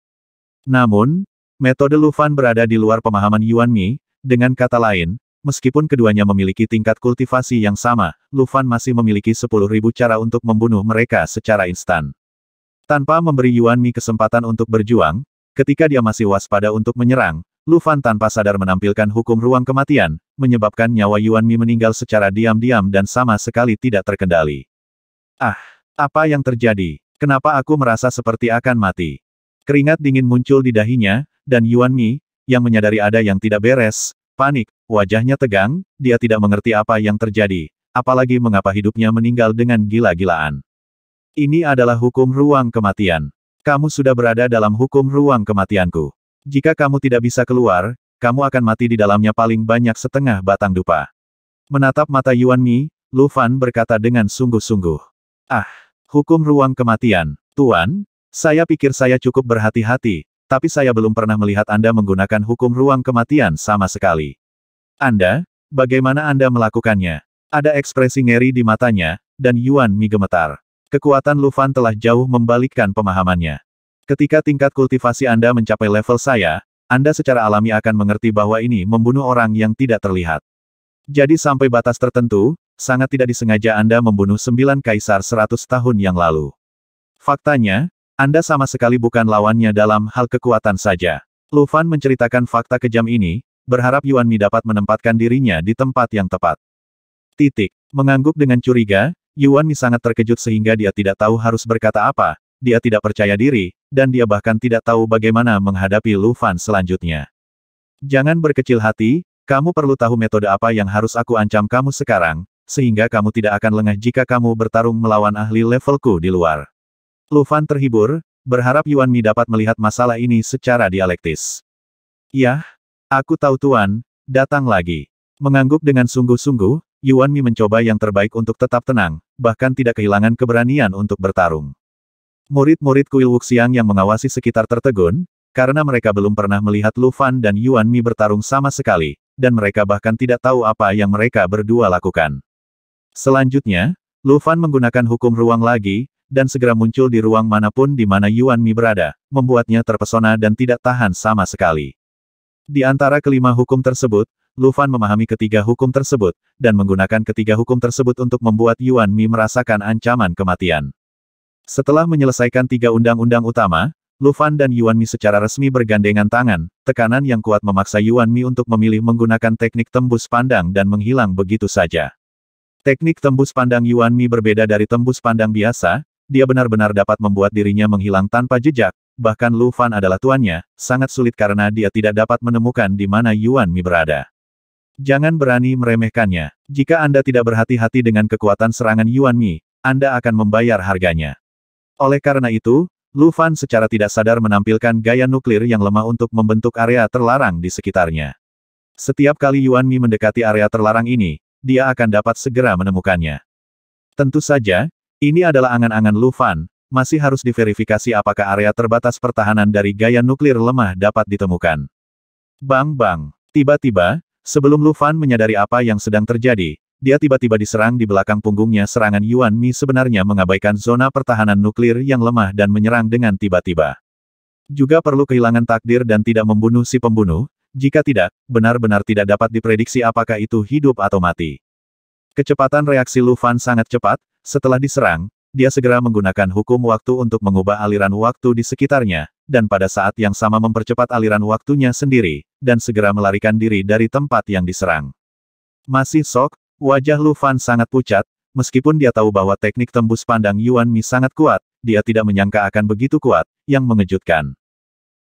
Namun, metode Lu Fan berada di luar pemahaman Yuan Mi, dengan kata lain, meskipun keduanya memiliki tingkat kultivasi yang sama, Lufan masih memiliki 10.000 cara untuk membunuh mereka secara instan. Tanpa memberi Yuan Mi kesempatan untuk berjuang, ketika dia masih waspada untuk menyerang, Lufan tanpa sadar menampilkan hukum ruang kematian, menyebabkan nyawa Yuan Mi meninggal secara diam-diam dan sama sekali tidak terkendali. Ah, apa yang terjadi? Kenapa aku merasa seperti akan mati? Keringat dingin muncul di dahinya, dan Yuan Mi, yang menyadari ada yang tidak beres, panik, wajahnya tegang, dia tidak mengerti apa yang terjadi, apalagi mengapa hidupnya meninggal dengan gila-gilaan. Ini adalah hukum ruang kematian. Kamu sudah berada dalam hukum ruang kematianku. Jika kamu tidak bisa keluar, kamu akan mati di dalamnya paling banyak setengah batang dupa. Menatap mata Yuan Mi, Lu Fan berkata dengan sungguh-sungguh. Ah, hukum ruang kematian. Tuan, saya pikir saya cukup berhati-hati, tapi saya belum pernah melihat Anda menggunakan hukum ruang kematian sama sekali. Anda? Bagaimana Anda melakukannya? Ada ekspresi ngeri di matanya, dan Yuan Mi gemetar. Kekuatan Lufan telah jauh membalikkan pemahamannya. Ketika tingkat kultivasi Anda mencapai level saya, Anda secara alami akan mengerti bahwa ini membunuh orang yang tidak terlihat. Jadi sampai batas tertentu, sangat tidak disengaja Anda membunuh sembilan kaisar seratus tahun yang lalu. Faktanya, anda sama sekali bukan lawannya dalam hal kekuatan saja. Lufan menceritakan fakta kejam ini, berharap Yuan Mi dapat menempatkan dirinya di tempat yang tepat. Titik. Mengangguk dengan curiga, Yuan Mi sangat terkejut sehingga dia tidak tahu harus berkata apa, dia tidak percaya diri, dan dia bahkan tidak tahu bagaimana menghadapi Lufan selanjutnya. Jangan berkecil hati, kamu perlu tahu metode apa yang harus aku ancam kamu sekarang, sehingga kamu tidak akan lengah jika kamu bertarung melawan ahli levelku di luar. Lu Fan terhibur, berharap Yuan Mi dapat melihat masalah ini secara dialektis. Yah, aku tahu Tuan, datang lagi. Mengangguk dengan sungguh-sungguh, Yuan Mi mencoba yang terbaik untuk tetap tenang, bahkan tidak kehilangan keberanian untuk bertarung. Murid-murid Kuil Wuxiang yang mengawasi sekitar tertegun, karena mereka belum pernah melihat Lu Fan dan Yuan Mi bertarung sama sekali, dan mereka bahkan tidak tahu apa yang mereka berdua lakukan. Selanjutnya, Lu Fan menggunakan hukum ruang lagi, dan segera muncul di ruang manapun di mana Yuan Mi berada, membuatnya terpesona dan tidak tahan sama sekali. Di antara kelima hukum tersebut, Lu Fan memahami ketiga hukum tersebut, dan menggunakan ketiga hukum tersebut untuk membuat Yuan Mi merasakan ancaman kematian. Setelah menyelesaikan tiga undang-undang utama, Lu Fan dan Yuan Mi secara resmi bergandengan tangan, tekanan yang kuat memaksa Yuan Mi untuk memilih menggunakan teknik tembus pandang dan menghilang begitu saja. Teknik tembus pandang Yuan Mi berbeda dari tembus pandang biasa, dia benar-benar dapat membuat dirinya menghilang tanpa jejak, bahkan Lu Fan adalah tuannya, sangat sulit karena dia tidak dapat menemukan di mana Yuan Mi berada. Jangan berani meremehkannya. Jika Anda tidak berhati-hati dengan kekuatan serangan Yuan Mi, Anda akan membayar harganya. Oleh karena itu, Lu Fan secara tidak sadar menampilkan gaya nuklir yang lemah untuk membentuk area terlarang di sekitarnya. Setiap kali Yuan Mi mendekati area terlarang ini, dia akan dapat segera menemukannya. Tentu saja, ini adalah angan-angan Lufan, masih harus diverifikasi apakah area terbatas pertahanan dari gaya nuklir lemah dapat ditemukan. Bang bang, tiba-tiba, sebelum Lufan menyadari apa yang sedang terjadi, dia tiba-tiba diserang di belakang punggungnya serangan Yuan Mi sebenarnya mengabaikan zona pertahanan nuklir yang lemah dan menyerang dengan tiba-tiba. Juga perlu kehilangan takdir dan tidak membunuh si pembunuh, jika tidak, benar-benar tidak dapat diprediksi apakah itu hidup atau mati. Kecepatan reaksi Lu Fan sangat cepat, setelah diserang, dia segera menggunakan hukum waktu untuk mengubah aliran waktu di sekitarnya, dan pada saat yang sama mempercepat aliran waktunya sendiri, dan segera melarikan diri dari tempat yang diserang. Masih sok, wajah Lu Fan sangat pucat, meskipun dia tahu bahwa teknik tembus pandang Yuan Mi sangat kuat, dia tidak menyangka akan begitu kuat, yang mengejutkan.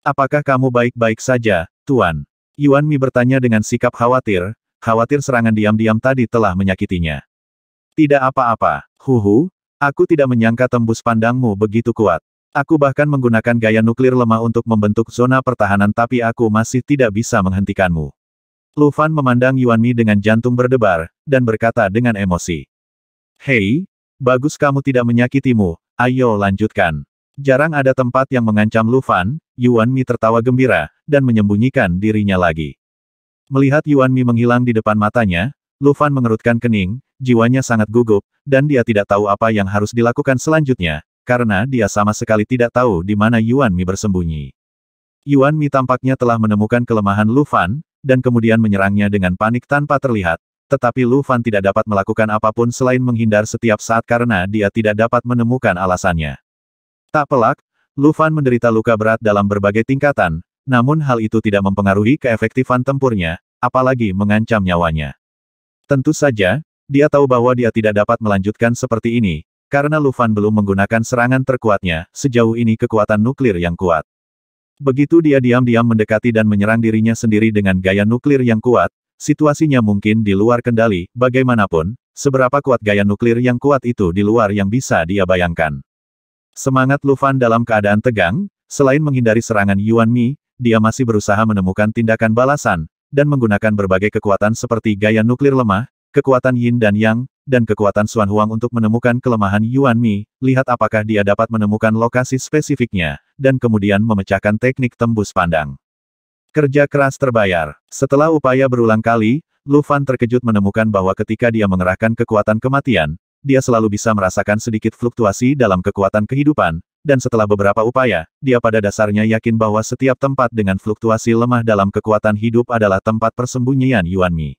Apakah kamu baik-baik saja, Tuan? Yuan Mi bertanya dengan sikap khawatir, khawatir serangan diam-diam tadi telah menyakitinya. Tidak apa-apa, huhu, aku tidak menyangka tembus pandangmu begitu kuat. Aku bahkan menggunakan gaya nuklir lemah untuk membentuk zona pertahanan tapi aku masih tidak bisa menghentikanmu. Lu Fan memandang Mi dengan jantung berdebar, dan berkata dengan emosi. Hei, bagus kamu tidak menyakitimu, ayo lanjutkan. Jarang ada tempat yang mengancam Lu Fan, Mi tertawa gembira, dan menyembunyikan dirinya lagi. Melihat Yuan Mi menghilang di depan matanya, Lu Fan mengerutkan kening, jiwanya sangat gugup, dan dia tidak tahu apa yang harus dilakukan selanjutnya, karena dia sama sekali tidak tahu di mana Yuan Mi bersembunyi. Yuan Mi tampaknya telah menemukan kelemahan Lu Fan, dan kemudian menyerangnya dengan panik tanpa terlihat, tetapi Lu Fan tidak dapat melakukan apapun selain menghindar setiap saat karena dia tidak dapat menemukan alasannya. Tak pelak, Lu Fan menderita luka berat dalam berbagai tingkatan, namun hal itu tidak mempengaruhi keefektifan tempurnya, apalagi mengancam nyawanya. Tentu saja, dia tahu bahwa dia tidak dapat melanjutkan seperti ini, karena Lufan belum menggunakan serangan terkuatnya, sejauh ini kekuatan nuklir yang kuat. Begitu dia diam-diam mendekati dan menyerang dirinya sendiri dengan gaya nuklir yang kuat, situasinya mungkin di luar kendali, bagaimanapun, seberapa kuat gaya nuklir yang kuat itu di luar yang bisa dia bayangkan. Semangat Lufan dalam keadaan tegang, selain menghindari serangan Yuan Mi, dia masih berusaha menemukan tindakan balasan, dan menggunakan berbagai kekuatan seperti gaya nuklir lemah, kekuatan yin dan yang, dan kekuatan Xuan Huang untuk menemukan kelemahan Yuan Mi, lihat apakah dia dapat menemukan lokasi spesifiknya, dan kemudian memecahkan teknik tembus pandang. Kerja keras terbayar. Setelah upaya berulang kali, Lu Fan terkejut menemukan bahwa ketika dia mengerahkan kekuatan kematian, dia selalu bisa merasakan sedikit fluktuasi dalam kekuatan kehidupan, dan setelah beberapa upaya, dia pada dasarnya yakin bahwa setiap tempat dengan fluktuasi lemah dalam kekuatan hidup adalah tempat persembunyian Yuan Mi.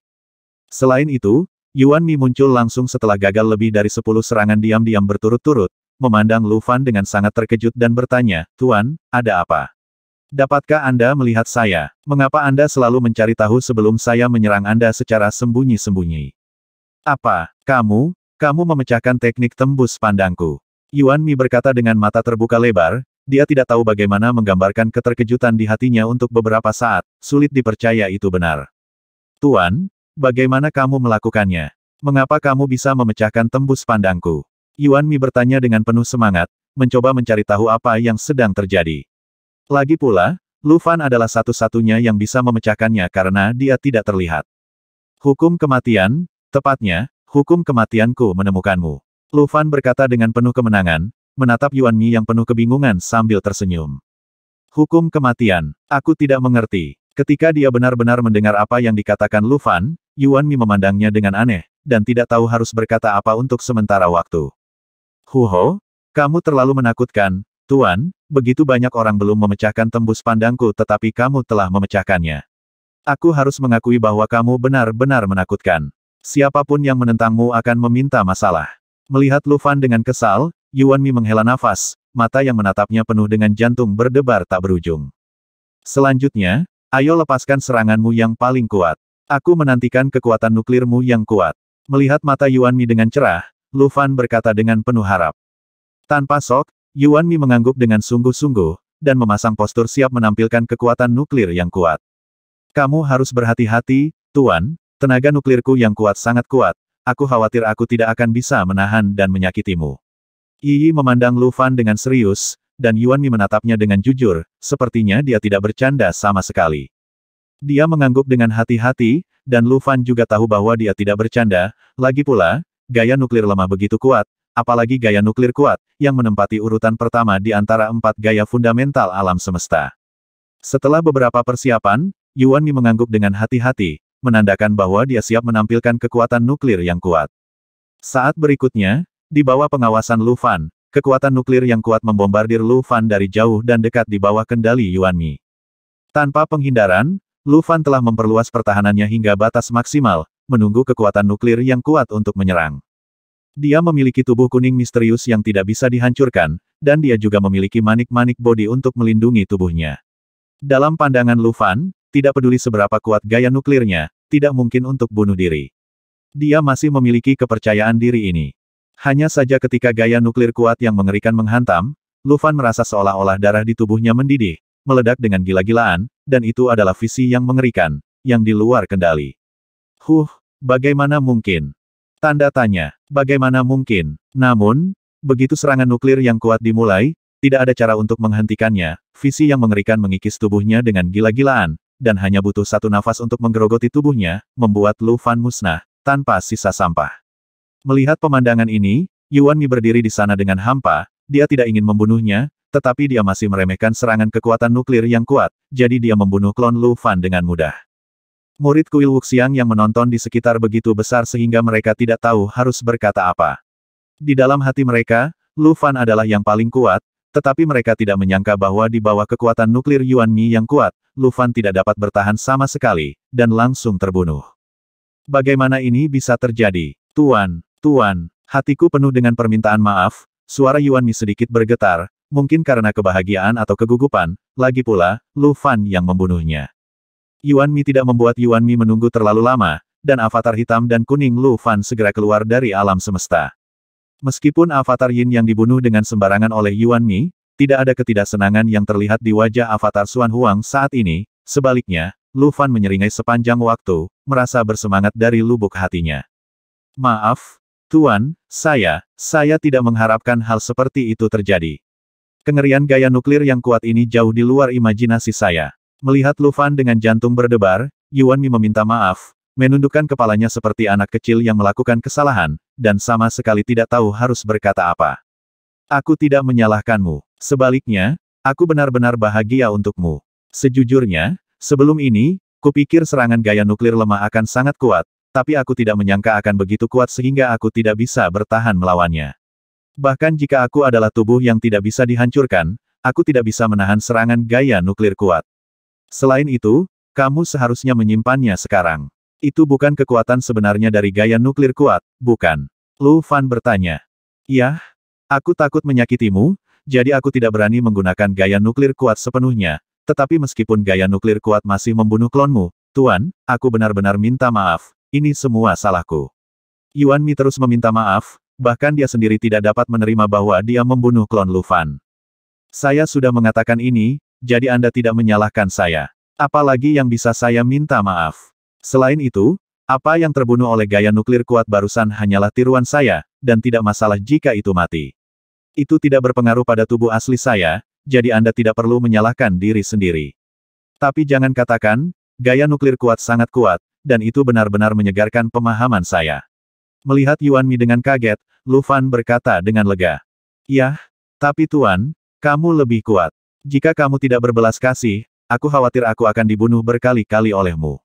Selain itu, Yuan Mi muncul langsung setelah gagal lebih dari sepuluh serangan diam-diam berturut-turut, memandang Lu Fan dengan sangat terkejut dan bertanya, Tuan, ada apa? Dapatkah Anda melihat saya? Mengapa Anda selalu mencari tahu sebelum saya menyerang Anda secara sembunyi-sembunyi? Apa, kamu, kamu memecahkan teknik tembus pandangku? Yuan Mi berkata dengan mata terbuka lebar, dia tidak tahu bagaimana menggambarkan keterkejutan di hatinya untuk beberapa saat, sulit dipercaya itu benar. Tuan, bagaimana kamu melakukannya? Mengapa kamu bisa memecahkan tembus pandangku? Yuan Mi bertanya dengan penuh semangat, mencoba mencari tahu apa yang sedang terjadi. Lagi pula, Lu Fan adalah satu-satunya yang bisa memecahkannya karena dia tidak terlihat. Hukum kematian, tepatnya, hukum kematianku menemukanmu. Lu Fan berkata dengan penuh kemenangan, menatap Yuan Mi yang penuh kebingungan sambil tersenyum. Hukum kematian, aku tidak mengerti. Ketika dia benar-benar mendengar apa yang dikatakan Lu Fan, Yuan Mi memandangnya dengan aneh, dan tidak tahu harus berkata apa untuk sementara waktu. Huho, kamu terlalu menakutkan, Tuan, begitu banyak orang belum memecahkan tembus pandangku tetapi kamu telah memecahkannya. Aku harus mengakui bahwa kamu benar-benar menakutkan. Siapapun yang menentangmu akan meminta masalah. Melihat Lufan dengan kesal, Yuan Mi menghela nafas, mata yang menatapnya penuh dengan jantung berdebar tak berujung. Selanjutnya, ayo lepaskan seranganmu yang paling kuat. Aku menantikan kekuatan nuklirmu yang kuat. Melihat mata Yuan Mi dengan cerah, Lufan berkata dengan penuh harap. Tanpa sok, Yuan Mi mengangguk dengan sungguh-sungguh, dan memasang postur siap menampilkan kekuatan nuklir yang kuat. Kamu harus berhati-hati, Tuan, tenaga nuklirku yang kuat sangat kuat, aku khawatir aku tidak akan bisa menahan dan menyakitimu. Yi memandang Lu Fan dengan serius, dan Yuan Mi menatapnya dengan jujur, sepertinya dia tidak bercanda sama sekali. Dia mengangguk dengan hati-hati, dan Lu Fan juga tahu bahwa dia tidak bercanda, lagi pula, gaya nuklir lemah begitu kuat, apalagi gaya nuklir kuat, yang menempati urutan pertama di antara empat gaya fundamental alam semesta. Setelah beberapa persiapan, Yuan Mi mengangguk dengan hati-hati, menandakan bahwa dia siap menampilkan kekuatan nuklir yang kuat. Saat berikutnya, di bawah pengawasan Lu Fan, kekuatan nuklir yang kuat membombardir Lu Fan dari jauh dan dekat di bawah kendali Yuan Mi. Tanpa penghindaran, Lu Fan telah memperluas pertahanannya hingga batas maksimal, menunggu kekuatan nuklir yang kuat untuk menyerang. Dia memiliki tubuh kuning misterius yang tidak bisa dihancurkan, dan dia juga memiliki manik-manik bodi untuk melindungi tubuhnya. Dalam pandangan Lu Fan, tidak peduli seberapa kuat gaya nuklirnya, tidak mungkin untuk bunuh diri. Dia masih memiliki kepercayaan diri ini. Hanya saja ketika gaya nuklir kuat yang mengerikan menghantam, Lufan merasa seolah-olah darah di tubuhnya mendidih, meledak dengan gila-gilaan, dan itu adalah visi yang mengerikan, yang di luar kendali. Huh, bagaimana mungkin? Tanda tanya, bagaimana mungkin? Namun, begitu serangan nuklir yang kuat dimulai, tidak ada cara untuk menghentikannya, visi yang mengerikan mengikis tubuhnya dengan gila-gilaan, dan hanya butuh satu nafas untuk menggerogoti tubuhnya, membuat Lu Fan musnah, tanpa sisa sampah. Melihat pemandangan ini, Yuan Mi berdiri di sana dengan hampa, dia tidak ingin membunuhnya, tetapi dia masih meremehkan serangan kekuatan nuklir yang kuat, jadi dia membunuh klon Lu Fan dengan mudah. Murid Kuil Wuxiang yang menonton di sekitar begitu besar sehingga mereka tidak tahu harus berkata apa. Di dalam hati mereka, Lu Fan adalah yang paling kuat, tetapi mereka tidak menyangka bahwa di bawah kekuatan nuklir Yuan Mi yang kuat, Lu Fan tidak dapat bertahan sama sekali, dan langsung terbunuh. Bagaimana ini bisa terjadi? Tuan, Tuan, hatiku penuh dengan permintaan maaf, suara Yuan Mi sedikit bergetar, mungkin karena kebahagiaan atau kegugupan, lagi pula, Lu Fan yang membunuhnya. Yuan Mi tidak membuat Yuan Mi menunggu terlalu lama, dan avatar hitam dan kuning Lu Fan segera keluar dari alam semesta. Meskipun avatar Yin yang dibunuh dengan sembarangan oleh Yuan Mi, tidak ada ketidaksenangan yang terlihat di wajah avatar Xuan Huang saat ini, sebaliknya, Lu Fan menyeringai sepanjang waktu, merasa bersemangat dari lubuk hatinya. Maaf, Tuan, saya, saya tidak mengharapkan hal seperti itu terjadi. Kengerian gaya nuklir yang kuat ini jauh di luar imajinasi saya. Melihat Lu Fan dengan jantung berdebar, Yuan Mi meminta maaf, menundukkan kepalanya seperti anak kecil yang melakukan kesalahan, dan sama sekali tidak tahu harus berkata apa. Aku tidak menyalahkanmu. Sebaliknya, aku benar-benar bahagia untukmu. Sejujurnya, sebelum ini, kupikir serangan gaya nuklir lemah akan sangat kuat, tapi aku tidak menyangka akan begitu kuat sehingga aku tidak bisa bertahan melawannya. Bahkan jika aku adalah tubuh yang tidak bisa dihancurkan, aku tidak bisa menahan serangan gaya nuklir kuat. Selain itu, kamu seharusnya menyimpannya sekarang. Itu bukan kekuatan sebenarnya dari gaya nuklir kuat, bukan? Lu Fan bertanya. Yah, aku takut menyakitimu, jadi aku tidak berani menggunakan gaya nuklir kuat sepenuhnya. Tetapi meskipun gaya nuklir kuat masih membunuh klonmu, Tuan, aku benar-benar minta maaf, ini semua salahku. Yuan Mi terus meminta maaf, bahkan dia sendiri tidak dapat menerima bahwa dia membunuh klon Lu Fan. Saya sudah mengatakan ini, jadi Anda tidak menyalahkan saya. Apalagi yang bisa saya minta maaf. Selain itu, apa yang terbunuh oleh gaya nuklir kuat barusan hanyalah tiruan saya, dan tidak masalah jika itu mati. Itu tidak berpengaruh pada tubuh asli saya, jadi Anda tidak perlu menyalahkan diri sendiri. Tapi jangan katakan, gaya nuklir kuat sangat kuat, dan itu benar-benar menyegarkan pemahaman saya. Melihat Yuan Mi dengan kaget, Lu Fan berkata dengan lega. Yah, tapi Tuan, kamu lebih kuat. Jika kamu tidak berbelas kasih, aku khawatir aku akan dibunuh berkali-kali olehmu.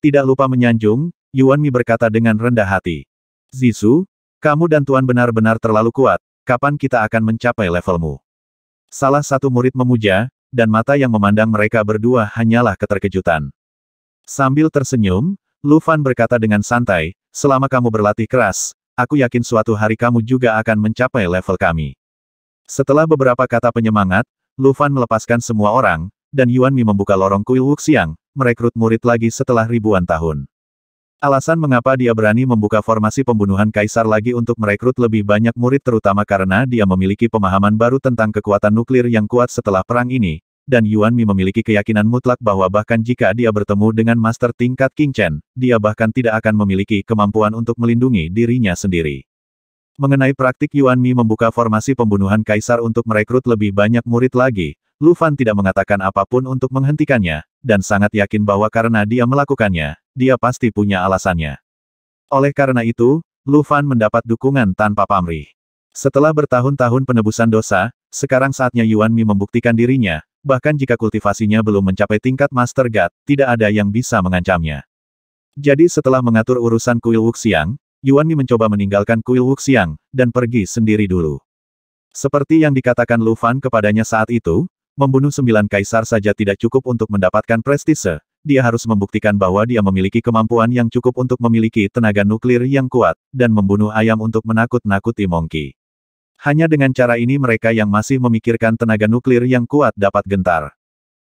Tidak lupa menyanjung, Yuan Mi berkata dengan rendah hati. Zisu, kamu dan Tuan benar-benar terlalu kuat, kapan kita akan mencapai levelmu? Salah satu murid memuja, dan mata yang memandang mereka berdua hanyalah keterkejutan. Sambil tersenyum, Lu Fan berkata dengan santai, selama kamu berlatih keras, aku yakin suatu hari kamu juga akan mencapai level kami. Setelah beberapa kata penyemangat, Lu Fan melepaskan semua orang, dan Yuan Mi membuka lorong kuil Wuxiang, merekrut murid lagi setelah ribuan tahun. Alasan mengapa dia berani membuka formasi pembunuhan kaisar lagi untuk merekrut lebih banyak murid terutama karena dia memiliki pemahaman baru tentang kekuatan nuklir yang kuat setelah perang ini, dan Yuan Mi memiliki keyakinan mutlak bahwa bahkan jika dia bertemu dengan master tingkat King Chen, dia bahkan tidak akan memiliki kemampuan untuk melindungi dirinya sendiri. Mengenai praktik Yuan Mi membuka formasi pembunuhan kaisar untuk merekrut lebih banyak murid lagi, Lufan tidak mengatakan apapun untuk menghentikannya, dan sangat yakin bahwa karena dia melakukannya, dia pasti punya alasannya. Oleh karena itu, Lufan mendapat dukungan tanpa pamrih. Setelah bertahun-tahun penebusan dosa, sekarang saatnya Yuan Mi membuktikan dirinya, bahkan jika kultivasinya belum mencapai tingkat Master God, tidak ada yang bisa mengancamnya. Jadi setelah mengatur urusan kuil Wuxiang, Yuan Mi mencoba meninggalkan kuil Wuxiang, dan pergi sendiri dulu. Seperti yang dikatakan Lufan kepadanya saat itu, membunuh sembilan kaisar saja tidak cukup untuk mendapatkan prestise, dia harus membuktikan bahwa dia memiliki kemampuan yang cukup untuk memiliki tenaga nuklir yang kuat, dan membunuh ayam untuk menakut-nakuti Monkey. Hanya dengan cara ini mereka yang masih memikirkan tenaga nuklir yang kuat dapat gentar.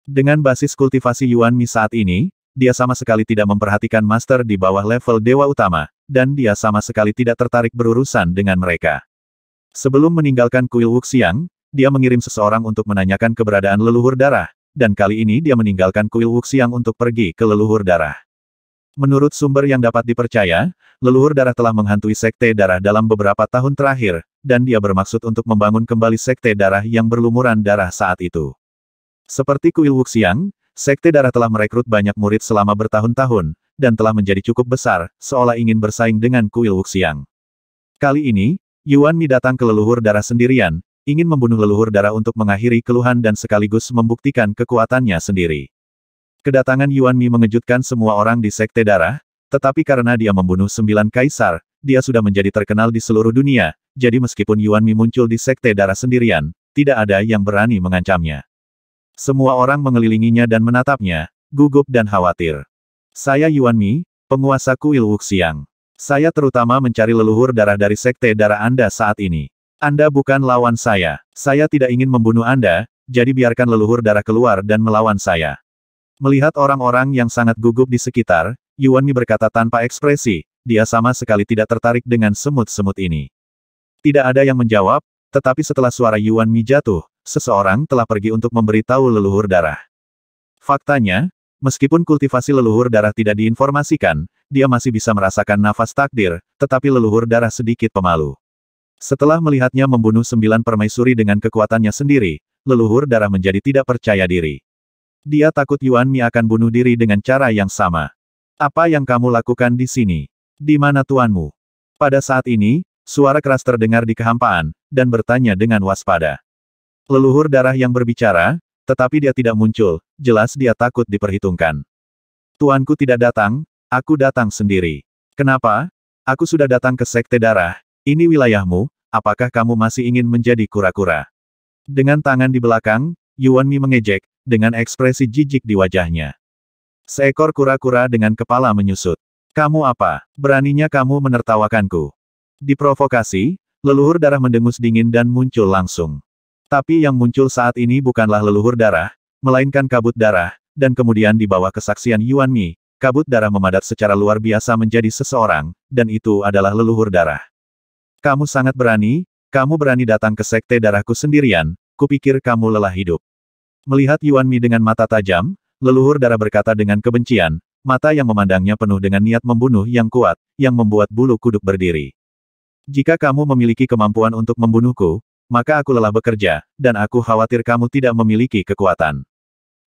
Dengan basis kultivasi Yuan Mi saat ini, dia sama sekali tidak memperhatikan master di bawah level dewa utama, dan dia sama sekali tidak tertarik berurusan dengan mereka. Sebelum meninggalkan kuil Wuxiang, dia mengirim seseorang untuk menanyakan keberadaan leluhur darah, dan kali ini dia meninggalkan kuil Wuxiang untuk pergi ke leluhur darah. Menurut sumber yang dapat dipercaya, leluhur darah telah menghantui sekte darah dalam beberapa tahun terakhir, dan dia bermaksud untuk membangun kembali sekte darah yang berlumuran darah saat itu. Seperti kuil Wuxiang, sekte darah telah merekrut banyak murid selama bertahun-tahun, dan telah menjadi cukup besar, seolah ingin bersaing dengan kuil Wuxiang. Kali ini, Yuan Mi datang ke leluhur darah sendirian, ingin membunuh leluhur darah untuk mengakhiri keluhan dan sekaligus membuktikan kekuatannya sendiri. Kedatangan Yuan Mi mengejutkan semua orang di Sekte Darah, tetapi karena dia membunuh sembilan kaisar, dia sudah menjadi terkenal di seluruh dunia, jadi meskipun Yuan Mi muncul di Sekte Darah sendirian, tidak ada yang berani mengancamnya. Semua orang mengelilinginya dan menatapnya, gugup dan khawatir. Saya Yuan Mi, penguasa kuil Wuxiang. Saya terutama mencari leluhur darah dari Sekte Darah Anda saat ini. Anda bukan lawan saya. Saya tidak ingin membunuh Anda, jadi biarkan leluhur darah keluar dan melawan saya. Melihat orang-orang yang sangat gugup di sekitar, Yuan Mi berkata tanpa ekspresi, dia sama sekali tidak tertarik dengan semut-semut ini. Tidak ada yang menjawab, tetapi setelah suara Yuan Mi jatuh, seseorang telah pergi untuk memberitahu leluhur darah. Faktanya, meskipun kultivasi leluhur darah tidak diinformasikan, dia masih bisa merasakan nafas takdir, tetapi leluhur darah sedikit pemalu. Setelah melihatnya membunuh sembilan permaisuri dengan kekuatannya sendiri, leluhur darah menjadi tidak percaya diri. Dia takut Yuan Mi akan bunuh diri dengan cara yang sama. Apa yang kamu lakukan di sini? Di mana tuanmu? Pada saat ini, suara keras terdengar di kehampaan, dan bertanya dengan waspada. Leluhur darah yang berbicara, tetapi dia tidak muncul, jelas dia takut diperhitungkan. Tuanku tidak datang, aku datang sendiri. Kenapa? Aku sudah datang ke Sekte Darah, ini wilayahmu, apakah kamu masih ingin menjadi kura-kura? Dengan tangan di belakang, Yuan Mi mengejek, dengan ekspresi jijik di wajahnya. Seekor kura-kura dengan kepala menyusut. Kamu apa? Beraninya kamu menertawakanku. Diprovokasi, leluhur darah mendengus dingin dan muncul langsung. Tapi yang muncul saat ini bukanlah leluhur darah, melainkan kabut darah, dan kemudian di bawah kesaksian Yuan Mi, kabut darah memadat secara luar biasa menjadi seseorang, dan itu adalah leluhur darah. Kamu sangat berani, kamu berani datang ke sekte darahku sendirian, kupikir kamu lelah hidup. Melihat Yuan Mi dengan mata tajam, leluhur darah berkata dengan kebencian, mata yang memandangnya penuh dengan niat membunuh yang kuat, yang membuat bulu kuduk berdiri. Jika kamu memiliki kemampuan untuk membunuhku, maka aku lelah bekerja, dan aku khawatir kamu tidak memiliki kekuatan.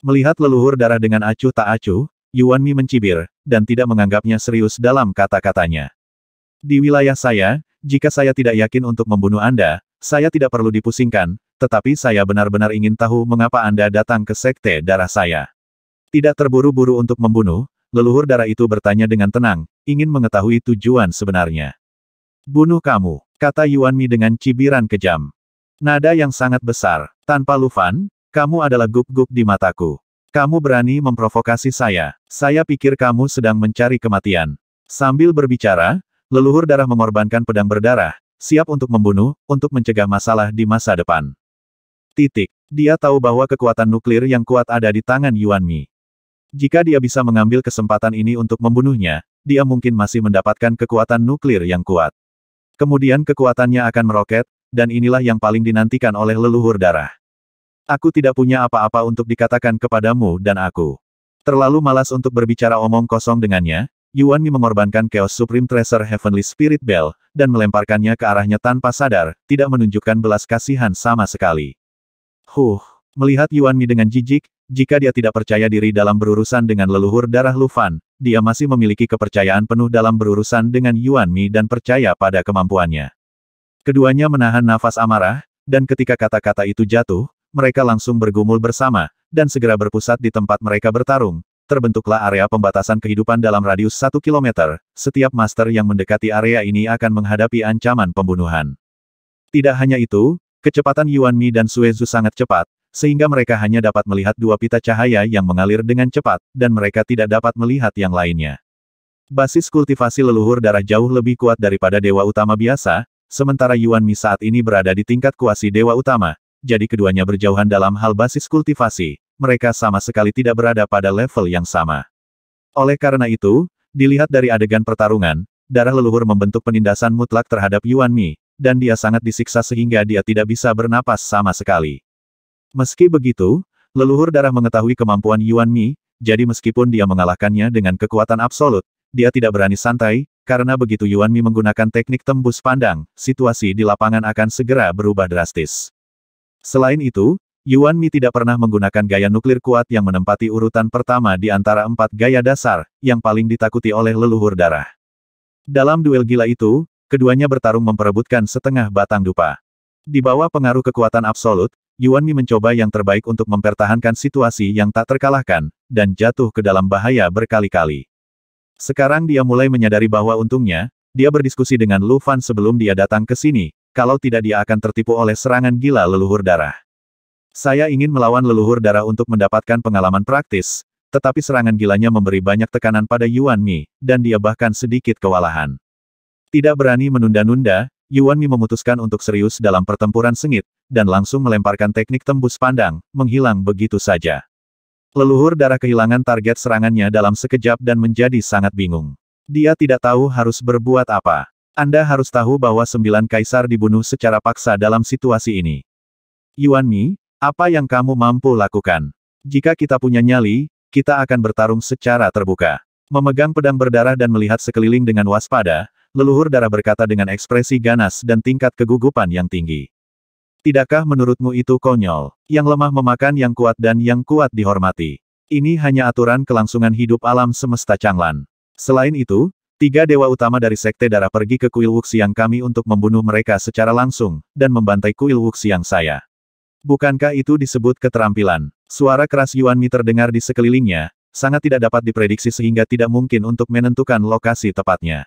Melihat leluhur darah dengan acuh tak acuh, Yuan Mi mencibir, dan tidak menganggapnya serius dalam kata-katanya. Di wilayah saya, jika saya tidak yakin untuk membunuh Anda, saya tidak perlu dipusingkan, tetapi saya benar-benar ingin tahu mengapa Anda datang ke sekte darah saya. Tidak terburu-buru untuk membunuh, leluhur darah itu bertanya dengan tenang, ingin mengetahui tujuan sebenarnya. Bunuh kamu, kata Yuan Mi dengan cibiran kejam. Nada yang sangat besar, tanpa Lufan, kamu adalah guk guk di mataku. Kamu berani memprovokasi saya. Saya pikir kamu sedang mencari kematian. Sambil berbicara, Leluhur darah mengorbankan pedang berdarah, siap untuk membunuh, untuk mencegah masalah di masa depan. Titik. Dia tahu bahwa kekuatan nuklir yang kuat ada di tangan Yuan Mi. Jika dia bisa mengambil kesempatan ini untuk membunuhnya, dia mungkin masih mendapatkan kekuatan nuklir yang kuat. Kemudian kekuatannya akan meroket, dan inilah yang paling dinantikan oleh leluhur darah. Aku tidak punya apa-apa untuk dikatakan kepadamu dan aku. Terlalu malas untuk berbicara omong kosong dengannya, Yuan Mi mengorbankan Chaos Supreme Treasure Heavenly Spirit Bell, dan melemparkannya ke arahnya tanpa sadar, tidak menunjukkan belas kasihan sama sekali. Huh, melihat Yuan Mi dengan jijik, jika dia tidak percaya diri dalam berurusan dengan leluhur darah Lufan, dia masih memiliki kepercayaan penuh dalam berurusan dengan Yuan Mi dan percaya pada kemampuannya. Keduanya menahan nafas amarah, dan ketika kata-kata itu jatuh, mereka langsung bergumul bersama, dan segera berpusat di tempat mereka bertarung, terbentuklah area pembatasan kehidupan dalam radius 1 km, setiap master yang mendekati area ini akan menghadapi ancaman pembunuhan. Tidak hanya itu, kecepatan Yuan Mi dan Suezu sangat cepat, sehingga mereka hanya dapat melihat dua pita cahaya yang mengalir dengan cepat, dan mereka tidak dapat melihat yang lainnya. Basis kultivasi leluhur darah jauh lebih kuat daripada dewa utama biasa, sementara Yuan Mi saat ini berada di tingkat kuasi dewa utama, jadi keduanya berjauhan dalam hal basis kultivasi, mereka sama sekali tidak berada pada level yang sama. Oleh karena itu, dilihat dari adegan pertarungan, darah leluhur membentuk penindasan mutlak terhadap Yuan Mi, dan dia sangat disiksa sehingga dia tidak bisa bernapas sama sekali. Meski begitu, leluhur darah mengetahui kemampuan Yuan Mi, jadi meskipun dia mengalahkannya dengan kekuatan absolut, dia tidak berani santai, karena begitu Yuan Mi menggunakan teknik tembus pandang, situasi di lapangan akan segera berubah drastis. Selain itu, Yuan Mi tidak pernah menggunakan gaya nuklir kuat yang menempati urutan pertama di antara empat gaya dasar, yang paling ditakuti oleh leluhur darah. Dalam duel gila itu, keduanya bertarung memperebutkan setengah batang dupa. Di bawah pengaruh kekuatan absolut, Yuan Mi mencoba yang terbaik untuk mempertahankan situasi yang tak terkalahkan, dan jatuh ke dalam bahaya berkali-kali. Sekarang dia mulai menyadari bahwa untungnya, dia berdiskusi dengan Lu Fan sebelum dia datang ke sini, kalau tidak dia akan tertipu oleh serangan gila leluhur darah. Saya ingin melawan leluhur darah untuk mendapatkan pengalaman praktis, tetapi serangan gilanya memberi banyak tekanan pada Yuan Mi, dan dia bahkan sedikit kewalahan. Tidak berani menunda-nunda, Yuan Mi memutuskan untuk serius dalam pertempuran sengit, dan langsung melemparkan teknik tembus pandang, menghilang begitu saja. Leluhur darah kehilangan target serangannya dalam sekejap dan menjadi sangat bingung. Dia tidak tahu harus berbuat apa. Anda harus tahu bahwa sembilan kaisar dibunuh secara paksa dalam situasi ini. Yuan Mi, apa yang kamu mampu lakukan? Jika kita punya nyali, kita akan bertarung secara terbuka. Memegang pedang berdarah dan melihat sekeliling dengan waspada, leluhur darah berkata dengan ekspresi ganas dan tingkat kegugupan yang tinggi. Tidakkah menurutmu itu konyol? Yang lemah memakan yang kuat dan yang kuat dihormati. Ini hanya aturan kelangsungan hidup alam semesta Changlan. Selain itu, tiga dewa utama dari sekte darah pergi ke kuil Wuxiang kami untuk membunuh mereka secara langsung, dan membantai kuil Wuxiang saya. Bukankah itu disebut keterampilan? Suara keras Yuan Mi terdengar di sekelilingnya, sangat tidak dapat diprediksi sehingga tidak mungkin untuk menentukan lokasi tepatnya.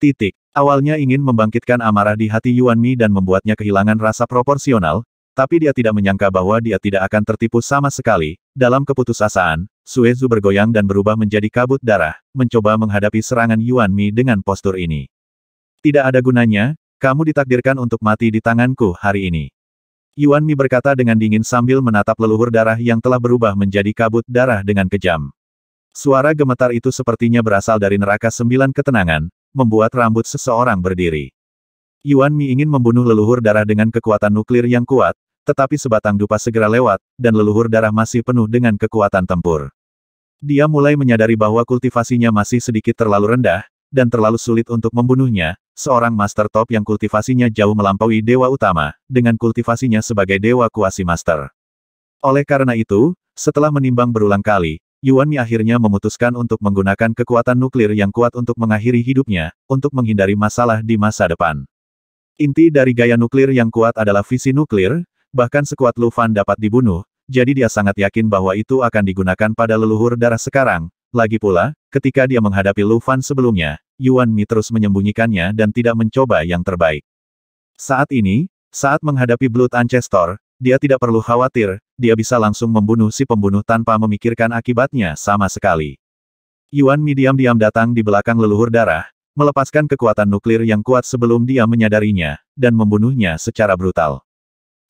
Titik. Awalnya ingin membangkitkan amarah di hati Yuan Mi dan membuatnya kehilangan rasa proporsional, tapi dia tidak menyangka bahwa dia tidak akan tertipu sama sekali. Dalam keputusasaan, Suezu bergoyang dan berubah menjadi kabut darah, mencoba menghadapi serangan Yuan Mi dengan postur ini. Tidak ada gunanya, kamu ditakdirkan untuk mati di tanganku hari ini. Yuan Mi berkata dengan dingin sambil menatap leluhur darah yang telah berubah menjadi kabut darah dengan kejam. Suara gemetar itu sepertinya berasal dari neraka sembilan ketenangan, membuat rambut seseorang berdiri. Yuan Mi ingin membunuh leluhur darah dengan kekuatan nuklir yang kuat, tetapi sebatang dupa segera lewat, dan leluhur darah masih penuh dengan kekuatan tempur. Dia mulai menyadari bahwa kultivasinya masih sedikit terlalu rendah, dan terlalu sulit untuk membunuhnya, seorang master top yang kultivasinya jauh melampaui dewa utama, dengan kultivasinya sebagai dewa kuasi master. Oleh karena itu, setelah menimbang berulang kali, Yuan Mi akhirnya memutuskan untuk menggunakan kekuatan nuklir yang kuat untuk mengakhiri hidupnya, untuk menghindari masalah di masa depan. Inti dari gaya nuklir yang kuat adalah visi nuklir, bahkan sekuat Lu Fan dapat dibunuh, jadi dia sangat yakin bahwa itu akan digunakan pada leluhur darah sekarang. Lagi pula, Ketika dia menghadapi Lu Fan sebelumnya, Yuan Mi terus menyembunyikannya dan tidak mencoba yang terbaik. Saat ini, saat menghadapi Blood Ancestor, dia tidak perlu khawatir, dia bisa langsung membunuh si pembunuh tanpa memikirkan akibatnya sama sekali. Yuan Mi diam-diam datang di belakang leluhur darah, melepaskan kekuatan nuklir yang kuat sebelum dia menyadarinya, dan membunuhnya secara brutal.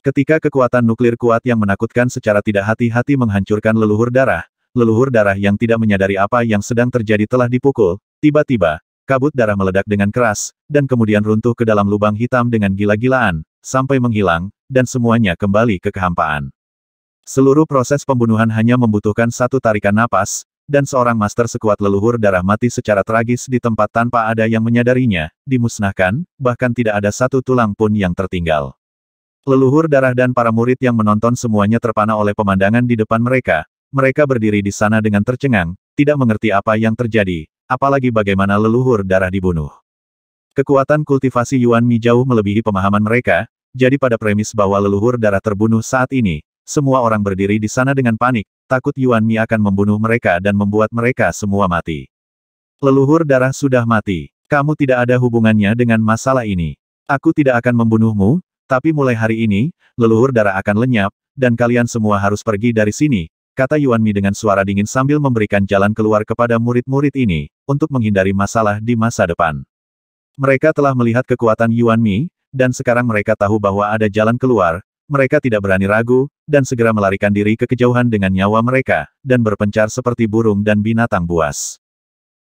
Ketika kekuatan nuklir kuat yang menakutkan secara tidak hati-hati menghancurkan leluhur darah, leluhur darah yang tidak menyadari apa yang sedang terjadi telah dipukul, tiba-tiba, kabut darah meledak dengan keras, dan kemudian runtuh ke dalam lubang hitam dengan gila-gilaan, sampai menghilang, dan semuanya kembali ke kehampaan. Seluruh proses pembunuhan hanya membutuhkan satu tarikan napas, dan seorang master sekuat leluhur darah mati secara tragis di tempat tanpa ada yang menyadarinya, dimusnahkan, bahkan tidak ada satu tulang pun yang tertinggal. Leluhur darah dan para murid yang menonton semuanya terpana oleh pemandangan di depan mereka, mereka berdiri di sana dengan tercengang, tidak mengerti apa yang terjadi, apalagi bagaimana leluhur darah dibunuh. Kekuatan kultivasi Yuan Mi jauh melebihi pemahaman mereka, jadi pada premis bahwa leluhur darah terbunuh saat ini, semua orang berdiri di sana dengan panik, takut Yuan Mi akan membunuh mereka dan membuat mereka semua mati. Leluhur darah sudah mati. Kamu tidak ada hubungannya dengan masalah ini. Aku tidak akan membunuhmu, tapi mulai hari ini, leluhur darah akan lenyap, dan kalian semua harus pergi dari sini, kata Yuan Mi dengan suara dingin sambil memberikan jalan keluar kepada murid-murid ini, untuk menghindari masalah di masa depan. Mereka telah melihat kekuatan Yuan Mi, dan sekarang mereka tahu bahwa ada jalan keluar, mereka tidak berani ragu, dan segera melarikan diri ke kejauhan dengan nyawa mereka, dan berpencar seperti burung dan binatang buas.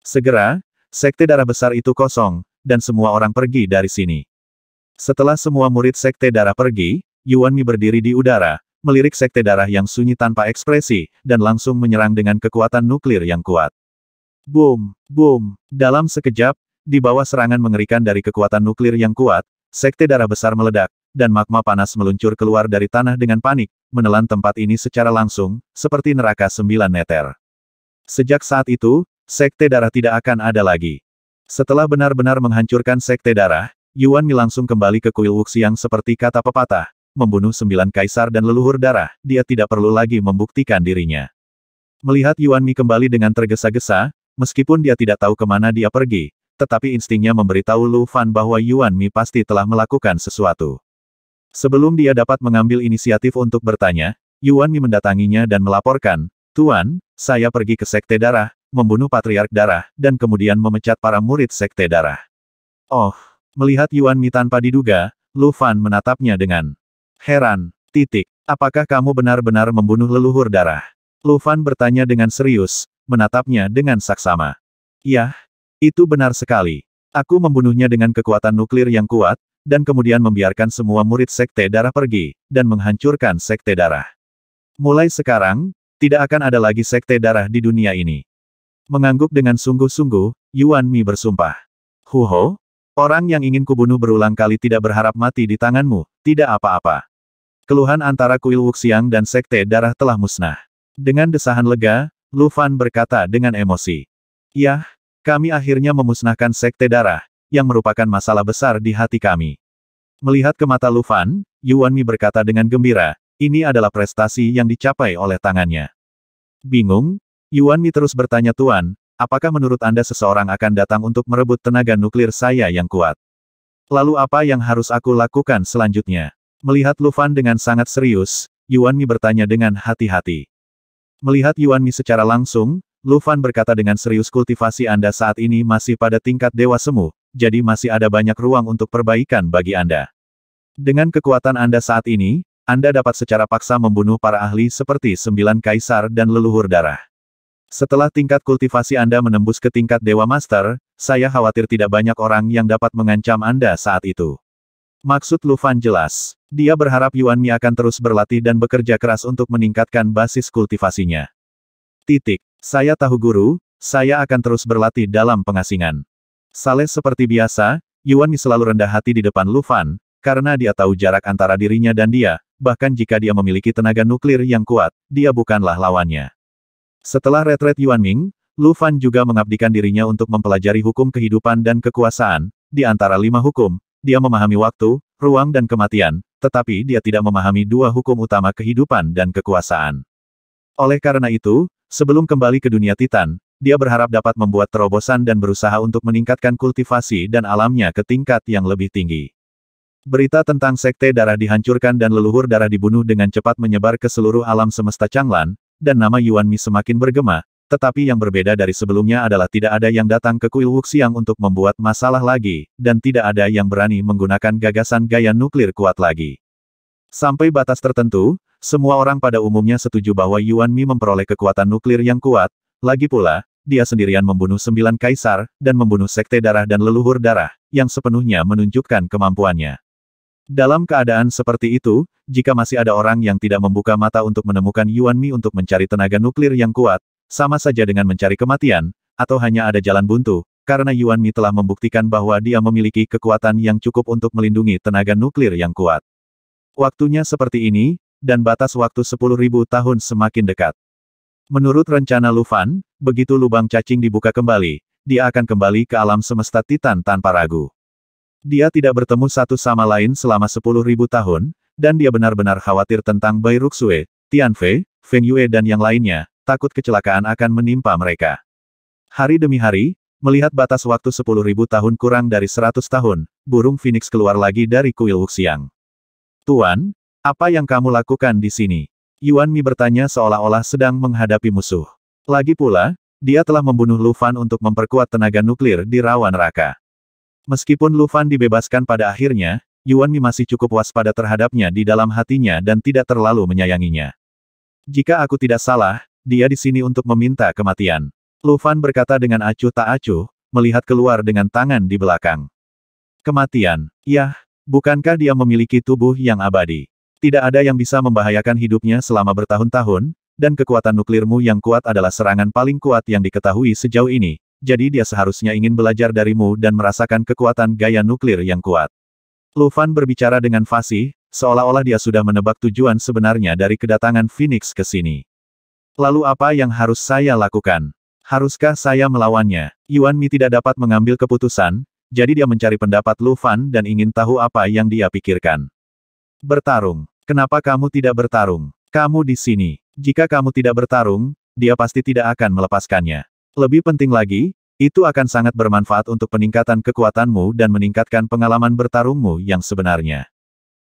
Segera, sekte darah besar itu kosong, dan semua orang pergi dari sini. Setelah semua murid sekte darah pergi, Yuan Mi berdiri di udara, melirik sekte darah yang sunyi tanpa ekspresi, dan langsung menyerang dengan kekuatan nuklir yang kuat. Boom, boom, dalam sekejap, di bawah serangan mengerikan dari kekuatan nuklir yang kuat, sekte darah besar meledak, dan magma panas meluncur keluar dari tanah dengan panik, menelan tempat ini secara langsung, seperti neraka sembilan meter. Sejak saat itu, sekte darah tidak akan ada lagi. Setelah benar-benar menghancurkan sekte darah, Yuan Mi langsung kembali ke kuil Wuxiang seperti kata pepatah, membunuh sembilan kaisar dan leluhur darah, dia tidak perlu lagi membuktikan dirinya. Melihat Yuan Mi kembali dengan tergesa-gesa, meskipun dia tidak tahu kemana dia pergi, tetapi instingnya memberitahu Lu Fan bahwa Yuan Mi pasti telah melakukan sesuatu. Sebelum dia dapat mengambil inisiatif untuk bertanya, Yuan Mi mendatanginya dan melaporkan, Tuan, saya pergi ke Sekte Darah, membunuh Patriark Darah, dan kemudian memecat para murid Sekte Darah. Oh, melihat Yuan Mi tanpa diduga, Lu Fan menatapnya dengan Heran, titik, apakah kamu benar-benar membunuh leluhur darah? Lufan bertanya dengan serius, menatapnya dengan saksama. Yah, itu benar sekali. Aku membunuhnya dengan kekuatan nuklir yang kuat, dan kemudian membiarkan semua murid sekte darah pergi, dan menghancurkan sekte darah. Mulai sekarang, tidak akan ada lagi sekte darah di dunia ini. Mengangguk dengan sungguh-sungguh, Yuan Mi bersumpah. Huho, orang yang ingin kubunuh berulang kali tidak berharap mati di tanganmu, tidak apa-apa. Keluhan antara kuil Wuxiang dan sekte darah telah musnah. Dengan desahan lega, Lu Fan berkata dengan emosi. Yah, kami akhirnya memusnahkan sekte darah, yang merupakan masalah besar di hati kami. Melihat ke mata Lu Fan, Yuan Mi berkata dengan gembira, ini adalah prestasi yang dicapai oleh tangannya. Bingung? Yuan Mi terus bertanya Tuan, apakah menurut Anda seseorang akan datang untuk merebut tenaga nuklir saya yang kuat? Lalu apa yang harus aku lakukan selanjutnya? Melihat Lufan dengan sangat serius, Yuan Mi bertanya dengan hati-hati. Melihat Yuan Mi secara langsung, Lufan berkata dengan serius kultivasi Anda saat ini masih pada tingkat dewa semu, jadi masih ada banyak ruang untuk perbaikan bagi Anda. Dengan kekuatan Anda saat ini, Anda dapat secara paksa membunuh para ahli seperti sembilan kaisar dan leluhur darah. Setelah tingkat kultivasi Anda menembus ke tingkat Dewa Master, saya khawatir tidak banyak orang yang dapat mengancam Anda saat itu. Maksud Lu Fan jelas. Dia berharap Yuan Mi akan terus berlatih dan bekerja keras untuk meningkatkan basis kultivasinya. Titik. Saya tahu guru, saya akan terus berlatih dalam pengasingan. Saleh seperti biasa, Yuan Mi selalu rendah hati di depan Lu Fan, karena dia tahu jarak antara dirinya dan dia, bahkan jika dia memiliki tenaga nuklir yang kuat, dia bukanlah lawannya. Setelah retret Yuan Ming, Lu Fan juga mengabdikan dirinya untuk mempelajari hukum kehidupan dan kekuasaan, di antara lima hukum, dia memahami waktu, ruang dan kematian, tetapi dia tidak memahami dua hukum utama kehidupan dan kekuasaan. Oleh karena itu, sebelum kembali ke dunia Titan, dia berharap dapat membuat terobosan dan berusaha untuk meningkatkan kultivasi dan alamnya ke tingkat yang lebih tinggi. Berita tentang sekte darah dihancurkan dan leluhur darah dibunuh dengan cepat menyebar ke seluruh alam semesta Changlan, dan nama Yuan Mi semakin bergema, tetapi yang berbeda dari sebelumnya adalah tidak ada yang datang ke kuil Wuxiang untuk membuat masalah lagi, dan tidak ada yang berani menggunakan gagasan gaya nuklir kuat lagi. Sampai batas tertentu, semua orang pada umumnya setuju bahwa Yuan Mi memperoleh kekuatan nuklir yang kuat, lagi pula, dia sendirian membunuh sembilan kaisar, dan membunuh sekte darah dan leluhur darah, yang sepenuhnya menunjukkan kemampuannya. Dalam keadaan seperti itu, jika masih ada orang yang tidak membuka mata untuk menemukan Yuan Mi untuk mencari tenaga nuklir yang kuat, sama saja dengan mencari kematian, atau hanya ada jalan buntu, karena Yuan Mi telah membuktikan bahwa dia memiliki kekuatan yang cukup untuk melindungi tenaga nuklir yang kuat. Waktunya seperti ini, dan batas waktu 10.000 tahun semakin dekat. Menurut rencana Lufan, begitu lubang cacing dibuka kembali, dia akan kembali ke alam semesta Titan tanpa ragu. Dia tidak bertemu satu sama lain selama 10.000 tahun, dan dia benar-benar khawatir tentang Bai Ruxue, Tianfei, Feng Yue dan yang lainnya, takut kecelakaan akan menimpa mereka. Hari demi hari, melihat batas waktu 10.000 tahun kurang dari 100 tahun, burung Phoenix keluar lagi dari kuil Wuxiang. Tuan, apa yang kamu lakukan di sini? Yuan Mi bertanya seolah-olah sedang menghadapi musuh. Lagi pula, dia telah membunuh Lu Fan untuk memperkuat tenaga nuklir di rawan raka. Meskipun Lu Fan dibebaskan pada akhirnya, Yuan Mi masih cukup waspada terhadapnya di dalam hatinya dan tidak terlalu menyayanginya. Jika aku tidak salah, dia di sini untuk meminta kematian. Lufan berkata dengan acuh tak acuh, melihat keluar dengan tangan di belakang. Kematian, yah, bukankah dia memiliki tubuh yang abadi? Tidak ada yang bisa membahayakan hidupnya selama bertahun-tahun, dan kekuatan nuklirmu yang kuat adalah serangan paling kuat yang diketahui sejauh ini, jadi dia seharusnya ingin belajar darimu dan merasakan kekuatan gaya nuklir yang kuat. Lufan berbicara dengan fasih, seolah-olah dia sudah menebak tujuan sebenarnya dari kedatangan Phoenix ke sini. Lalu apa yang harus saya lakukan? Haruskah saya melawannya? Yuan Mi tidak dapat mengambil keputusan, jadi dia mencari pendapat Lu Fan dan ingin tahu apa yang dia pikirkan. Bertarung. Kenapa kamu tidak bertarung? Kamu di sini. Jika kamu tidak bertarung, dia pasti tidak akan melepaskannya. Lebih penting lagi, itu akan sangat bermanfaat untuk peningkatan kekuatanmu dan meningkatkan pengalaman bertarungmu yang sebenarnya.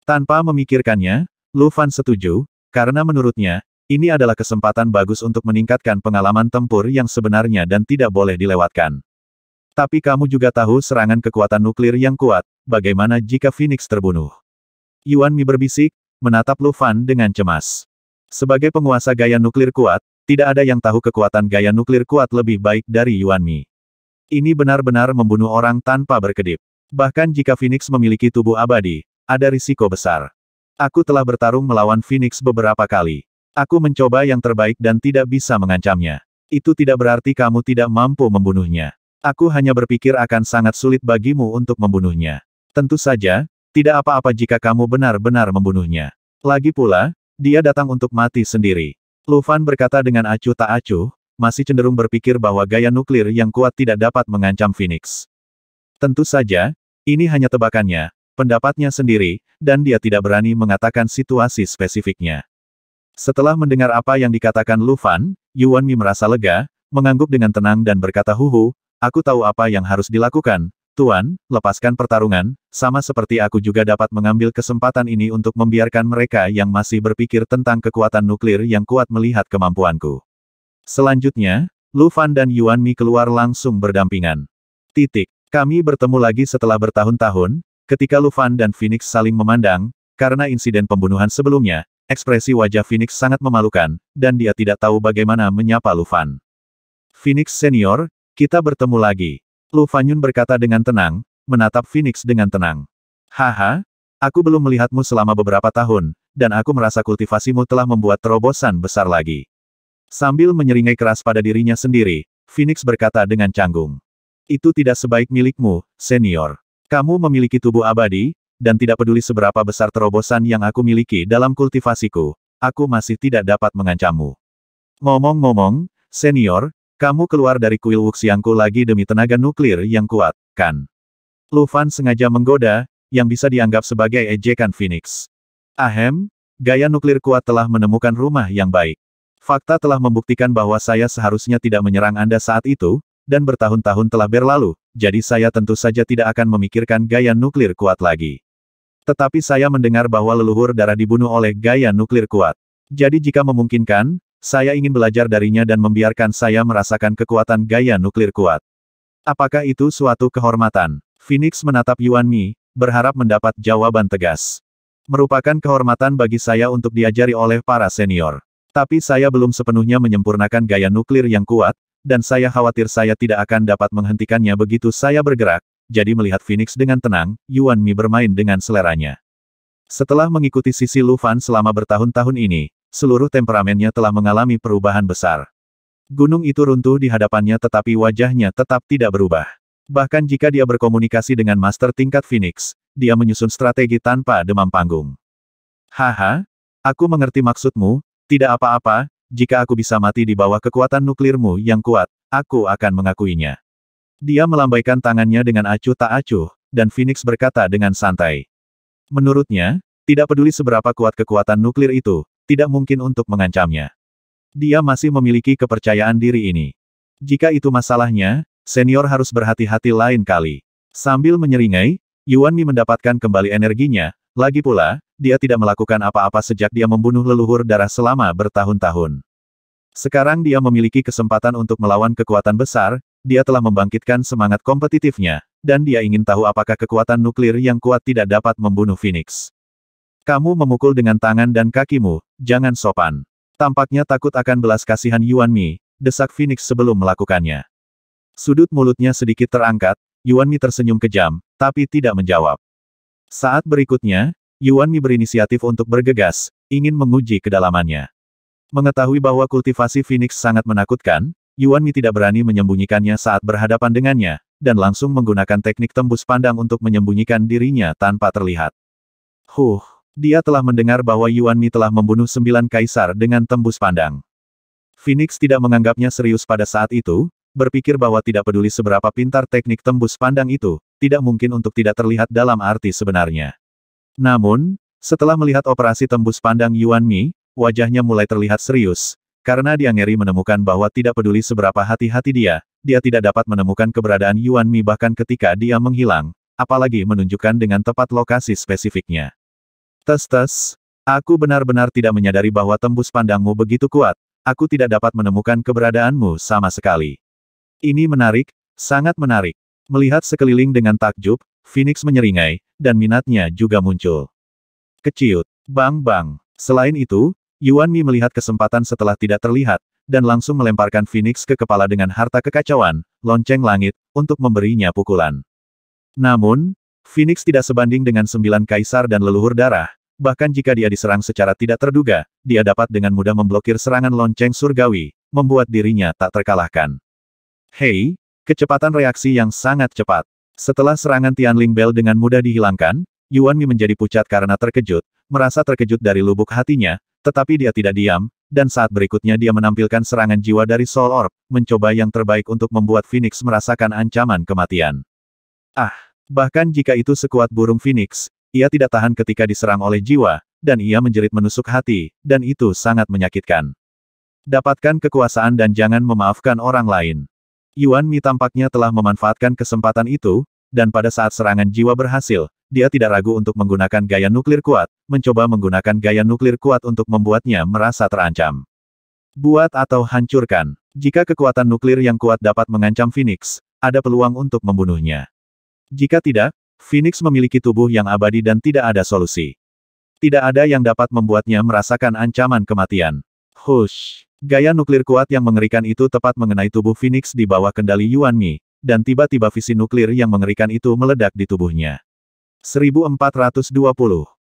Tanpa memikirkannya, Lu Fan setuju, karena menurutnya, ini adalah kesempatan bagus untuk meningkatkan pengalaman tempur yang sebenarnya dan tidak boleh dilewatkan. Tapi kamu juga tahu serangan kekuatan nuklir yang kuat, bagaimana jika Phoenix terbunuh? Yuan Mi berbisik, menatap Lu Fan dengan cemas. Sebagai penguasa gaya nuklir kuat, tidak ada yang tahu kekuatan gaya nuklir kuat lebih baik dari Yuan Mi. Ini benar-benar membunuh orang tanpa berkedip. Bahkan jika Phoenix memiliki tubuh abadi, ada risiko besar. Aku telah bertarung melawan Phoenix beberapa kali. Aku mencoba yang terbaik dan tidak bisa mengancamnya. Itu tidak berarti kamu tidak mampu membunuhnya. Aku hanya berpikir akan sangat sulit bagimu untuk membunuhnya. Tentu saja, tidak apa-apa jika kamu benar-benar membunuhnya. Lagi pula, dia datang untuk mati sendiri. Lufan berkata dengan acuh tak acuh, masih cenderung berpikir bahwa gaya nuklir yang kuat tidak dapat mengancam Phoenix. Tentu saja, ini hanya tebakannya, pendapatnya sendiri, dan dia tidak berani mengatakan situasi spesifiknya. Setelah mendengar apa yang dikatakan Lu Fan, Yuan Mi merasa lega, mengangguk dengan tenang dan berkata huhu, aku tahu apa yang harus dilakukan, Tuan, lepaskan pertarungan, sama seperti aku juga dapat mengambil kesempatan ini untuk membiarkan mereka yang masih berpikir tentang kekuatan nuklir yang kuat melihat kemampuanku. Selanjutnya, Lu Fan dan Yuan Mi keluar langsung berdampingan. Titik. Kami bertemu lagi setelah bertahun-tahun, ketika Lu Fan dan Phoenix saling memandang, karena insiden pembunuhan sebelumnya, Ekspresi wajah Phoenix sangat memalukan, dan dia tidak tahu bagaimana menyapa Lufan. Phoenix Senior, kita bertemu lagi. Lufan berkata dengan tenang, menatap Phoenix dengan tenang. Haha, aku belum melihatmu selama beberapa tahun, dan aku merasa kultivasimu telah membuat terobosan besar lagi. Sambil menyeringai keras pada dirinya sendiri, Phoenix berkata dengan canggung. Itu tidak sebaik milikmu, senior. Kamu memiliki tubuh abadi, dan tidak peduli seberapa besar terobosan yang aku miliki dalam kultivasiku, aku masih tidak dapat mengancammu. Ngomong-ngomong, senior, kamu keluar dari kuil Wuxiangku lagi demi tenaga nuklir yang kuat, kan? Lu Fan sengaja menggoda, yang bisa dianggap sebagai ejekan Phoenix. Ahem, gaya nuklir kuat telah menemukan rumah yang baik. Fakta telah membuktikan bahwa saya seharusnya tidak menyerang Anda saat itu, dan bertahun-tahun telah berlalu, jadi saya tentu saja tidak akan memikirkan gaya nuklir kuat lagi. Tetapi saya mendengar bahwa leluhur darah dibunuh oleh gaya nuklir kuat. Jadi jika memungkinkan, saya ingin belajar darinya dan membiarkan saya merasakan kekuatan gaya nuklir kuat. Apakah itu suatu kehormatan? Phoenix menatap Yuan Mi, berharap mendapat jawaban tegas. Merupakan kehormatan bagi saya untuk diajari oleh para senior. Tapi saya belum sepenuhnya menyempurnakan gaya nuklir yang kuat, dan saya khawatir saya tidak akan dapat menghentikannya begitu saya bergerak, jadi melihat Phoenix dengan tenang, Yuan Mi bermain dengan seleranya. Setelah mengikuti sisi Lu Fan selama bertahun-tahun ini, seluruh temperamennya telah mengalami perubahan besar. Gunung itu runtuh di hadapannya tetapi wajahnya tetap tidak berubah. Bahkan jika dia berkomunikasi dengan master tingkat Phoenix, dia menyusun strategi tanpa demam panggung. Haha, aku mengerti maksudmu, tidak apa-apa, jika aku bisa mati di bawah kekuatan nuklirmu yang kuat, aku akan mengakuinya. Dia melambaikan tangannya dengan acuh tak acuh, dan Phoenix berkata dengan santai. Menurutnya, tidak peduli seberapa kuat kekuatan nuklir itu, tidak mungkin untuk mengancamnya. Dia masih memiliki kepercayaan diri ini. Jika itu masalahnya, senior harus berhati-hati lain kali. Sambil menyeringai, Yuan Mi mendapatkan kembali energinya, lagi pula, dia tidak melakukan apa-apa sejak dia membunuh leluhur darah selama bertahun-tahun. Sekarang dia memiliki kesempatan untuk melawan kekuatan besar, dia telah membangkitkan semangat kompetitifnya, dan dia ingin tahu apakah kekuatan nuklir yang kuat tidak dapat membunuh Phoenix. Kamu memukul dengan tangan dan kakimu, jangan sopan. Tampaknya takut akan belas kasihan Yuan Mi, desak Phoenix sebelum melakukannya. Sudut mulutnya sedikit terangkat, Yuan Mi tersenyum kejam, tapi tidak menjawab. Saat berikutnya, Yuan Mi berinisiatif untuk bergegas, ingin menguji kedalamannya. Mengetahui bahwa kultivasi Phoenix sangat menakutkan, Yuan Mi tidak berani menyembunyikannya saat berhadapan dengannya, dan langsung menggunakan teknik tembus pandang untuk menyembunyikan dirinya tanpa terlihat. Huh, dia telah mendengar bahwa Yuan Mi telah membunuh sembilan kaisar dengan tembus pandang. Phoenix tidak menganggapnya serius pada saat itu, berpikir bahwa tidak peduli seberapa pintar teknik tembus pandang itu, tidak mungkin untuk tidak terlihat dalam arti sebenarnya. Namun, setelah melihat operasi tembus pandang Yuan Mi, wajahnya mulai terlihat serius, karena dia ngeri menemukan bahwa tidak peduli seberapa hati-hati dia, dia tidak dapat menemukan keberadaan Yuan Mi bahkan ketika dia menghilang, apalagi menunjukkan dengan tepat lokasi spesifiknya. Tes-tes, aku benar-benar tidak menyadari bahwa tembus pandangmu begitu kuat, aku tidak dapat menemukan keberadaanmu sama sekali. Ini menarik, sangat menarik. Melihat sekeliling dengan takjub, Phoenix menyeringai, dan minatnya juga muncul. Keciut, bang-bang. Selain itu, Yuan Mi melihat kesempatan setelah tidak terlihat, dan langsung melemparkan Phoenix ke kepala dengan harta kekacauan, lonceng langit, untuk memberinya pukulan. Namun, Phoenix tidak sebanding dengan sembilan kaisar dan leluhur darah, bahkan jika dia diserang secara tidak terduga, dia dapat dengan mudah memblokir serangan lonceng surgawi, membuat dirinya tak terkalahkan. Hei, kecepatan reaksi yang sangat cepat. Setelah serangan Tianling Bell dengan mudah dihilangkan, Yuan Mi menjadi pucat karena terkejut, merasa terkejut dari lubuk hatinya, tetapi dia tidak diam, dan saat berikutnya dia menampilkan serangan jiwa dari Soul Orb, mencoba yang terbaik untuk membuat Phoenix merasakan ancaman kematian. Ah, bahkan jika itu sekuat burung Phoenix, ia tidak tahan ketika diserang oleh jiwa, dan ia menjerit menusuk hati, dan itu sangat menyakitkan. Dapatkan kekuasaan dan jangan memaafkan orang lain. Yuan Mi tampaknya telah memanfaatkan kesempatan itu, dan pada saat serangan jiwa berhasil, dia tidak ragu untuk menggunakan gaya nuklir kuat, mencoba menggunakan gaya nuklir kuat untuk membuatnya merasa terancam. Buat atau hancurkan. Jika kekuatan nuklir yang kuat dapat mengancam Phoenix, ada peluang untuk membunuhnya. Jika tidak, Phoenix memiliki tubuh yang abadi dan tidak ada solusi. Tidak ada yang dapat membuatnya merasakan ancaman kematian. Hush! Gaya nuklir kuat yang mengerikan itu tepat mengenai tubuh Phoenix di bawah kendali Yuan Mi, dan tiba-tiba visi nuklir yang mengerikan itu meledak di tubuhnya. 1420